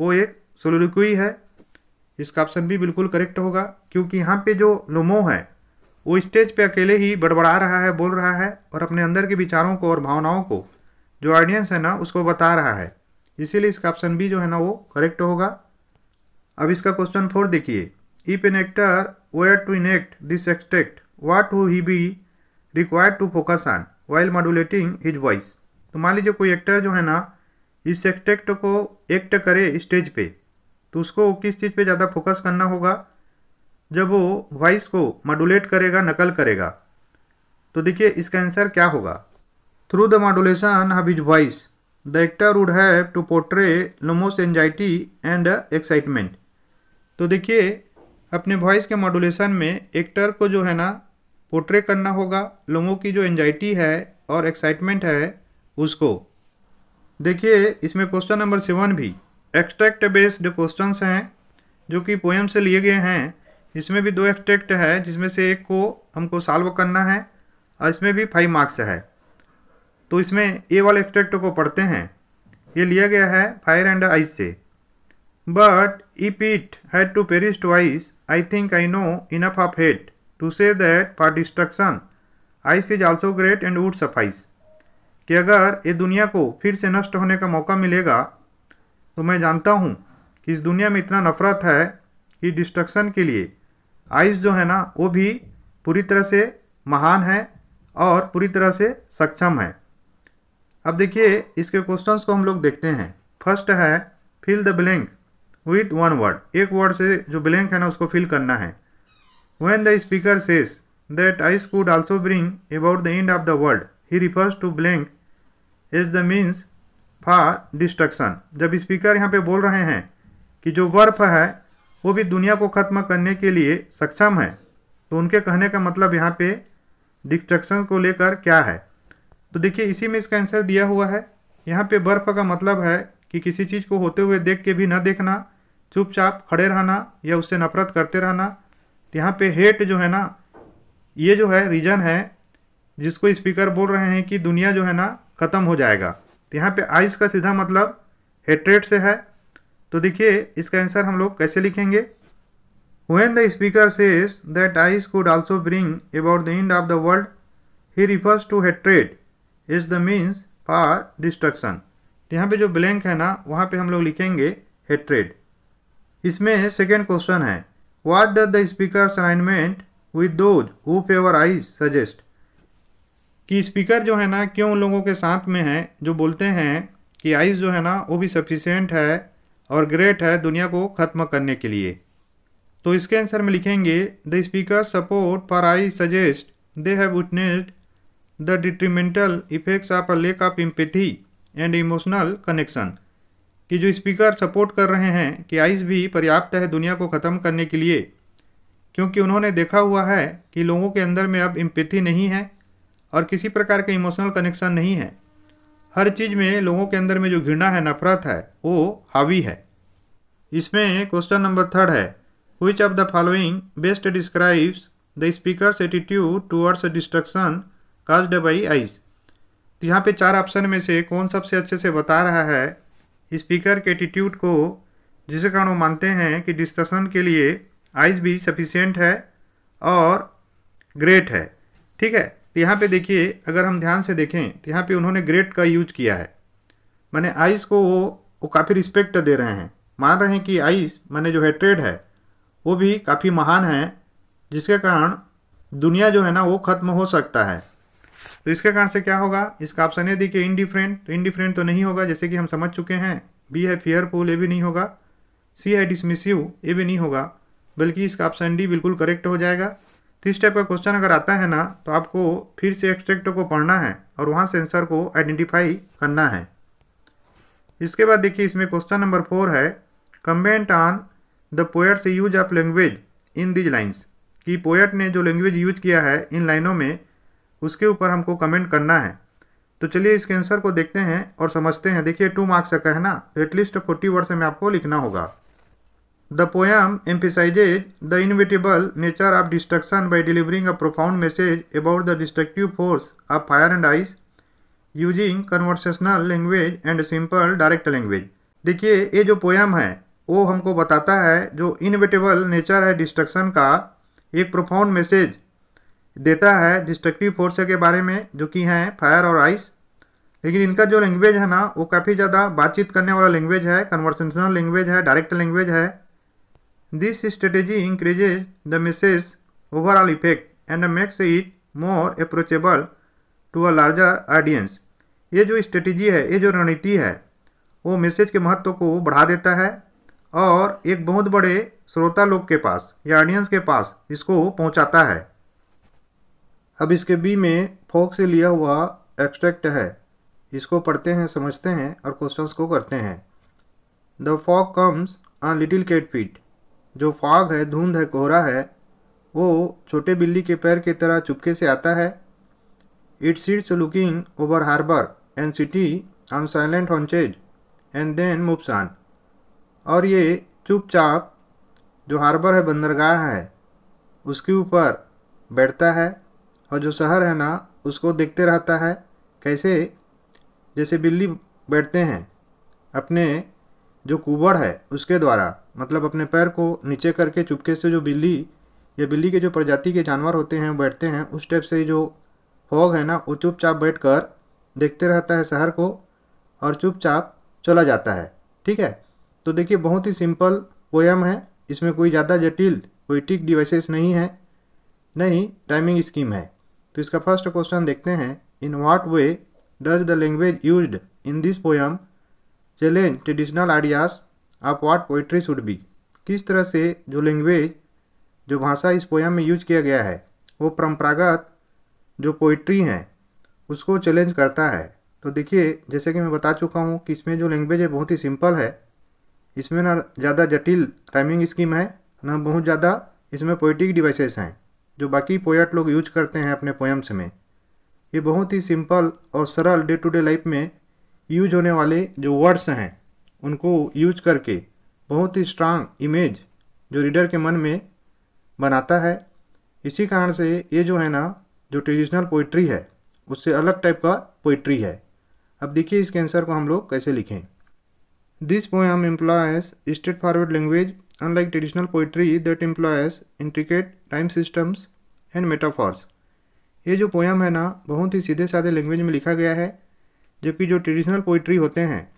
वो एक सोलोरिक्वी है इसका ऑप्शन भी बिल्कुल करेक्ट होगा क्योंकि यहाँ पे जो लोमो है वो स्टेज पे अकेले ही बड़बड़ा रहा है बोल रहा है और अपने अंदर के विचारों को और भावनाओं को जो ऑडियंस है ना उसको बता रहा है इसीलिए इसका ऑप्शन बी जो है ना वो करेक्ट होगा अब इसका क्वेश्चन फोर देखिए If an actor were to enact this extract, what would he be required to focus on while modulating his voice? तो मान लीजिए कोई एक्टर जो है ना इस एक्सटेक्ट को एक्ट करे स्टेज पे तो उसको किस चीज़ पे ज़्यादा फोकस करना होगा जब वो वॉइस को मॉडुलेट करेगा नकल करेगा तो देखिए इसका आंसर क्या होगा through the modulation of his voice the actor would have to portray Lomov's anxiety and excitement तो देखिए अपने वॉइस के मॉडुलेशन में एक्टर को जो है ना पोट्रे करना होगा लोगों की जो एंजाइटी है और एक्साइटमेंट है उसको देखिए इसमें क्वेश्चन नंबर सेवन भी एक्सट्रैक्ट बेस्ड क्वेश्चन हैं जो कि पोएम से लिए गए हैं इसमें भी दो एक्सट्रैक्ट है जिसमें से एक को हमको सॉल्व करना है और इसमें भी फाइव मार्क्स है तो इसमें ए वाले एक्सट्रैक्ट को पढ़ते हैं ये लिया गया है फायर एंड आइस से but if it had to perish twice I think I know enough of hate to say that for destruction ice is also great and would suffice. कि अगर ये दुनिया को फिर से नष्ट होने का मौका मिलेगा तो मैं जानता हूँ कि इस दुनिया में इतना नफरत है कि डिस्ट्रक्शन के लिए आइस जो है ना वो भी पूरी तरह से महान है और पूरी तरह से सक्षम है अब देखिए इसके क्वेश्चंस को हम लोग देखते हैं फर्स्ट है fill the blank with one word एक वर्ड से जो ब्लैंक है ना उसको फिल करना है when the speaker says that ice could also bring about the end of the world he refers to blank is the means for destruction जब speaker यहाँ पे बोल रहे हैं कि जो वर्फ है वो भी दुनिया को ख़त्म करने के लिए सक्षम है तो उनके कहने का मतलब यहाँ पे डिस्ट्रक्शन को लेकर क्या है तो देखिए इसी में इसका आंसर दिया हुआ है यहाँ पे बर्फ का मतलब है कि किसी चीज़ को होते हुए देख के भी ना देखना चुपचाप खड़े रहना या उससे नफरत करते रहना यहाँ पे हेट जो है ना ये जो है रीजन है जिसको स्पीकर बोल रहे हैं कि दुनिया जो है ना ख़त्म हो जाएगा तो यहाँ पे आइस का सीधा मतलब हेट्रेट से है तो देखिए इसका आंसर हम लोग कैसे लिखेंगे when the speaker says that ice could also bring about the end of the world he refers to hatred is the means for destruction यहाँ पे जो ब्लैंक है ना वहाँ पे हम लोग लिखेंगे हेट्रेड इसमें सेकेंड क्वेश्चन है what does the speaker alignment with those who favour ice suggest कि स्पीकर जो है ना क्यों उन लोगों के साथ में है जो बोलते हैं कि आइस जो है ना वो भी सफिशेंट है और ग्रेट है दुनिया को ख़त्म करने के लिए तो इसके आंसर में लिखेंगे the speaker support for ice suggest they have witnessed the detrimental effects of a lack of empathy and emotional connection कि जो स्पीकर सपोर्ट कर रहे हैं कि आइस भी पर्याप्त है दुनिया को ख़त्म करने के लिए क्योंकि उन्होंने देखा हुआ है कि लोगों के अंदर में अब इम्पिथी नहीं है और किसी प्रकार का इमोशनल कनेक्शन नहीं है हर चीज़ में लोगों के अंदर में जो घृणा है नफरत है वो हावी है इसमें क्वेश्चन नंबर थर्ड है which of the following best describes the speaker's attitude towards destruction caused by ice तो यहाँ पे चार ऑप्शन में से कौन सबसे अच्छे से बता रहा है स्पीकर के एटीट्यूड को जिसे कारण वो मानते हैं कि डिस्कशन के लिए आइज भी सफिशियंट है और ग्रेट है ठीक है तो यहाँ पे देखिए अगर हम ध्यान से देखें तो यहाँ पे उन्होंने ग्रेट का यूज किया है मैंने आइस को वो वो काफ़ी रिस्पेक्ट दे रहे हैं मान रहे हैं कि आइस मैंने जो है ट्रेड है वो भी काफ़ी महान है जिसके कारण दुनिया जो है ना वो ख़त्म हो सकता है तो इसके कारण से क्या होगा इसका ऑप्शन है देखिए इनडिफरेंट तो इनडिफरेंट तो नहीं होगा जैसे कि हम समझ चुके हैं बी है फेयरफुल ये भी नहीं होगा सी है डिसमिसिव ये भी नहीं होगा बल्कि इसका ऑप्शन डी बिल्कुल करेक्ट हो जाएगा तो इस टाइप का क्वेश्चन अगर आता है ना तो आपको फिर से एक्सट्रैक्ट को पढ़ना है और वहाँ से आंसर को आइडेंटिफाई करना है इसके बाद देखिए इसमें क्वेश्चन नंबर फोर है कमेंट ऑन द से use of language in these lines कि पोएट ने जो लैंग्वेज यूज किया है इन लाइनों में उसके ऊपर हमको कमेंट करना है तो चलिए इसके आंसर को देखते हैं और समझते हैं देखिए टू मार्क्स का है ना तो एटलीस्ट फोर्टी वर्ड से में आपको लिखना होगा the poem emphasises the inevitable nature of destruction by delivering a profound message about the destructive force of fire and ice using conversational language and simple direct language देखिए ये जो poem है वो हमको बताता है जो इनविटेबल नेचर है डिस्ट्रक्शन का एक प्रोफाउंड मैसेज देता है डिस्ट्रक्टिव फोर्स के बारे में जो कि हैं फायर और आइस लेकिन इनका जो लैंग्वेज है ना वो काफ़ी ज़्यादा बातचीत करने वाला लैंग्वेज है कन्वर्सेशनल लैंग्वेज है डायरेक्ट लैंग्वेज है this strategy increases the message overall effect and makes it more approachable to a larger audience ये जो स्ट्रेटेजी है ये जो रणनीति है वो मैसेज के महत्व को बढ़ा देता है और एक बहुत बड़े श्रोता लोग के पास या ऑडियंस के पास इसको पहुंचाता है अब इसके बी में फोक से लिया हुआ एक्सट्रैक्ट है इसको पढ़ते हैं समझते हैं और क्वेश्चंस को करते हैं the fog comes on little cat feet जो फॉग है धुंध है कोहरा है वो छोटे बिल्ली के पैर की तरह चुपके से आता है it sits looking over harbour and city on silent haunches and then moves on और ये चुपचाप जो हार्बर है बंदरगाह है उसके ऊपर बैठता है और जो शहर है ना उसको देखते रहता है कैसे जैसे बिल्ली बैठते हैं अपने जो कुबड़ है उसके द्वारा मतलब अपने पैर को नीचे करके चुपके से जो बिल्ली या बिल्ली के जो प्रजाति के जानवर होते हैं बैठते हैं उस टाइप से जो फॉग है ना वो चुपचाप बैठ कर देखते रहता है शहर को और चुपचाप चला जाता है ठीक है तो देखिए बहुत ही सिंपल पोयम है इसमें कोई ज़्यादा जटिल कोई टिक डिवाइसेस नहीं है नहीं टाइमिंग स्कीम है तो इसका फर्स्ट क्वेश्चन देखते हैं in what way does the language use in this poem challenge traditional ideas of what poetry should be किस तरह से जो लैंग्वेज जो भाषा इस पोएम में यूज किया गया है वो परंपरागत जो पोइट्री है उसको चैलेंज करता है तो देखिए जैसे कि मैं बता चुका हूँ कि इसमें जो लैंग्वेज है बहुत ही सिंपल है इसमें ना ज़्यादा जटिल टाइमिंग स्कीम है ना बहुत ज़्यादा इसमें पोइट्रिक डिवाइसेस हैं जो बाकी पोएट लोग यूज करते हैं अपने पोएम्स में ये बहुत ही सिंपल और सरल डे टू डे लाइफ में यूज होने वाले जो वर्ड्स हैं उनको यूज करके बहुत ही स्ट्रांग इमेज जो रीडर के मन में बनाता है इसी कारण से ये जो है ना जो ट्रेडिशनल पोइट्री है उससे अलग टाइप का पोइट्री है अब देखिए इसके आंसर को हम लोग कैसे लिखें this poem employs straightforward language unlike traditional poetry that employs intricate time systems and metaphors. ये जो पोयम है ना बहुत ही सीधे साधे लैंग्वेज में लिखा गया है जबकि जो ट्रेडिशनल पोइट्री होते हैं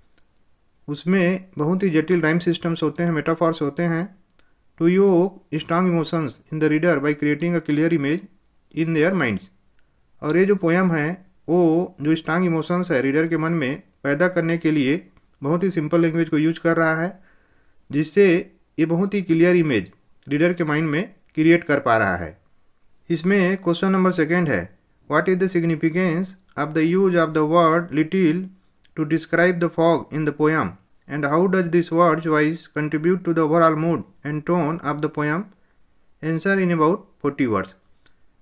उसमें बहुत ही जटिल राइम सिस्टम्स होते हैं मेटाफॉर्स होते हैं to evoke strong emotions in the reader by creating a clear image in their minds और ये जो पोयम है वो जो स्ट्रांग इमोशंस है रीडर के मन में पैदा करने के लिए बहुत ही सिंपल लैंग्वेज को यूज कर रहा है जिससे ये बहुत ही क्लियर इमेज रीडर के माइंड में क्रिएट कर पा रहा है इसमें क्वेश्चन नंबर सेकेंड है what is the significance of the use of the word little to describe the fog in the poem and how does this word wise contribute to the overall mood and tone of the poem answer in about forty words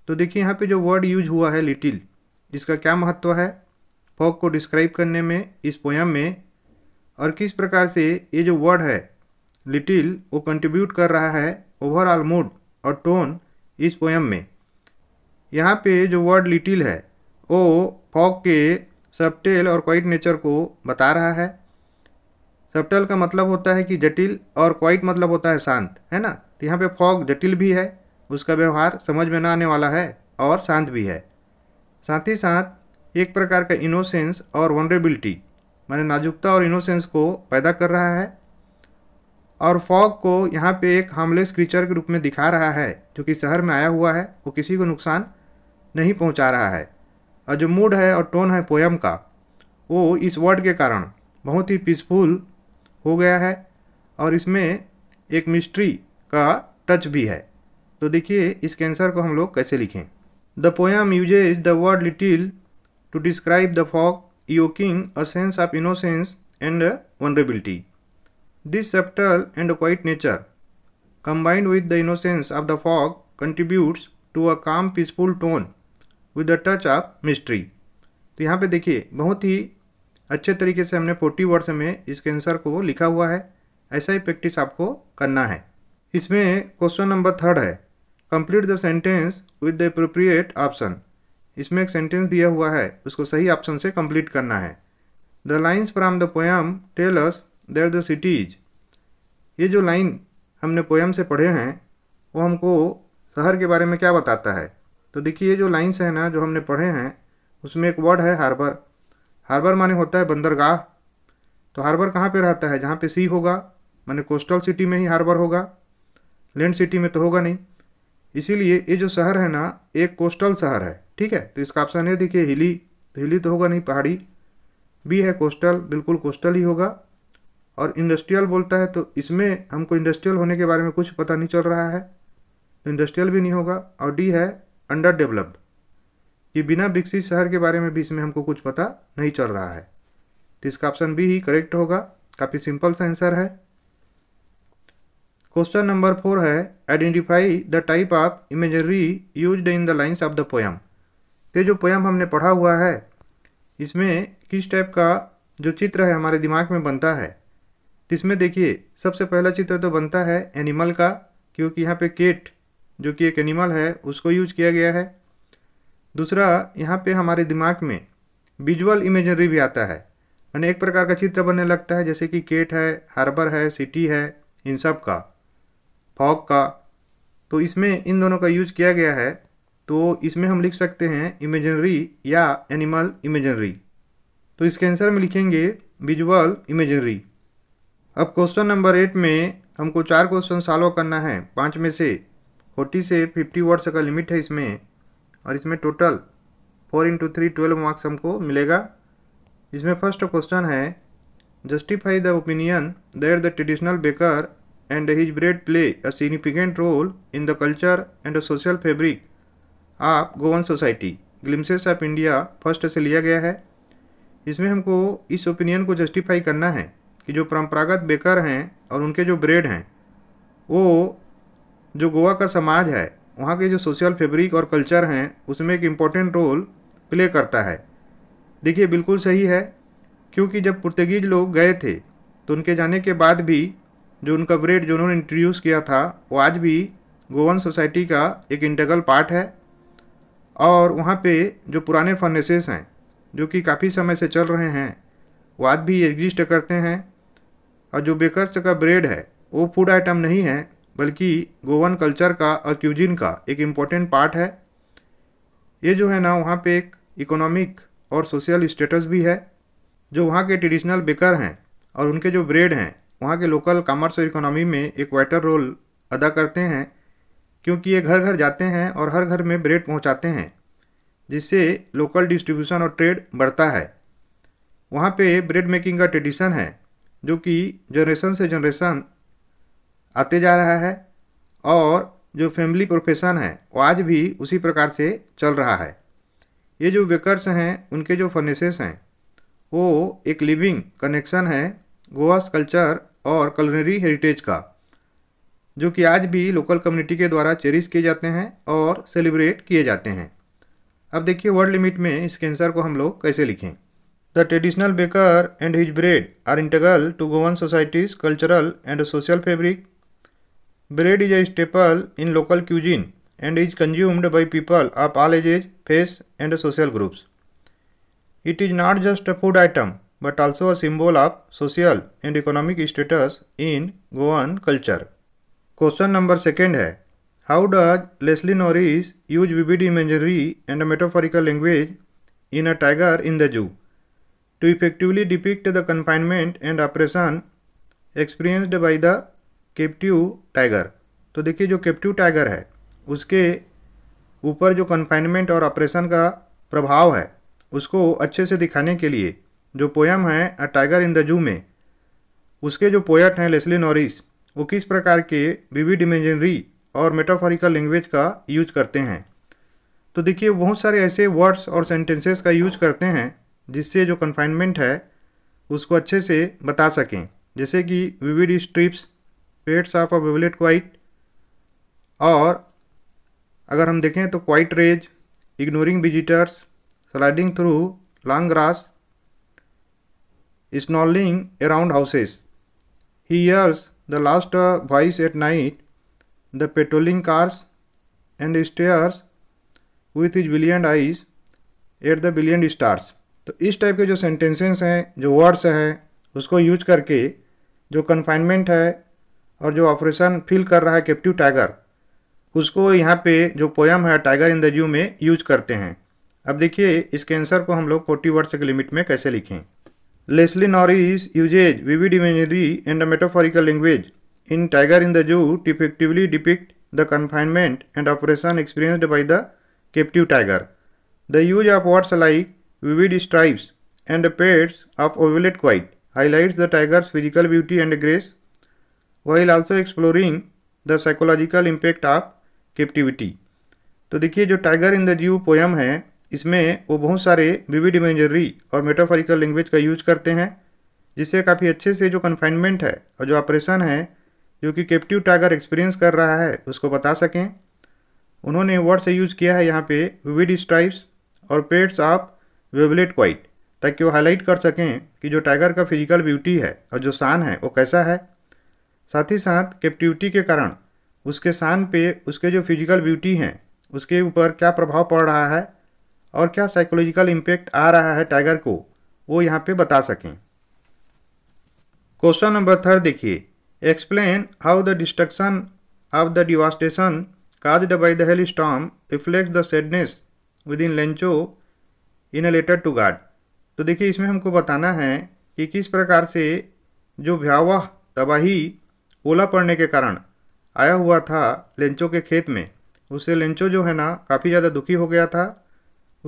तो देखिए यहाँ पे जो word use हुआ है little इसका क्या महत्व है फॉग को डिस्क्राइब करने में इस पोयम में और किस प्रकार से ये जो वर्ड है लिटिल वो कंट्रीब्यूट कर रहा है ओवरऑल मूड और टोन इस पोएम में यहाँ पे जो वर्ड लिटिल है वो फॉग के सबटेल और क्वाइट नेचर को बता रहा है सबटेल का मतलब होता है कि जटिल और क्वाइट मतलब होता है शांत है ना तो यहाँ पे फॉग जटिल भी है उसका व्यवहार समझ में ना आने वाला है और शांत भी है साथ ही साथ एक प्रकार का इनोसेंस और वनरेबिलिटी माने नाजुकता और इनोसेंस को पैदा कर रहा है और फॉग को यहाँ पे एक हार्मलेस क्रीचर के रूप में दिखा रहा है जो कि शहर में आया हुआ है वो किसी को नुकसान नहीं पहुँचा रहा है और जो मूड है और टोन है पोएम का वो इस वर्ड के कारण बहुत ही पीसफुल हो गया है और इसमें एक मिस्ट्री का टच भी है तो देखिए इस कैंसर को हम लोग कैसे लिखें the poem uses the word little to describe the fog evoking a sense of innocence and vulnerability This subtle and quiet nature, combined with the innocence of the fog, contributes to a calm peaceful tone with a touch of mystery तो यहाँ पे देखिए बहुत ही अच्छे तरीके से हमने forty words में इसके आंसर को लिखा हुआ है ऐसा ही प्रैक्टिस आपको करना है इसमें क्वेश्चन नंबर थर्ड है complete the sentence with the appropriate option इसमें एक सेंटेंस दिया हुआ है उसको सही ऑप्शन से कंप्लीट करना है the lines from the poem tells there the cities ये जो लाइन हमने पोएम से पढ़े हैं वो हमको शहर के बारे में क्या बताता है तो देखिए ये जो लाइन्स हैं ना जो हमने पढ़े हैं उसमें एक वर्ड है हार्बर हार्बर माने होता है बंदरगाह तो हार्बर कहाँ पे रहता है जहाँ पे सी होगा माने कोस्टल सिटी में ही हार्बर होगा लैंड सिटी में तो होगा नहीं इसीलिए ये जो शहर है ना एक कोस्टल शहर है ठीक है तो इसका ऑप्शन है देखिए हिली तो हिली तो होगा नहीं पहाड़ी बी है कोस्टल बिल्कुल कोस्टल ही होगा और इंडस्ट्रियल बोलता है तो इसमें हमको इंडस्ट्रियल होने के बारे में कुछ पता नहीं चल रहा है तो इंडस्ट्रियल भी नहीं होगा और डी है अंडर डेवलप्ड ये बिना विकसित शहर के बारे में भी इसमें हमको कुछ पता नहीं चल रहा है तो इसका ऑप्शन बी ही करेक्ट होगा काफ़ी सिंपल सा आंसर है क्वेश्चन नंबर फोर है identify the type of imagery use in the lines of the poem ये जो पोयम हमने पढ़ा हुआ है इसमें किस टाइप का जो चित्र है हमारे दिमाग में बनता है इसमें देखिए सबसे पहला चित्र तो बनता है एनिमल का क्योंकि यहाँ पे केट जो कि एक एनिमल है उसको यूज किया गया है दूसरा यहाँ पे हमारे दिमाग में विजुअल इमेजनरी भी आता है यानी एक प्रकार का चित्र बनने लगता है जैसे कि केट है हार्बर है सिटी है इन सब का फॉग का तो इसमें इन दोनों का यूज किया गया है तो इसमें हम लिख सकते हैं इमेजनरी या एनिमल इमेजनरी तो इसके आंसर में लिखेंगे विजुअल इमेजनरी अब क्वेश्चन नंबर एट में हमको चार क्वेश्चन सॉल्व करना है पाँच में से फोर्टी से फिफ्टी वर्ड्स का लिमिट है इसमें और इसमें total four into three twelve marks हमको मिलेगा इसमें फर्स्ट क्वेश्चन है justify the opinion that the traditional baker and his bread play a significant role in the culture and social fabric of Goan society glimpses of India first से लिया गया है इसमें हमको इस ओपिनियन को जस्टिफाई करना है कि जो परंपरागत बेकर हैं और उनके जो ब्रेड हैं वो जो गोवा का समाज है वहाँ के जो सोशल फैब्रिक और कल्चर हैं उसमें एक इम्पोर्टेंट रोल प्ले करता है देखिए बिल्कुल सही है क्योंकि जब पुर्तगीज लोग गए थे तो उनके जाने के बाद भी जो उनका ब्रेड जो उन्होंने इंट्रोड्यूस किया था वो आज भी गोवन सोसाइटी का एक इंटेगल पार्ट है और वहाँ पे जो पुराने फर्नेसेस हैं जो कि काफ़ी समय से चल रहे हैं वो आज भी एग्जिस्ट करते हैं और जो बेकर्स का ब्रेड है वो फूड आइटम नहीं है बल्कि गोवन कल्चर का और क्यूजिन का एक इम्पॉर्टेंट पार्ट है ये जो है ना वहाँ पे एक इकोनॉमिक और सोशल स्टेटस भी है जो वहाँ के ट्रेडिशनल बेकर हैं और उनके जो ब्रेड हैं वहाँ के लोकल कॉमर्स और इकोनॉमी में एक वाइटर रोल अदा करते हैं क्योंकि ये घर घर जाते हैं और हर घर में ब्रेड पहुँचाते हैं जिससे लोकल डिस्ट्रीब्यूशन और ट्रेड बढ़ता है वहाँ पे ब्रेड मेकिंग का ट्रेडिशन है जो कि जनरेशन से जनरेशन आते जा रहा है और जो फैमिली प्रोफेशन है वो आज भी उसी प्रकार से चल रहा है ये जो वेकर्स हैं उनके जो फर्नेसेस हैं वो एक लिविंग कनेक्शन है गोवास कल्चर और कलनरी हेरिटेज का जो कि आज भी लोकल कम्युनिटी के द्वारा चेरिश किए जाते हैं और सेलिब्रेट किए जाते हैं अब देखिए वर्ल्ड लिमिट में इस कैंसर को हम लोग कैसे लिखें The traditional baker and his bread are integral to Goan society's cultural and social fabric. Bread is a staple in local cuisine and is consumed by people of all ages, faiths, and social groups. It is not just a food item but also a symbol of social and economic status in Goan culture. Question number second है How does Leslie Norris use vivid imagery and metaphorical language in A Tiger in the Zoo? to effectively depict the confinement and oppression experienced by the captive tiger तो देखिए जो captive tiger है उसके ऊपर जो confinement और oppression का प्रभाव है उसको अच्छे से दिखाने के लिए जो पोयम है अ टाइगर इन द जू में उसके जो पोएट हैं लेस्ली नॉरिस वो किस प्रकार के विविड इमेजनरी और मेटाफोरिकल लैंग्वेज का यूज करते हैं तो देखिए बहुत सारे ऐसे वर्ड्स और सेंटेंसेस का यूज करते हैं जिससे जो कन्फाइनमेंट है उसको अच्छे से बता सकें जैसे कि vivid stripes pads of a velvet quiet और अगर हम देखें तो quiet rage ignoring visitors sliding through long grass snarling around houses he hears the last voice at night the patrolling cars and stares with his brilliant eyes at the billion stars तो इस type के जो sentences हैं जो words हैं उसको use करके जो कन्फाइनमेंट है और जो ऑपरेशन फील कर रहा है कैप्टिव टाइगर उसको यहाँ पे जो पोयम है टाइगर इन द जू में यूज करते हैं अब देखिए इसके आंसर को हम लोग फोर्टी वर्ड्स के लिमिट में कैसे लिखें Leslie Norris uses vivid imagery and metaphorical language in tiger in the zoo effectively depict the confinement and operation experienced by the captive tiger the use of words like vivid stripes and pairs of ovulate quoit highlights the tiger's physical beauty and grace while also exploring the psychological impact of captivity तो देखिए जो tiger in the जीव poem है इसमें वो बहुत सारे vivid imagery और मेटाफोरिकल लैंग्वेज का यूज करते हैं जिससे काफ़ी अच्छे से जो कन्फाइनमेंट है और जो ऑपरेशन है जो कि कैप्टिव टाइगर एक्सपीरियंस कर रहा है उसको बता सकें उन्होंने वर्ड से यूज़ किया है यहाँ पे विविड स्ट्राइप्स और पेड्स ऑफ वेबलेट क्वाइट ताकि वो हाईलाइट कर सकें कि जो टाइगर का फिजिकल ब्यूटी है और जो शान है वो कैसा है साथ ही साथ कैप्टिविटी के कारण उसके शान पे उसके जो फिजिकल ब्यूटी हैं उसके ऊपर क्या प्रभाव पड़ रहा है और क्या साइकोलॉजिकल इम्पेक्ट आ रहा है टाइगर को वो यहाँ पे बता सकें क्वेश्चन नंबर थर्ड देखिए explain how the destruction of the devastation caused by the hailstorm reflect the sadness within Lencho in letter to God तो देखिए इसमें हमको बताना है कि किस प्रकार से जो भयावह तबाही ओला पड़ने के कारण आया हुआ था लेंचो के खेत में उससे लेंचो जो है ना काफ़ी ज़्यादा दुखी हो गया था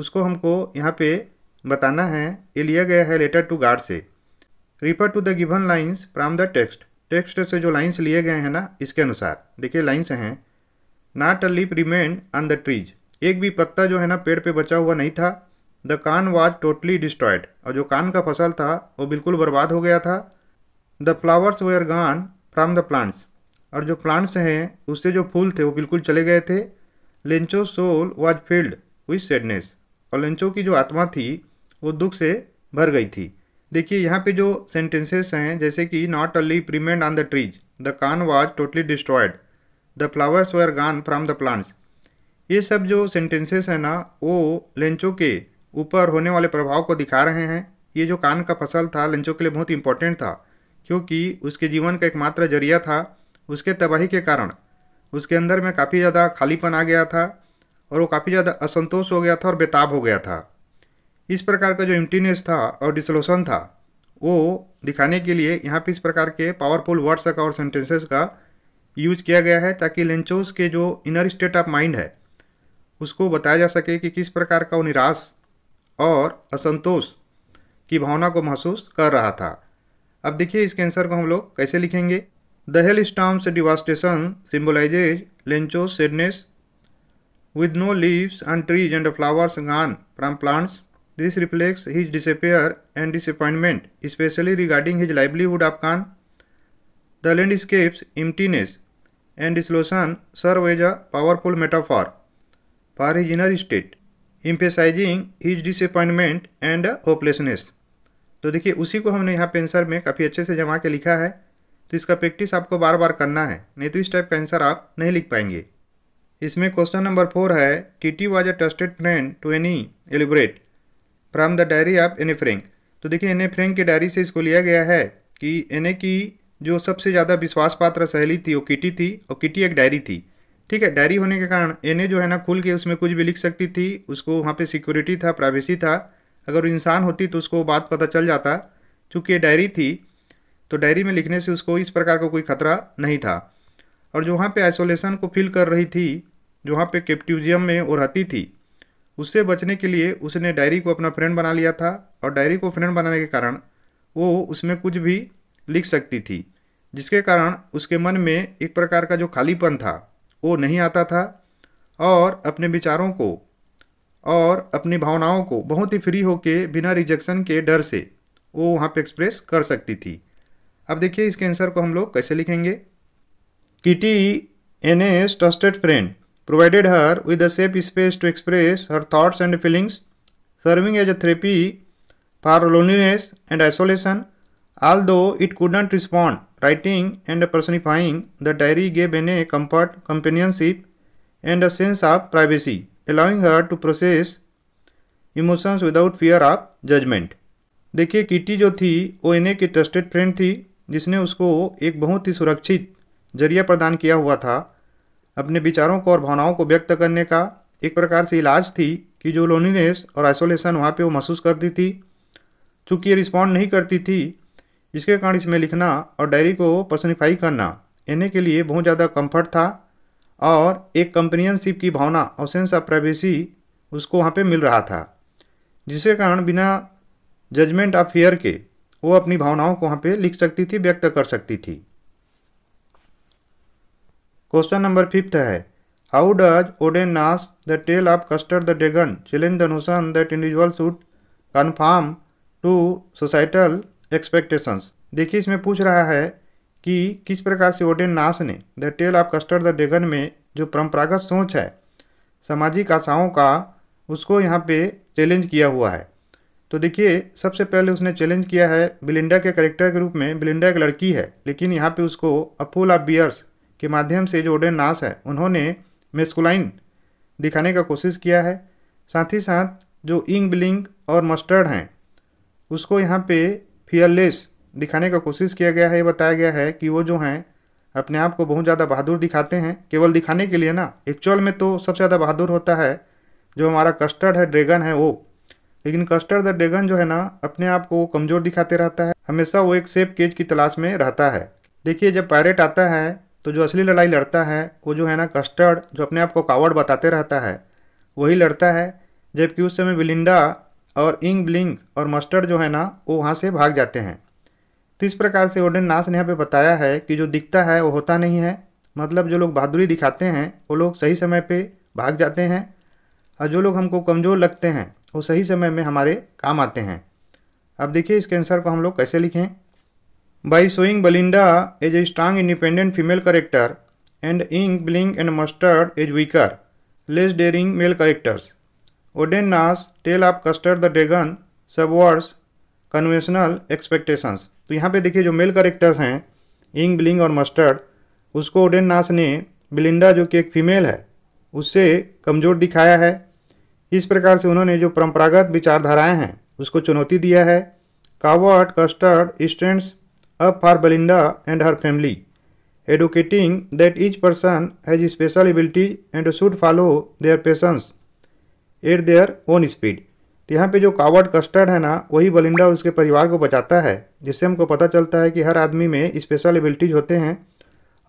उसको हमको यहाँ पे बताना है ये लिया गया है लेटर टू गार्ड से refer to the given lines from the text text से जो लाइन्स लिए गए हैं ना इसके अनुसार देखिए लाइन्स हैं not a leaf remained on the trees एक भी पत्ता जो है ना पेड़ पे बचा हुआ नहीं था the corn was totally destroyed और जो कान का फसल था वो बिल्कुल बर्बाद हो गया था the flowers were gone from the plants और जो प्लांट्स हैं उससे जो फूल थे वो बिल्कुल चले गए थे Lencho soul was filled with sadness और लेंचो की जो आत्मा थी वो दुख से भर गई थी देखिए यहाँ पे जो सेंटेंसेस हैं जैसे कि not a leaf remained on the trees the corn was totally destroyed the flowers were gone from the plants ये सब जो सेंटेंसेस हैं ना वो लेंचो के ऊपर होने वाले प्रभाव को दिखा रहे हैं ये जो कान का फसल था लंचों के लिए बहुत इम्पोर्टेंट था क्योंकि उसके जीवन का एकमात्र जरिया था उसके तबाही के कारण उसके अंदर में काफ़ी ज़्यादा खालीपन आ गया था और वो काफ़ी ज़्यादा असंतोष हो गया था और बेताब हो गया था इस प्रकार का जो इम्टीनेस था और डिसलोशन था वो दिखाने के लिए यहाँ पे इस प्रकार के पावरफुल वर्ड्स का और सेंटेंसेस का यूज किया गया है ताकि लेंचोस के जो इनर स्टेट ऑफ माइंड है उसको बताया जा सके कि किस प्रकार का वो निराश और असंतोष की भावना को महसूस कर रहा था अब देखिए इस कैंसर को हम लोग कैसे लिखेंगे the hailstorm's devastation symbolises Lencho sadness with no leaves and trees and flowers gone from plants this reflects his despair and disappointment especially regarding his livelihood of corn the landscape's emptiness and desolation serve as a powerful metaphor for his inner state emphasising his disappointment and hopelessness तो देखिए उसी को हमने यहाँ पे answer में काफ़ी अच्छे से जमा के लिखा है तो इसका प्रैक्टिस आपको बार बार करना है नहीं तो इस टाइप का आंसर आप नहीं लिख पाएंगे इसमें क्वेश्चन नंबर फोर है Kitty was a trusted friend to Anne elaborate from the diary of Anne Frank तो देखिए एने फ्रेंक की डायरी से इसको लिया गया है कि एने की जो सबसे ज़्यादा विश्वास पात्र सहेली थी वो किटी थी और किटी एक डायरी थी ठीक है डायरी होने के कारण एन जो है ना खुल के उसमें कुछ भी लिख सकती थी उसको वहाँ पे सिक्योरिटी था प्राइवेसी था अगर इंसान होती तो उसको बात पता चल जाता चूँकि ये डायरी थी तो डायरी में लिखने से उसको इस प्रकार का कोई खतरा नहीं था और जो वहाँ पर आइसोलेशन को फील कर रही थी जो वहाँ पर कैप्टिविजियम में वो रहती थी उससे बचने के लिए उसने डायरी को अपना फ्रेंड बना लिया था और डायरी को फ्रेंड बनाने के कारण वो उसमें कुछ भी लिख सकती थी जिसके कारण उसके मन में एक प्रकार का जो खालीपन था वो नहीं आता था और अपने विचारों को और अपनी भावनाओं को बहुत ही फ्री होके बिना रिजेक्शन के डर से वो वहाँ पे एक्सप्रेस कर सकती थी अब देखिए इसके आंसर को हम लोग कैसे लिखेंगे Kitty Anne's trusted friend provided her with a safe space to express her thoughts and feelings serving as a therapy for loneliness and isolation although it could not respond Writing and personifying the diary gave Anne comfort, companionship, and a sense of privacy, allowing her to process emotions without fear of judgement देखिए Kitty जो थी वो N की trusted friend थी जिसने उसको एक बहुत ही सुरक्षित जरिया प्रदान किया हुआ था अपने विचारों को और भावनाओं को व्यक्त करने का एक प्रकार से इलाज थी कि जो लोनीनेस और आइसोलेशन वहाँ पे वो महसूस करती थी चूँकि ये रिस्पॉन्ड नहीं करती थी इसके कारण इसमें लिखना और डायरी को पर्सनिफाई करना इन्हें के लिए बहुत ज़्यादा कंफर्ट था और एक कंपनियनशिप की भावना और सेंस ऑफ प्राइवेसी उसको वहाँ पर मिल रहा था जिसके कारण बिना जजमेंट ऑफ फेयर के वो अपनी भावनाओं को वहाँ पे लिख सकती थी व्यक्त कर सकती थी क्वेश्चन नंबर फिफ्थ है how does Ogden Nash the tale of Custard the dragon challenge the notion that individual should conform to societal expectations देखिए इसमें पूछ रहा है कि किस प्रकार से ओडेन नास ने the tale of Custard the dragon में जो परंपरागत सोच है सामाजिक आशाओं का उसको यहाँ पे चैलेंज किया हुआ है तो देखिए सबसे पहले उसने चैलेंज किया है बिलिंडा के करेक्टर के रूप में बिलिंडा एक लड़की है लेकिन यहाँ पे उसको अफूल ऑफ बियर्स के माध्यम से जो ओडेन नास है उन्होंने मेस्कुलाइन दिखाने का कोशिश किया है साथ ही साथ जो इंग बिलिंग और मस्टर्ड हैं उसको यहाँ पे फियरलेस दिखाने का कोशिश किया गया है ये बताया गया है कि वो जो हैं अपने आप को बहुत ज़्यादा बहादुर दिखाते हैं केवल दिखाने के लिए ना एक्चुअल में तो सबसे ज़्यादा बहादुर होता है जो हमारा कस्टर्ड है ड्रैगन है वो लेकिन कस्टर्ड द ड्रैगन जो है ना अपने आप को वो कमज़ोर दिखाते रहता है हमेशा वो एक सेफ केज की तलाश में रहता है देखिए जब पायरेट आता है तो जो असली लड़ाई लड़ता है वो जो है ना कस्टर्ड जो अपने आप को कावड़ बताते रहता है वही लड़ता है जबकि उस समय बिलिंडा और इंग ब्लिंग और मस्टर्ड जो है ना वो वहाँ से भाग जाते हैं तो इस प्रकार से ओडन नास ने यहाँ पे बताया है कि जो दिखता है वो होता नहीं है मतलब जो लोग बहादुरी दिखाते हैं वो लोग सही समय पे भाग जाते हैं और जो लोग हमको कमज़ोर लगते हैं वो सही समय में हमारे काम आते हैं अब देखिए इसके आंसर को हम लोग कैसे लिखें by showing Belinda as a strong independent female character and Ink Blink and Mustard as weaker less daring male characters tale of of the dragon सब सबवर्ड्स कन्वेंशनल एक्सपेक्टेशंस तो यहाँ पे देखिए जो मेल करेक्टर्स हैं इंग ब्लिंग और mustard उसको ओडेन नास ने बिलिंडा जो कि एक फीमेल है उससे कमज़ोर दिखाया है इस प्रकार से उन्होंने जो परंपरागत विचारधाराएं हैं उसको चुनौती दिया है coward Custard stands up for Belinda and her family educating that each person has special ability and should follow their patience at their own speed तो यहाँ पे जो कावर्ड कस्टर्ड है ना वही बलिंडा और उसके परिवार को बचाता है जिससे हमको पता चलता है कि हर आदमी में स्पेशल एबिलिटीज होते हैं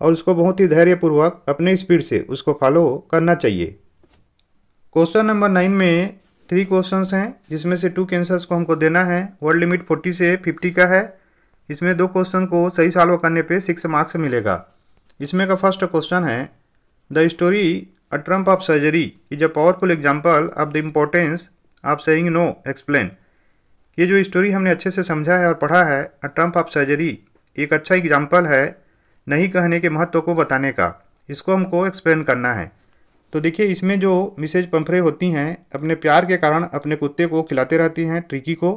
और उसको बहुत ही धैर्यपूर्वक अपने स्पीड से उसको फॉलो करना चाहिए क्वेश्चन नंबर नाइन में थ्री क्वेश्चन हैं जिसमें से टू कैंसर्स को हमको देना है वर्ल्ड लिमिट फोर्टी से फिफ्टी का है इसमें दो क्वेश्चन को सही सॉल्व करने पे सिक्स मार्क्स मिलेगा इसमें का फर्स्ट क्वेश्चन है the story A trump of surgery is a powerful example of the importance of saying no. Explain. ये जो स्टोरी हमने अच्छे से समझा है और पढ़ा है अ ट्रम्प ऑफ सर्जरी एक अच्छा एग्जाम्पल है नहीं कहने के महत्व को बताने का इसको हमको एक्सप्लेन करना है तो देखिए इसमें जो मिसेज पंफरे होती हैं अपने प्यार के कारण अपने कुत्ते को खिलाते रहती हैं टिकी को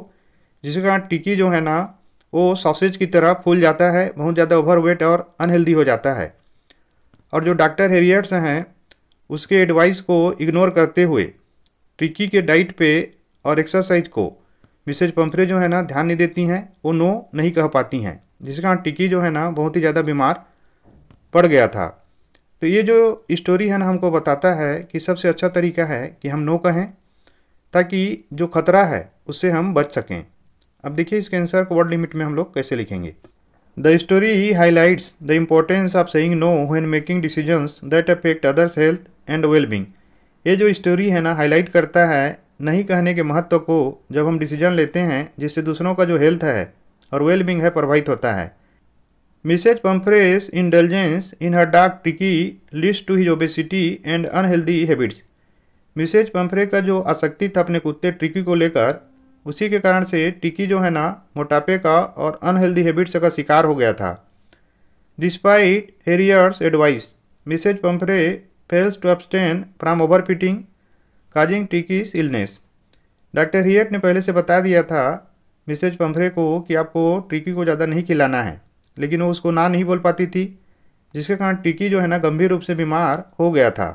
जिसके कारण टिकी जो है ना वो सॉसेज की तरह फूल जाता है बहुत ज़्यादा ओवरवेट और अनहेल्दी हो जाता है और जो डॉक्टर हेरियट्स हैं उसके एडवाइस को इग्नोर करते हुए ट्रिकी के डाइट पे और एक्सरसाइज को मिसेज पंफरे जो है ना ध्यान नहीं देती हैं वो नो नहीं कह पाती हैं जिसके कारण टिकी जो है ना बहुत ही ज़्यादा बीमार पड़ गया था तो ये जो स्टोरी है ना हमको बताता है कि सबसे अच्छा तरीका है कि हम नो कहें ताकि जो खतरा है उससे हम बच सकें अब देखिए इस कैंसर को वर्ड लिमिट में हम लोग कैसे लिखेंगे द स्टोरी ही highlights the importance of saying no when making decisions that affect others health and wellbeing ये जो स्टोरी है ना हाईलाइट करता है नहीं कहने के महत्व को जब हम डिसीजन लेते हैं जिससे दूसरों का जो हेल्थ है और वेलबिंग है प्रभावित होता है Mrs Pumphrey's indulgence in her dog Tricki लिस्ट to his obesity and unhealthy habits Mrs Pumphrey का जो आसक्ति था अपने कुत्ते ट्रिकी को लेकर उसी के कारण से टिकी जो है ना मोटापे का और अनहेल्दी हैबिट्स का शिकार हो गया था despite Herriot's advice Mrs Pumphrey fails to abstain from overfeeding, causing Tricki's illness doctor Herriot ने पहले से बता दिया था मिसेज पम्फरे को कि आपको टिकी को ज़्यादा नहीं खिलाना है लेकिन वो उसको ना नहीं बोल पाती थी जिसके कारण टिकी जो है ना गंभीर रूप से बीमार हो गया था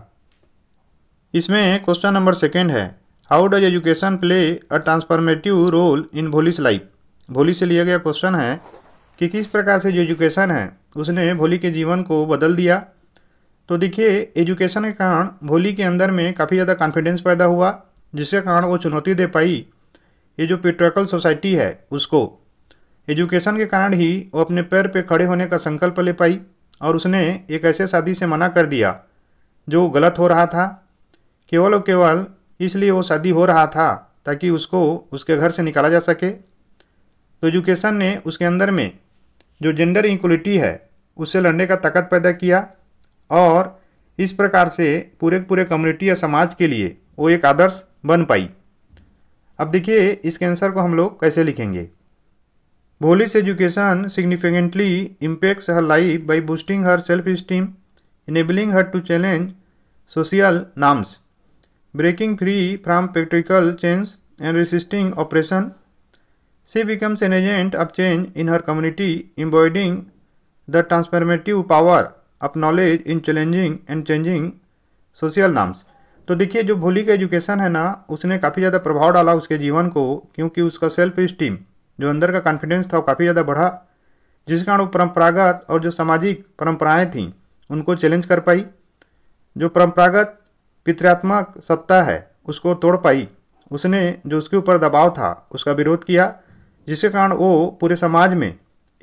इसमें क्वेश्चन नंबर सेकेंड है how does education play a transformative role in Bholi's life Bholi से लिया गया क्वेश्चन है कि किस प्रकार से जो एजुकेशन है उसने भोली के जीवन को बदल दिया तो देखिए एजुकेशन के कारण भोली के अंदर में काफ़ी ज़्यादा कॉन्फिडेंस पैदा हुआ जिसके कारण वो चुनौती दे पाई ये जो पेट्रिकल सोसाइटी है उसको एजुकेशन के कारण ही वो अपने पैर पे खड़े होने का संकल्प ले पाई और उसने एक ऐसे शादी से मना कर दिया जो गलत हो रहा था केवल और केवल इसलिए वो शादी हो रहा था ताकि उसको उसके घर से निकाला जा सके तो एजुकेशन ने उसके अंदर में जो जेंडर इक्वलिटी है उससे लड़ने का ताकत पैदा किया और इस प्रकार से पूरे पूरे कम्युनिटी या समाज के लिए वो एक आदर्श बन पाई अब देखिए इस कैंसर को हम लोग कैसे लिखेंगे Bholi's education significantly impacts her life by boosting her self esteem enabling her to challenge social norms breaking free from patriarchal change and resisting operation she becomes an agent of change in her community embodying the transformative power of knowledge in challenging and changing social norms तो देखिए जो भोली का education है ना उसने काफ़ी ज़्यादा प्रभाव डाला उसके जीवन को क्योंकि उसका सेल्फ स्टीम जो अंदर का कॉन्फिडेंस था वो काफ़ी ज़्यादा बढ़ा जिस कारण वो परंपरागत और जो सामाजिक परंपराएं थीं उनको चैलेंज कर पाई जो परंपरागत पितृत्मक सत्ता है उसको तोड़ पाई उसने जो उसके ऊपर दबाव था उसका विरोध किया जिसके कारण वो पूरे समाज में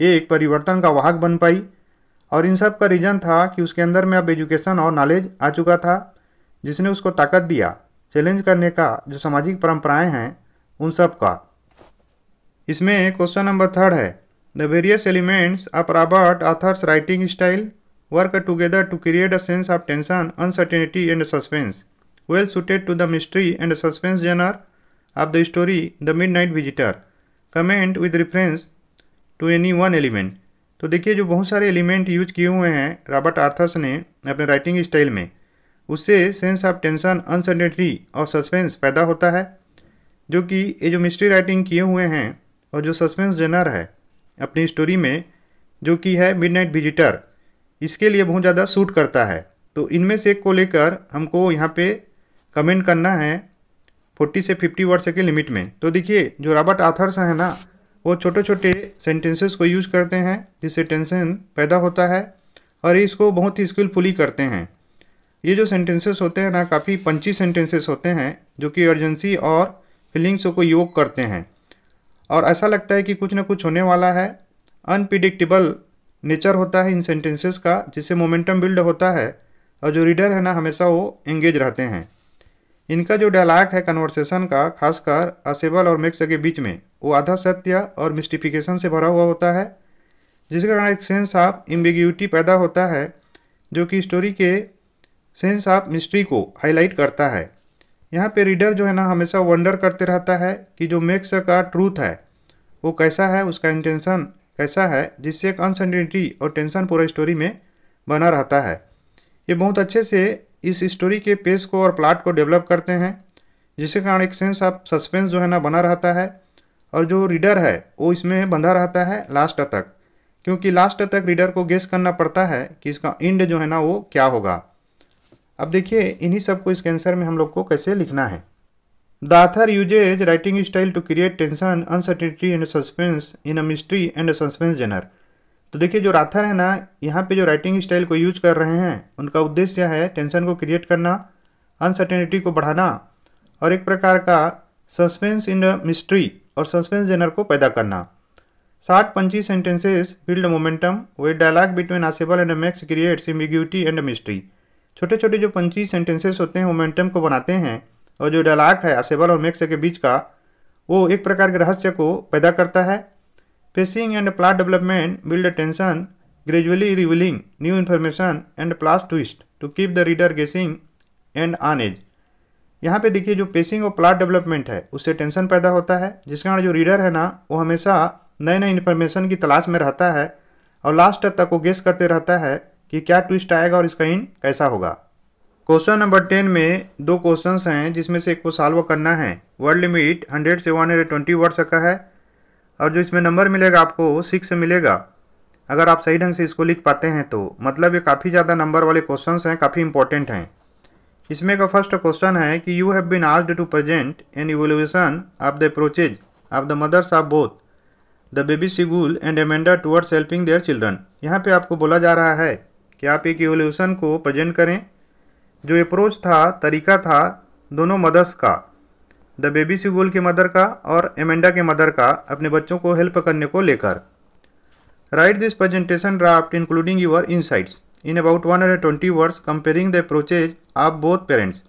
एक परिवर्तन का वाहक बन पाई और इन सब का रीज़न था कि उसके अंदर में अब एजुकेशन और नॉलेज आ चुका था जिसने उसको ताकत दिया चैलेंज करने का जो सामाजिक परंपराएं हैं उन सब का इसमें क्वेश्चन नंबर थर्ड है the various elements of Robert Arthur's writing style work together to create a sense of tension uncertainty and suspense well suited to the mystery and suspense genre of the story the mid visitor comment with reference to any one element तो देखिए जो बहुत सारे element use किए हुए हैं Robert Arthur's ने अपने राइटिंग स्टाइल में उससे सेंस ऑफ टेंशन अनसर्टेनिटी और सस्पेंस पैदा होता है जो कि ये जो मिस्ट्री राइटिंग किए हुए हैं और जो सस्पेंस जनर है अपनी स्टोरी में जो कि है मिडनाइट विजिटर इसके लिए बहुत ज़्यादा सूट करता है तो इनमें से एक को लेकर हमको यहाँ पे कमेंट करना है फोर्टी से फिफ्टी वर्ड्स के लिमिट में तो देखिए जो रॉबर्ट आथर्स हैं ना वो छोटे छोटे सेंटेंसेस को यूज करते हैं जिससे टेंशन पैदा होता है और इसको बहुत ही स्किलफुली करते हैं ये जो सेंटेंसेस होते हैं ना काफ़ी पंची सेंटेंसेस होते हैं जो कि अर्जेंसी और फीलिंग्स को योग करते हैं और ऐसा लगता है कि कुछ ना कुछ होने वाला है अनप्रिडिक्टेबल नेचर होता है इन सेंटेंसेस का जिससे मोमेंटम बिल्ड होता है और जो रीडर है ना हमेशा वो एंगेज रहते हैं इनका जो डायलाग है कन्वर्सेशन का खासकर असेबल और मैक्स के बीच में वो आधा सत्य और मिस्टिफिकेशन से भरा हुआ होता है जिसके कारण एक सेंस ऑफ एम्बिग्यूटी पैदा होता है जो कि स्टोरी के सेंस ऑफ मिस्ट्री को हाईलाइट करता है यहाँ पे रीडर जो है ना हमेशा वंडर करते रहता है कि जो मेक्स का ट्रूथ है वो कैसा है उसका इंटेंशन कैसा है जिससे एक अनसर्टेनिटी और टेंशन पूरा स्टोरी में बना रहता है ये बहुत अच्छे से इस स्टोरी के पेस को और प्लाट को डेवलप करते हैं जिसके कारण एक सेंस ऑफ सस्पेंस जो है ना बना रहता है और जो रीडर है वो इसमें बंधा रहता है लास्ट तक क्योंकि लास्ट तक रीडर को गेस करना पड़ता है कि इसका इंड जो है ना वो क्या होगा अब देखिए इन्हीं सब को इस कैंसर में हम लोग को कैसे लिखना है the author uses writing style to create tension uncertainty and suspense in a mystery and suspense genre तो देखिए जो राथर है ना यहाँ पे जो राइटिंग स्टाइल को यूज कर रहे हैं उनका उद्देश्य है टेंशन को क्रिएट करना अनसर्टेनिटी को बढ़ाना और एक प्रकार का सस्पेंस इन द मिस्ट्री और सस्पेंस जेनर को पैदा करना short punchy sentences build momentum way dialogue between Ausable and Max creates ambiguity and mystery छोटे छोटे जो पंची सेंटेंसेस होते हैं मोमेंटम को बनाते हैं और जो डायलॉग है आसेबल और मैक्स के बीच का वो एक प्रकार के रहस्य को पैदा करता है pacing and plot development build tension gradually revealing new information and plus twist to keep the reader guessing and on edge यहाँ पे देखिए जो पेसिंग और प्लाट डेवलपमेंट है उससे टेंशन पैदा होता है जिस कारण जो रीडर है ना वो हमेशा नए नए इन्फॉर्मेशन की तलाश में रहता है और लास्ट तक वो गेस करते रहता है कि क्या ट्विस्ट आएगा और इसका इन कैसा होगा क्वेश्चन नंबर टेन में दो क्वेश्चन हैं जिसमें से एक को सॉल्व करना है वर्ड लिमिट हंड्रेड से वन हंड्रेड ट्वेंटी वर्ड्स का है और जो इसमें नंबर मिलेगा आपको सिक्स मिलेगा अगर आप सही ढंग से इसको लिख पाते हैं तो मतलब ये काफ़ी ज़्यादा नंबर वाले क्वेश्चंस हैं काफ़ी इंपॉर्टेंट हैं इसमें का फर्स्ट क्वेश्चन है कि you have been asked to present an evolution of the approaches of the mothers of both the baby seagull and Amanda towards helping their children यहाँ पे आपको बोला जा रहा है कि आप एक इवोल्यूशन को प्रेजेंट करें जो अप्रोच था तरीका था दोनों मदर्स का द बेबी सिगुल के मदर का और एमेंडा के मदर का अपने बच्चों को हेल्प करने को लेकर write this presentation draft including your insights in about 120 words comparing the approaches of both parents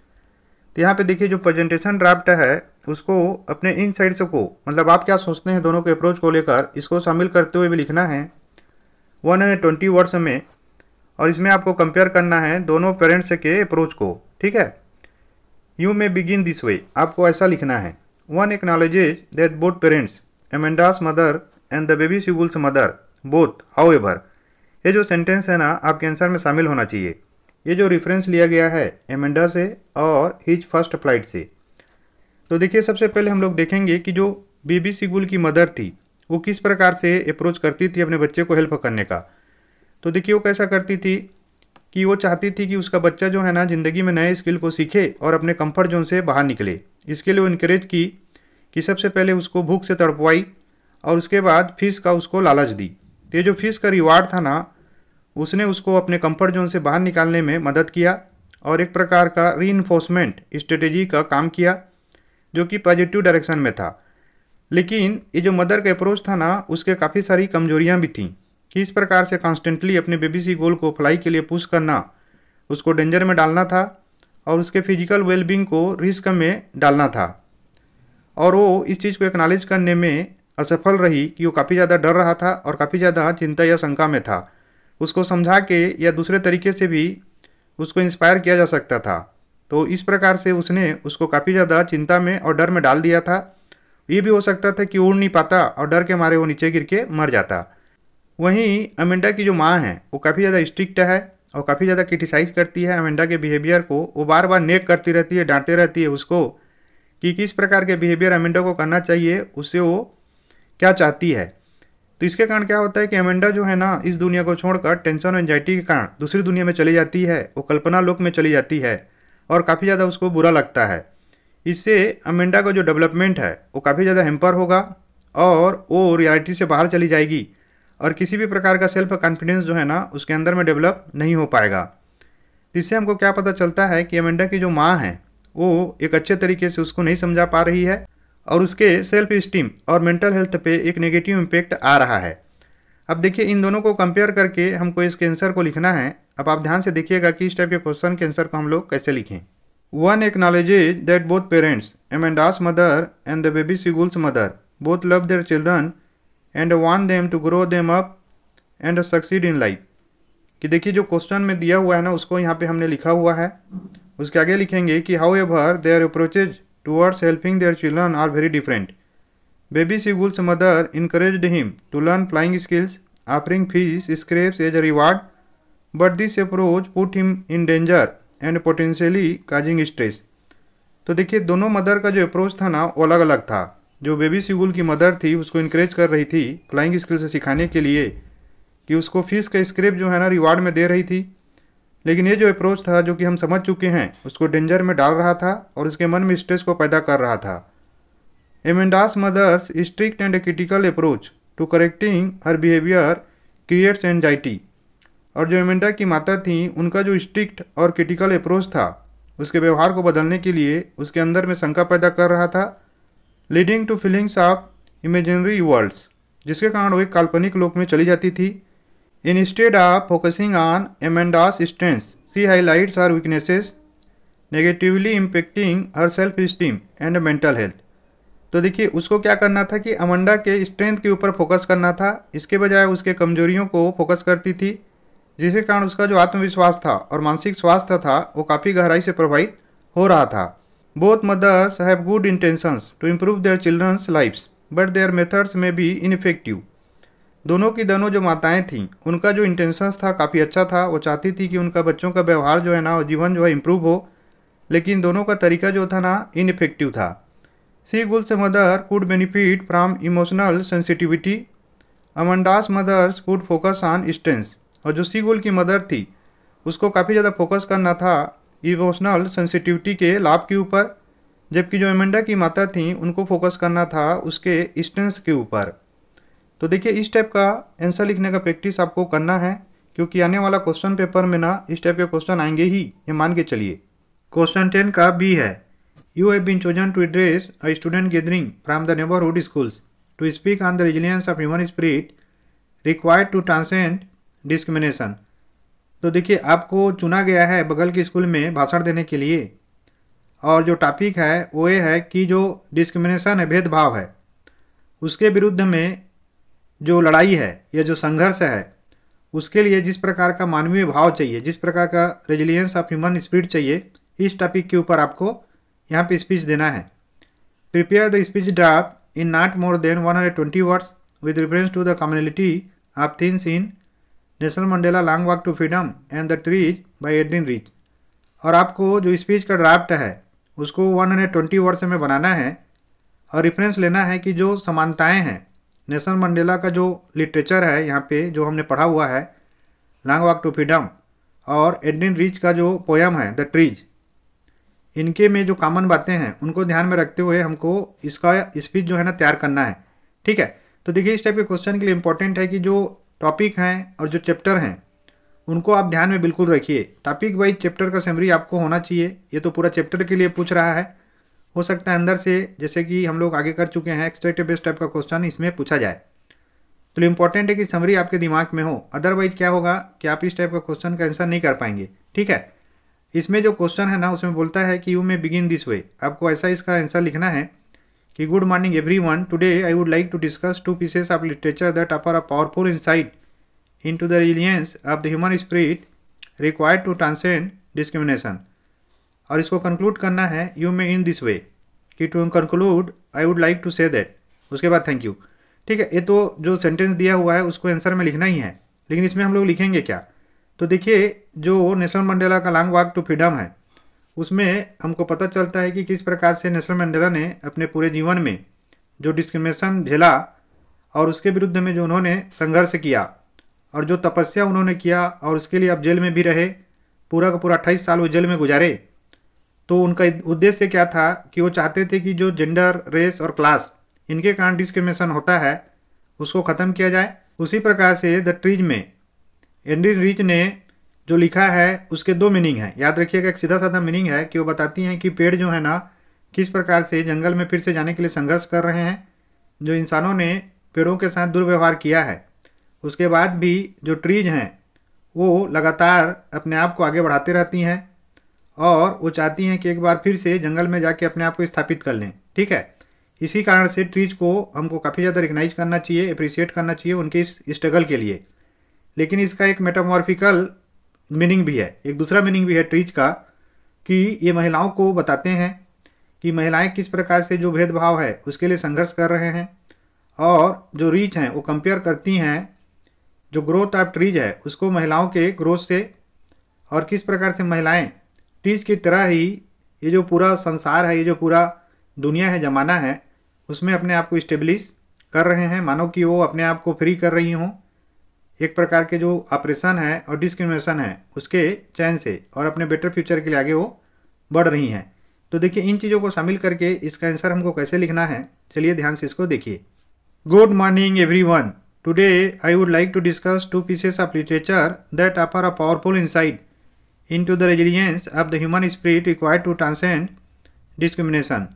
तो यहाँ पे देखिए जो प्रेजेंटेशन ड्राफ्ट है उसको अपने इन साइड्स को मतलब आप क्या सोचते हैं दोनों के अप्रोच को लेकर इसको शामिल करते हुए भी लिखना है 120 वर्ड्स में और इसमें आपको कंपेयर करना है दोनों पेरेंट्स के अप्रोच को ठीक है you may begin this way आपको ऐसा लिखना है one acknowledges that both parents Amanda's mother and the baby seagull's mother both however ये जो सेंटेंस है ना आपके आंसर में शामिल होना चाहिए ये जो रेफरेंस लिया गया है एमेंडा से और हिज फर्स्ट फ्लाइट से तो देखिए सबसे पहले हम लोग देखेंगे कि जो बेबी सिगुल की मदर थी वो किस प्रकार से अप्रोच करती थी अपने बच्चे को हेल्प करने का तो देखिए वो कैसा करती थी कि वो चाहती थी कि उसका बच्चा जो है ना ज़िंदगी में नए स्किल को सीखे और अपने कम्फर्ट जोन से बाहर निकले इसके लिए वो इनक्रेज की कि सबसे पहले उसको भूख से तड़पवाई और उसके बाद फीस का उसको लालच दी तो ये जो फीस का रिवार्ड था ना उसने उसको अपने कंफर्ट जोन से बाहर निकालने में मदद किया और एक प्रकार का री इन्फोर्समेंट स्ट्रेटेजी का काम किया जो कि पॉजिटिव डायरेक्शन में था लेकिन ये जो मदर का अप्रोच था ना उसके काफ़ी सारी कमजोरियाँ भी थीं कि इस प्रकार से कॉन्स्टेंटली अपने बेबीसी गोल को फ्लाई के लिए पुश करना उसको डेंजर में डालना था और उसके फिजिकल वेलबींग को रिस्क में डालना था और वो इस चीज़ को एक्नॉलेज करने में असफल रही कि वो काफ़ी ज़्यादा डर रहा था और काफ़ी ज़्यादा चिंता या शंका में था उसको समझा के या दूसरे तरीके से भी उसको इंस्पायर किया जा सकता था तो इस प्रकार से उसने उसको काफ़ी ज़्यादा चिंता में और डर में डाल दिया था ये भी हो सकता था कि उड़ नहीं पाता और डर के मारे वो नीचे गिर के मर जाता वहीं अमेंडा की जो माँ है वो काफ़ी ज़्यादा स्ट्रिक्ट है और काफ़ी ज़्यादा क्रिटिसाइज करती है अमेंडा के बिहेवियर को वो बार बार नेक करती रहती है डांटे रहती है उसको कि किस प्रकार के बिहेवियर अमेंडा को करना चाहिए उससे वो क्या चाहती है तो इसके कारण क्या होता है कि अमेंडा जो है ना इस दुनिया को छोड़कर टेंशन और एंजाइटी के कारण दूसरी दुनिया में चली जाती है वो कल्पना लोक में चली जाती है और काफ़ी ज़्यादा उसको बुरा लगता है इससे अमेंडा का जो डेवलपमेंट है वो काफ़ी ज़्यादा हेम्पर होगा और वो रियलिटी से बाहर चली जाएगी और किसी भी प्रकार का सेल्फ कॉन्फिडेंस जो है ना उसके अंदर में डेवलप नहीं हो पाएगा तो इससे हमको क्या पता चलता है कि अमेंडा की जो माँ है वो एक अच्छे तरीके से उसको नहीं समझा पा रही है और उसके सेल्फ स्टीम और मेंटल हेल्थ पे एक नेगेटिव इम्पेक्ट आ रहा है अब देखिए इन दोनों को कंपेयर करके हमको इसके आंसर को लिखना है अब आप ध्यान से देखिएगा कि इस टाइप के क्वेश्चन के आंसर को हम लोग कैसे लिखें one acknowledges that both parents am Amanda's mother and the baby seagull's mother both love their children and want them to grow them up and succeed in life कि देखिए जो क्वेश्चन में दिया हुआ है ना उसको यहाँ पे हमने लिखा हुआ है उसके आगे लिखेंगे कि however their approaches towards helping their children are very different. Baby Sigul's mother encouraged him to learn flying skills, offering fish scraps as a reward, but this approach put him in danger and potentially causing stress. तो देखिए दोनों mother का जो approach था ना वो अलग अलग था जो बेबी सिगुल की मदर थी उसको इंकरेज कर रही थी फ्लाइंग स्किल से सिखाने के लिए कि उसको फीस का स्क्रेप जो है ना रिवार्ड में दे रही थी लेकिन ये जो अप्रोच था जो कि हम समझ चुके हैं उसको डेंजर में डाल रहा था और उसके मन में स्ट्रेस को पैदा कर रहा था Amanda's mother's strict and critical approach to correcting her behaviour creates anxiety और जो एमेंडा की माता थी उनका जो स्ट्रिक्ट और क्रिटिकल अप्रोच था उसके व्यवहार को बदलने के लिए उसके अंदर में शंका पैदा कर रहा था leading to feelings of imaginary worlds जिसके कारण वो एक काल्पनिक लोक में चली जाती थी Instead of focusing on Amanda's strengths, she highlights her weaknesses, negatively impacting her self esteem and mental health तो देखिए उसको क्या करना था कि अमंडा के स्ट्रेंथ के ऊपर फोकस करना था इसके बजाय उसके कमजोरियों को फोकस करती थी जिसके कारण उसका जो आत्मविश्वास था और मानसिक स्वास्थ्य था वो काफ़ी गहराई से प्रभावित हो रहा था both mothers have good intentions to improve their children's lifes but their methods may be ineffective दोनों की दोनों जो माताएं थीं उनका जो इंटेंशंस था काफ़ी अच्छा था वो चाहती थी कि उनका बच्चों का व्यवहार जो है ना जीवन जो है इम्प्रूव हो लेकिन दोनों का तरीका जो था ना इनफेक्टिव था seagull's mother could benefit from emotional sensitivity Amanda's mother could focus on stance और जो सी गुल की मदर थी उसको काफ़ी ज़्यादा फोकस करना था इमोशनल सेंसिटिविटी के लाभ के ऊपर जबकि जो अमंडा की माता थी उनको फोकस करना था उसके स्टेंस के ऊपर तो देखिए इस टाइप का आंसर लिखने का प्रैक्टिस आपको करना है क्योंकि आने वाला क्वेश्चन पेपर में ना इस टाइप के क्वेश्चन आएंगे ही ये मान के चलिए क्वेश्चन टेन का बी है you have been chosen to address a student gathering from the neighbourhood schools to speak on the resilience of human spirit required to transcend discrimination तो देखिए आपको चुना गया है बगल के स्कूल में भाषण देने के लिए और जो टॉपिक है वो ये है कि जो डिस्क्रिमिनेशन है भेदभाव है उसके विरुद्ध में जो लड़ाई है या जो संघर्ष है उसके लिए जिस प्रकार का मानवीय भाव चाहिए जिस प्रकार का रेजिलियंस ऑफ ह्यूमन स्पिरिट चाहिए इस टॉपिक के ऊपर आपको यहाँ पे स्पीच देना है prepare the speech draft in not more than 120 hundred twenty words with reference to the community of things in Nelson Mandela long walk to freedom and the trees by Adrienne Rich और आपको जो speech का draft है उसको 120 words में बनाना है और reference लेना है कि जो समानताएँ हैं नेशन मंडेला का जो लिटरेचर है यहाँ पे जो हमने पढ़ा हुआ है लॉन्ग वॉक टू फ्रीडम और एडिन रीच का जो पोयम है द ट्रीज इनके में जो कॉमन बातें हैं उनको ध्यान में रखते हुए हमको इसका स्पीच जो है ना तैयार करना है ठीक है तो देखिए इस टाइप के क्वेश्चन के लिए इम्पोर्टेंट है कि जो टॉपिक हैं और जो चैप्टर हैं उनको आप ध्यान में बिल्कुल रखिए टॉपिक वाइज चैप्टर का सेमरी आपको होना चाहिए ये तो पूरा चैप्टर के लिए पूछ रहा है हो सकता है अंदर से जैसे कि हम लोग आगे कर चुके हैं एक्सट्रेटिव बेस्ट टाइप का क्वेश्चन इसमें पूछा जाए तो इंपॉर्टेंट है कि समरी आपके दिमाग में हो अदरवाइज क्या होगा कि आप इस टाइप का क्वेश्चन का आंसर नहीं कर पाएंगे ठीक है इसमें जो क्वेश्चन है ना उसमें बोलता है कि you may begin this way आपको ऐसा इसका आंसर लिखना है कि good morning everyone today I would like to discuss two pieces of literature that offer a powerful insight into the resilience of the human spirit required to transcend discrimination और इसको conclude करना है you may in this way कि to conclude I would like to say that उसके बाद thank you ठीक है ये तो जो सेंटेंस दिया हुआ है उसको आंसर में लिखना ही है लेकिन इसमें हम लोग लिखेंगे क्या तो देखिए जो नेशनल मंडेला का लॉन्ग वॉक टू फ्रीडम है उसमें हमको पता चलता है कि किस प्रकार से नेशनल मंडेला ने अपने पूरे जीवन में जो डिस्क्रिमिनेशन झेला और उसके विरुद्ध में जो उन्होंने संघर्ष किया और जो तपस्या उन्होंने किया और उसके लिए अब जेल में भी रहे पूरा का पूरा अट्ठाईस साल वो जेल में गुजारे तो उनका उद्देश्य क्या था कि वो चाहते थे कि जो जेंडर रेस और क्लास इनके कारण डिस्क्रिमिनेशन होता है उसको ख़त्म किया जाए उसी प्रकार से द ट्रीज में एंड्री रिच ने जो लिखा है उसके दो मीनिंग हैं याद रखिएगा एक सीधा साधा मीनिंग है कि वो बताती हैं कि पेड़ जो है ना किस प्रकार से जंगल में फिर से जाने के लिए संघर्ष कर रहे हैं जो इंसानों ने पेड़ों के साथ दुर्व्यवहार किया है उसके बाद भी जो ट्रीज हैं वो लगातार अपने आप को आगे बढ़ाते रहती हैं और वो चाहती हैं कि एक बार फिर से जंगल में जाके अपने आप को स्थापित कर लें ठीक है इसी कारण से ट्रीज को हमको काफ़ी ज़्यादा रिकनाइज करना चाहिए अप्रिसिएट करना चाहिए उनके इस स्ट्रगल के लिए लेकिन इसका एक मेटामॉर्फिकल मीनिंग भी है एक दूसरा मीनिंग भी है ट्रीज का कि ये महिलाओं को बताते हैं कि महिलाएं किस प्रकार से जो भेदभाव है उसके लिए संघर्ष कर रहे हैं और जो रीच हैं वो कंपेयर करती हैं जो ग्रोथ ऑफ ट्रीज है उसको महिलाओं के ग्रोथ से और किस प्रकार से महिलाएं चीज़ की तरह ही ये जो पूरा संसार है ये जो पूरा दुनिया है ज़माना है उसमें अपने आप को इस्टेब्लिश कर रहे हैं मानो कि वो अपने आप को फ्री कर रही हों एक प्रकार के जो ऑपरेशन है और डिस्क्रिमिनेशन है उसके चैन से और अपने बेटर फ्यूचर के लिए आगे वो बढ़ रही हैं तो देखिए इन चीज़ों को शामिल करके इसका आंसर हमको कैसे लिखना है चलिए ध्यान से इसको देखिए good morning everyone today I would like to discuss two pieces of literature that are a powerful insight into the resilience of the human spirit required to transcend discrimination.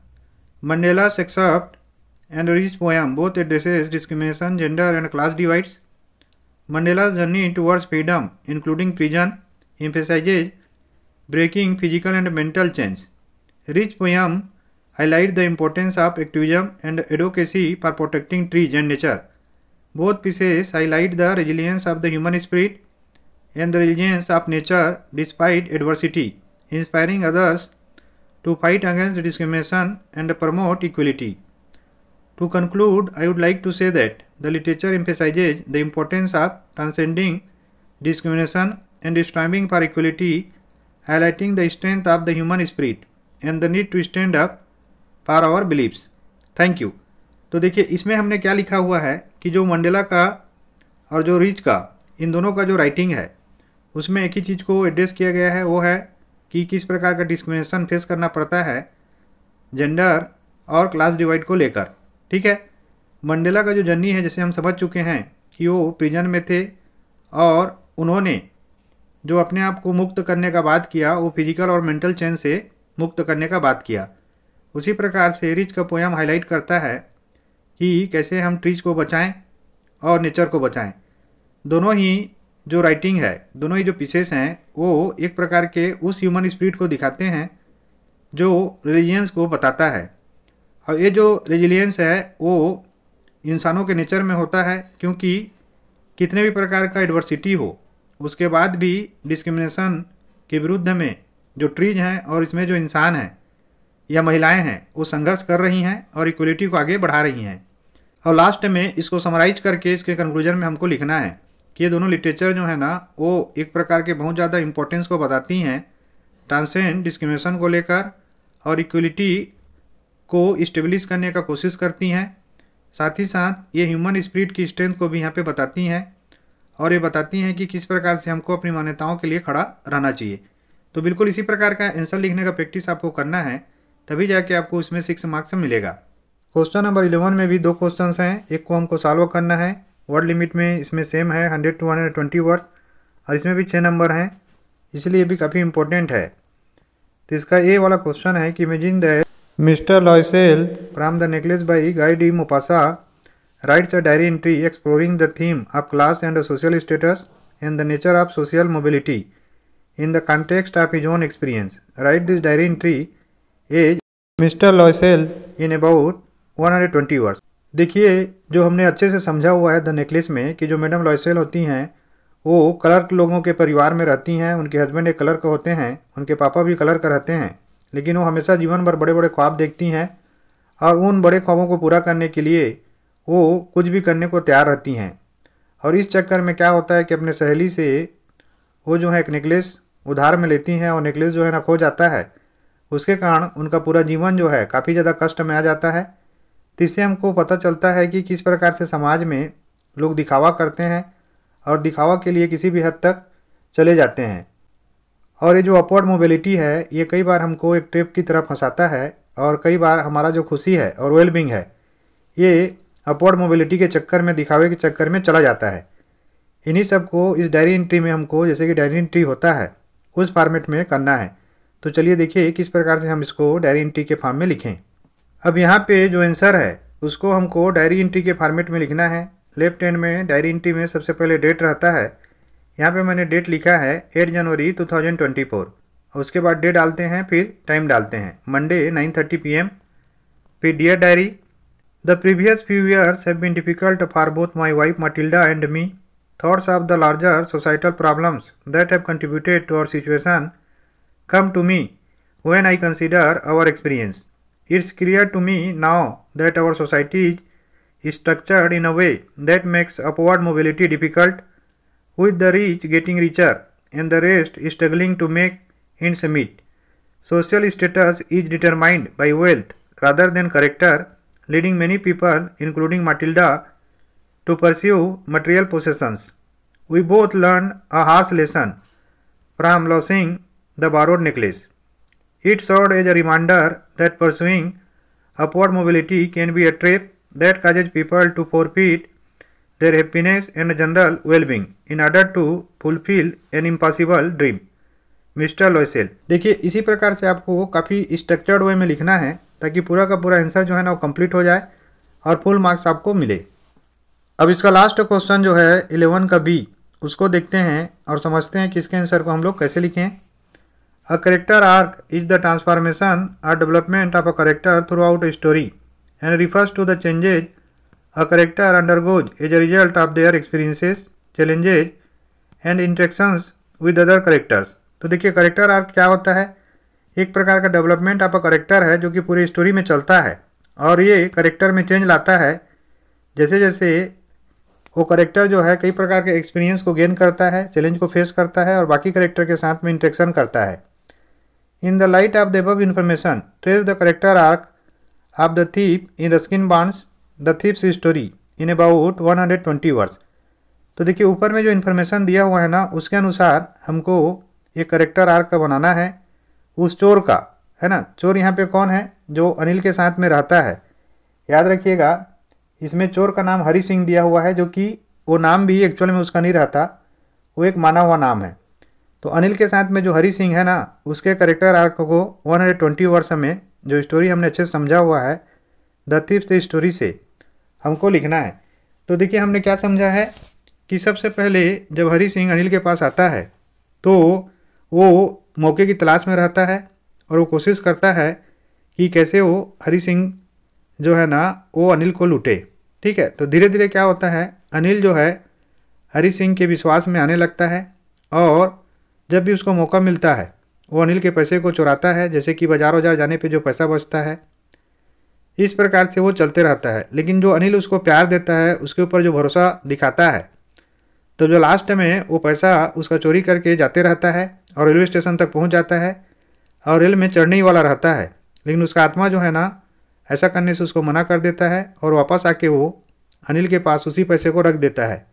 Mandela's excerpt and Reed's poem both addresses discrimination, gender and class divides. Mandela's journey towards freedom, including prison, emphasizes breaking physical and mental chains. Reed's poem highlights the importance of activism and advocacy for protecting trees and nature. Both pieces highlight the resilience of the human spirit and the resilience of nature despite adversity, inspiring others to fight against discrimination and promote equality. To conclude, I would like to say that the literature emphasizes the importance of transcending discrimination and striving for equality, highlighting the strength of the human spirit and the need to stand up for our beliefs thank you तो देखिए इसमें हमने क्या लिखा हुआ है कि जो मंडेला का और जो रिच का इन दोनों का जो राइटिंग है उसमें एक ही चीज़ को एड्रेस किया गया है वो है कि किस प्रकार का डिस्क्रिमिनेशन फेस करना पड़ता है जेंडर और क्लास डिवाइड को लेकर ठीक है मंडेला का जो जर्नी है जैसे हम समझ चुके हैं कि वो प्रिजन में थे और उन्होंने जो अपने आप को मुक्त करने का बात किया वो फिजिकल और मेंटल चेंज से मुक्त करने का बात किया उसी प्रकार से रिच का पोयम हाईलाइट करता है कि कैसे हम ट्रीज को बचाएं और नेचर को बचाएं दोनों ही जो राइटिंग है दोनों ही जो पीसेस हैं वो एक प्रकार के उस ह्यूमन स्पिरिट को दिखाते हैं जो रिलीजियंस को बताता है और ये जो रेजिलियंस है वो इंसानों के नेचर में होता है क्योंकि कितने भी प्रकार का एडवर्सिटी हो उसके बाद भी डिस्क्रिमिनेशन के विरुद्ध में जो ट्रीज हैं और इसमें जो इंसान हैं या महिलाएं हैं वो संघर्ष कर रही हैं और इक्वलिटी को आगे बढ़ा रही हैं और लास्ट में इसको समराइज करके इसके कंक्लूजन में हमको लिखना है ये दोनों लिटरेचर जो है ना वो एक प्रकार के बहुत ज़्यादा इम्पोर्टेंस को बताती हैं ट्रांसेंड डिस्क्रिमिनेशन को लेकर और इक्वलिटी को इस्टेब्लिश करने का कोशिश करती हैं साथ ही साथ ये ह्यूमन स्पिरिट की स्ट्रेंथ को भी यहाँ पे बताती हैं और ये बताती हैं कि किस प्रकार से हमको अपनी मान्यताओं के लिए खड़ा रहना चाहिए तो बिल्कुल इसी प्रकार का आंसर लिखने का प्रैक्टिस आपको करना है तभी जाके आपको उसमें सिक्स मार्क्स मिलेगा क्वेश्चन नंबर इलेवन में भी दो क्वेश्चन हैं एक को हमको सॉल्व करना है वर्ड लिमिट में इसमें सेम है hundred to hundred twenty words और इसमें भी छः नंबर हैं इसलिए भी काफ़ी इंपॉर्टेंट है तो इसका ए वाला क्वेश्चन है कि imagine the Mr Loisel from the necklace by Guy de Maupassant writes a diary entry exploring the theme of class and social status and the nature of social mobility in the context of his own experience write this diary entry as Mr Loisel in about one hundred twenty words देखिए जो हमने अच्छे से समझा हुआ है the necklace में कि जो मैडम लॉयसेल होती हैं वो कलर लोगों के परिवार में रहती हैं उनके हस्बैंड एक क्लर्क होते हैं उनके पापा भी क्लर्क रहते हैं लेकिन वो हमेशा जीवन भर बड़े बड़े ख्वाब देखती हैं और उन बड़े ख्वाबों को पूरा करने के लिए वो कुछ भी करने को तैयार रहती हैं और इस चक्कर में क्या होता है कि अपने सहेली से वो जो है एक नेकलेस उधार में लेती हैं और नेकलेस जो है ना खो जाता है उसके कारण उनका पूरा जीवन जो है काफ़ी ज़्यादा कष्ट में आ जाता है तो इससे हमको पता चलता है कि किस प्रकार से समाज में लोग दिखावा करते हैं और दिखावा के लिए किसी भी हद तक चले जाते हैं और ये जो अपवर्ड मोबिलिटी है ये कई बार हमको एक ट्रिप की तरफ फंसाता है और कई बार हमारा जो खुशी है और वेलबिंग है ये अपवर्ड मोबिलिटी के चक्कर में दिखावे के चक्कर में चला जाता है इन्हीं सब को इस डायरी एंट्री में हमको जैसे कि डायरी एंट्री होता है उस फार्मेट में करना है तो चलिए देखिए किस प्रकार से हम इसको डायरी एंट्री के फार्म में लिखें अब यहाँ पे जो आंसर है उसको हमको डायरी एंट्री के फॉर्मेट में लिखना है लेफ्ट हैंड में डायरी एंट्री में सबसे पहले डेट रहता है यहाँ पे मैंने डेट लिखा है 8 जनवरी 2024 और उसके बाद डे डालते हैं फिर टाइम डालते हैं मंडे 9:30 एम फिर dear diary the previous few years have been difficult for both my wife Matilda and me thoughts of the larger societal problems that have contributed to our situation come to me when I consider our experience It's clear to me now that our society is structured in a way that makes upward mobility difficult, with the rich getting richer and the rest struggling to make ends meet. Social status is determined by wealth rather than character, leading many people, including Matilda, to pursue material possessions. We both learned a harsh lesson from losing the borrowed necklace. It served as a reminder that pursuing upward mobility can be a trap that causes people to forfeit their happiness and general well-being in order to fulfill an impossible dream. Mr Loisel देखिए इसी प्रकार से आपको काफ़ी structured way में लिखना है ताकि पूरा का पूरा आंसर जो है ना वो कंप्लीट हो जाए और फुल मार्क्स आपको मिले अब इसका लास्ट क्वेश्चन जो है 11 का बी उसको देखते हैं और समझते हैं कि इसके आंसर को हम लोग कैसे लिखें A character arc is the transformation or development of a character throughout a story and refers to the changes a character undergoes as a result of their experiences, challenges and interactions with other characters. तो देखिए character arc क्या होता है एक प्रकार का development आप character है जो कि पूरी स्टोरी में चलता है और ये करेक्टर में चेंज लाता है जैसे जैसे वो करेक्टर जो है कई प्रकार के एक्सपीरियंस को गेन करता है चैलेंज को फेस करता है और बाकी करेक्टर के साथ में इंट्रेक्शन करता है In the light of the above information, trace the character arc of the thief in Ruskin Bonds, The Thief's Story in about 120 words तो देखिए ऊपर में जो इन्फॉर्मेशन दिया हुआ है ना उसके अनुसार हमको ये करेक्टर आर्क का बनाना है उस चोर का है ना चोर यहाँ पे कौन है जो अनिल के साथ में रहता है याद रखिएगा इसमें चोर का नाम हरी सिंह दिया हुआ है जो कि वो नाम भी एक्चुअल में उसका नहीं रहता वो एक माना हुआ नाम है तो अनिल के साथ में जो हरी सिंह है ना उसके करेक्टर आर्क को 120 वर्ष में जो स्टोरी हमने अच्छे से समझा हुआ है द थिप्स स्टोरी से हमको लिखना है तो देखिए हमने क्या समझा है कि सबसे पहले जब हरी सिंह अनिल के पास आता है तो वो मौके की तलाश में रहता है और वो कोशिश करता है कि कैसे वो हरी सिंह जो है ना वो अनिल को लूटे ठीक है तो धीरे धीरे क्या होता है अनिल जो है हरी सिंह के विश्वास में आने लगता है और जब भी उसको मौका मिलता है वो अनिल के पैसे को चुराता है जैसे कि बाजार वजार जाने पर जो पैसा बचता है इस प्रकार से वो चलते रहता है लेकिन जो अनिल उसको प्यार देता है उसके ऊपर जो भरोसा दिखाता है तो जो लास्ट में वो पैसा उसका चोरी करके जाते रहता है और रेलवे स्टेशन तक पहुंच जाता है और रेल में चढ़ने ही वाला रहता है लेकिन उसका आत्मा जो है ना ऐसा करने से उसको मना कर देता है और वापस आके वो अनिल के पास उसी पैसे को रख देता है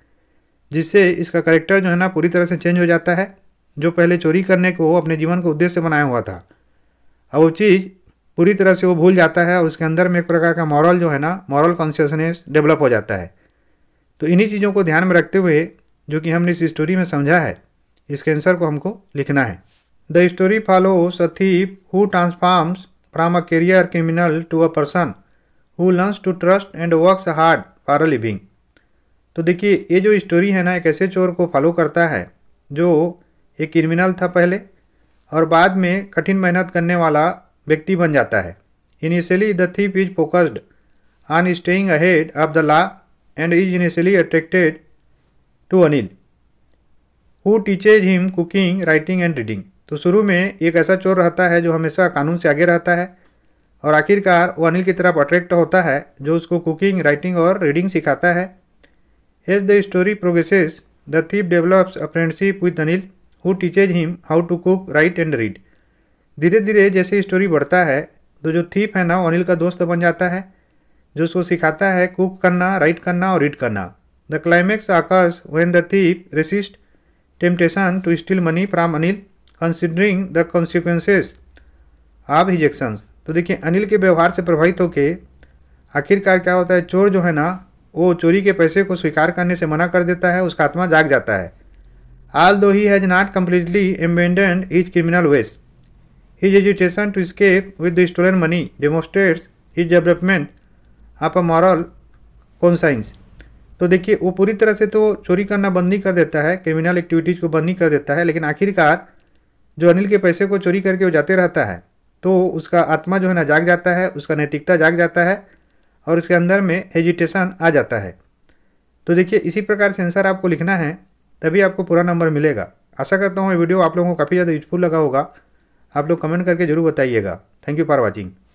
जिससे इसका करेक्टर जो है ना पूरी तरह से चेंज हो जाता है जो पहले चोरी करने को अपने जीवन का उद्देश्य बनाया हुआ था अब वो चीज़ पूरी तरह से वो भूल जाता है और उसके अंदर में एक प्रकार का मॉरल जो है ना मॉरल कॉन्शियसनेस डेवलप हो जाता है तो इन्हीं चीज़ों को ध्यान में रखते हुए जो कि हमने इस स्टोरी में समझा है इस कैंसर को हमको लिखना है the story follow a thief who transforms from a career criminal to a person who learns to trust and works hard for a living तो देखिए ये जो स्टोरी है ना एक ऐसे चोर को फॉलो करता है जो ये क्रिमिनल था पहले और बाद में कठिन मेहनत करने वाला व्यक्ति बन जाता है initially the thief is focused on staying ahead of the law and is initially attracted to Anil who teaches him cooking writing and reading तो शुरू में एक ऐसा चोर रहता है जो हमेशा कानून से आगे रहता है और आखिरकार वो अनिल की तरफ अट्रैक्ट होता है जो उसको कुकिंग राइटिंग और रीडिंग सिखाता है as the story progresses the thief develops a friendship with Anil who teaches him how to cook write and read धीरे धीरे जैसे स्टोरी बढ़ता है तो जो थीप है ना अनिल का दोस्त बन जाता है जो उसको सिखाता है कुक करना राइट करना और रीड करना the climax occurs when the thief resist temptation to steal money from Anil considering the consequences of his actions तो देखिए अनिल के व्यवहार से प्रभावित होकर आखिरकार क्या होता है चोर जो है ना वो चोरी के पैसे को स्वीकार करने से मना कर देता है उसका आत्मा जाग जाता है Although he has not completely abandoned his criminal ways, his hesitation to escape with the stolen money demonstrates his development of a moral conscience. तो देखिए वो पूरी तरह से तो चोरी करना बंद नहीं कर देता है क्रिमिनल एक्टिविटीज़ को बंद नहीं कर देता है लेकिन आखिरकार जो अनिल के पैसे को चोरी करके वो जाते रहता है तो उसका आत्मा जो है ना जाग जाता है उसका नैतिकता जाग जाता है और उसके अंदर में हेजिटेशन आ जाता है तो देखिए इसी प्रकार सेंसर आपको लिखना है तभी आपको पूरा नंबर मिलेगा आशा करता हूँ ये वीडियो आप लोगों को काफ़ी ज़्यादा यूजफुल लगा होगा आप लोग कमेंट करके ज़रूर बताइएगा थैंक यू फॉर वॉचिंग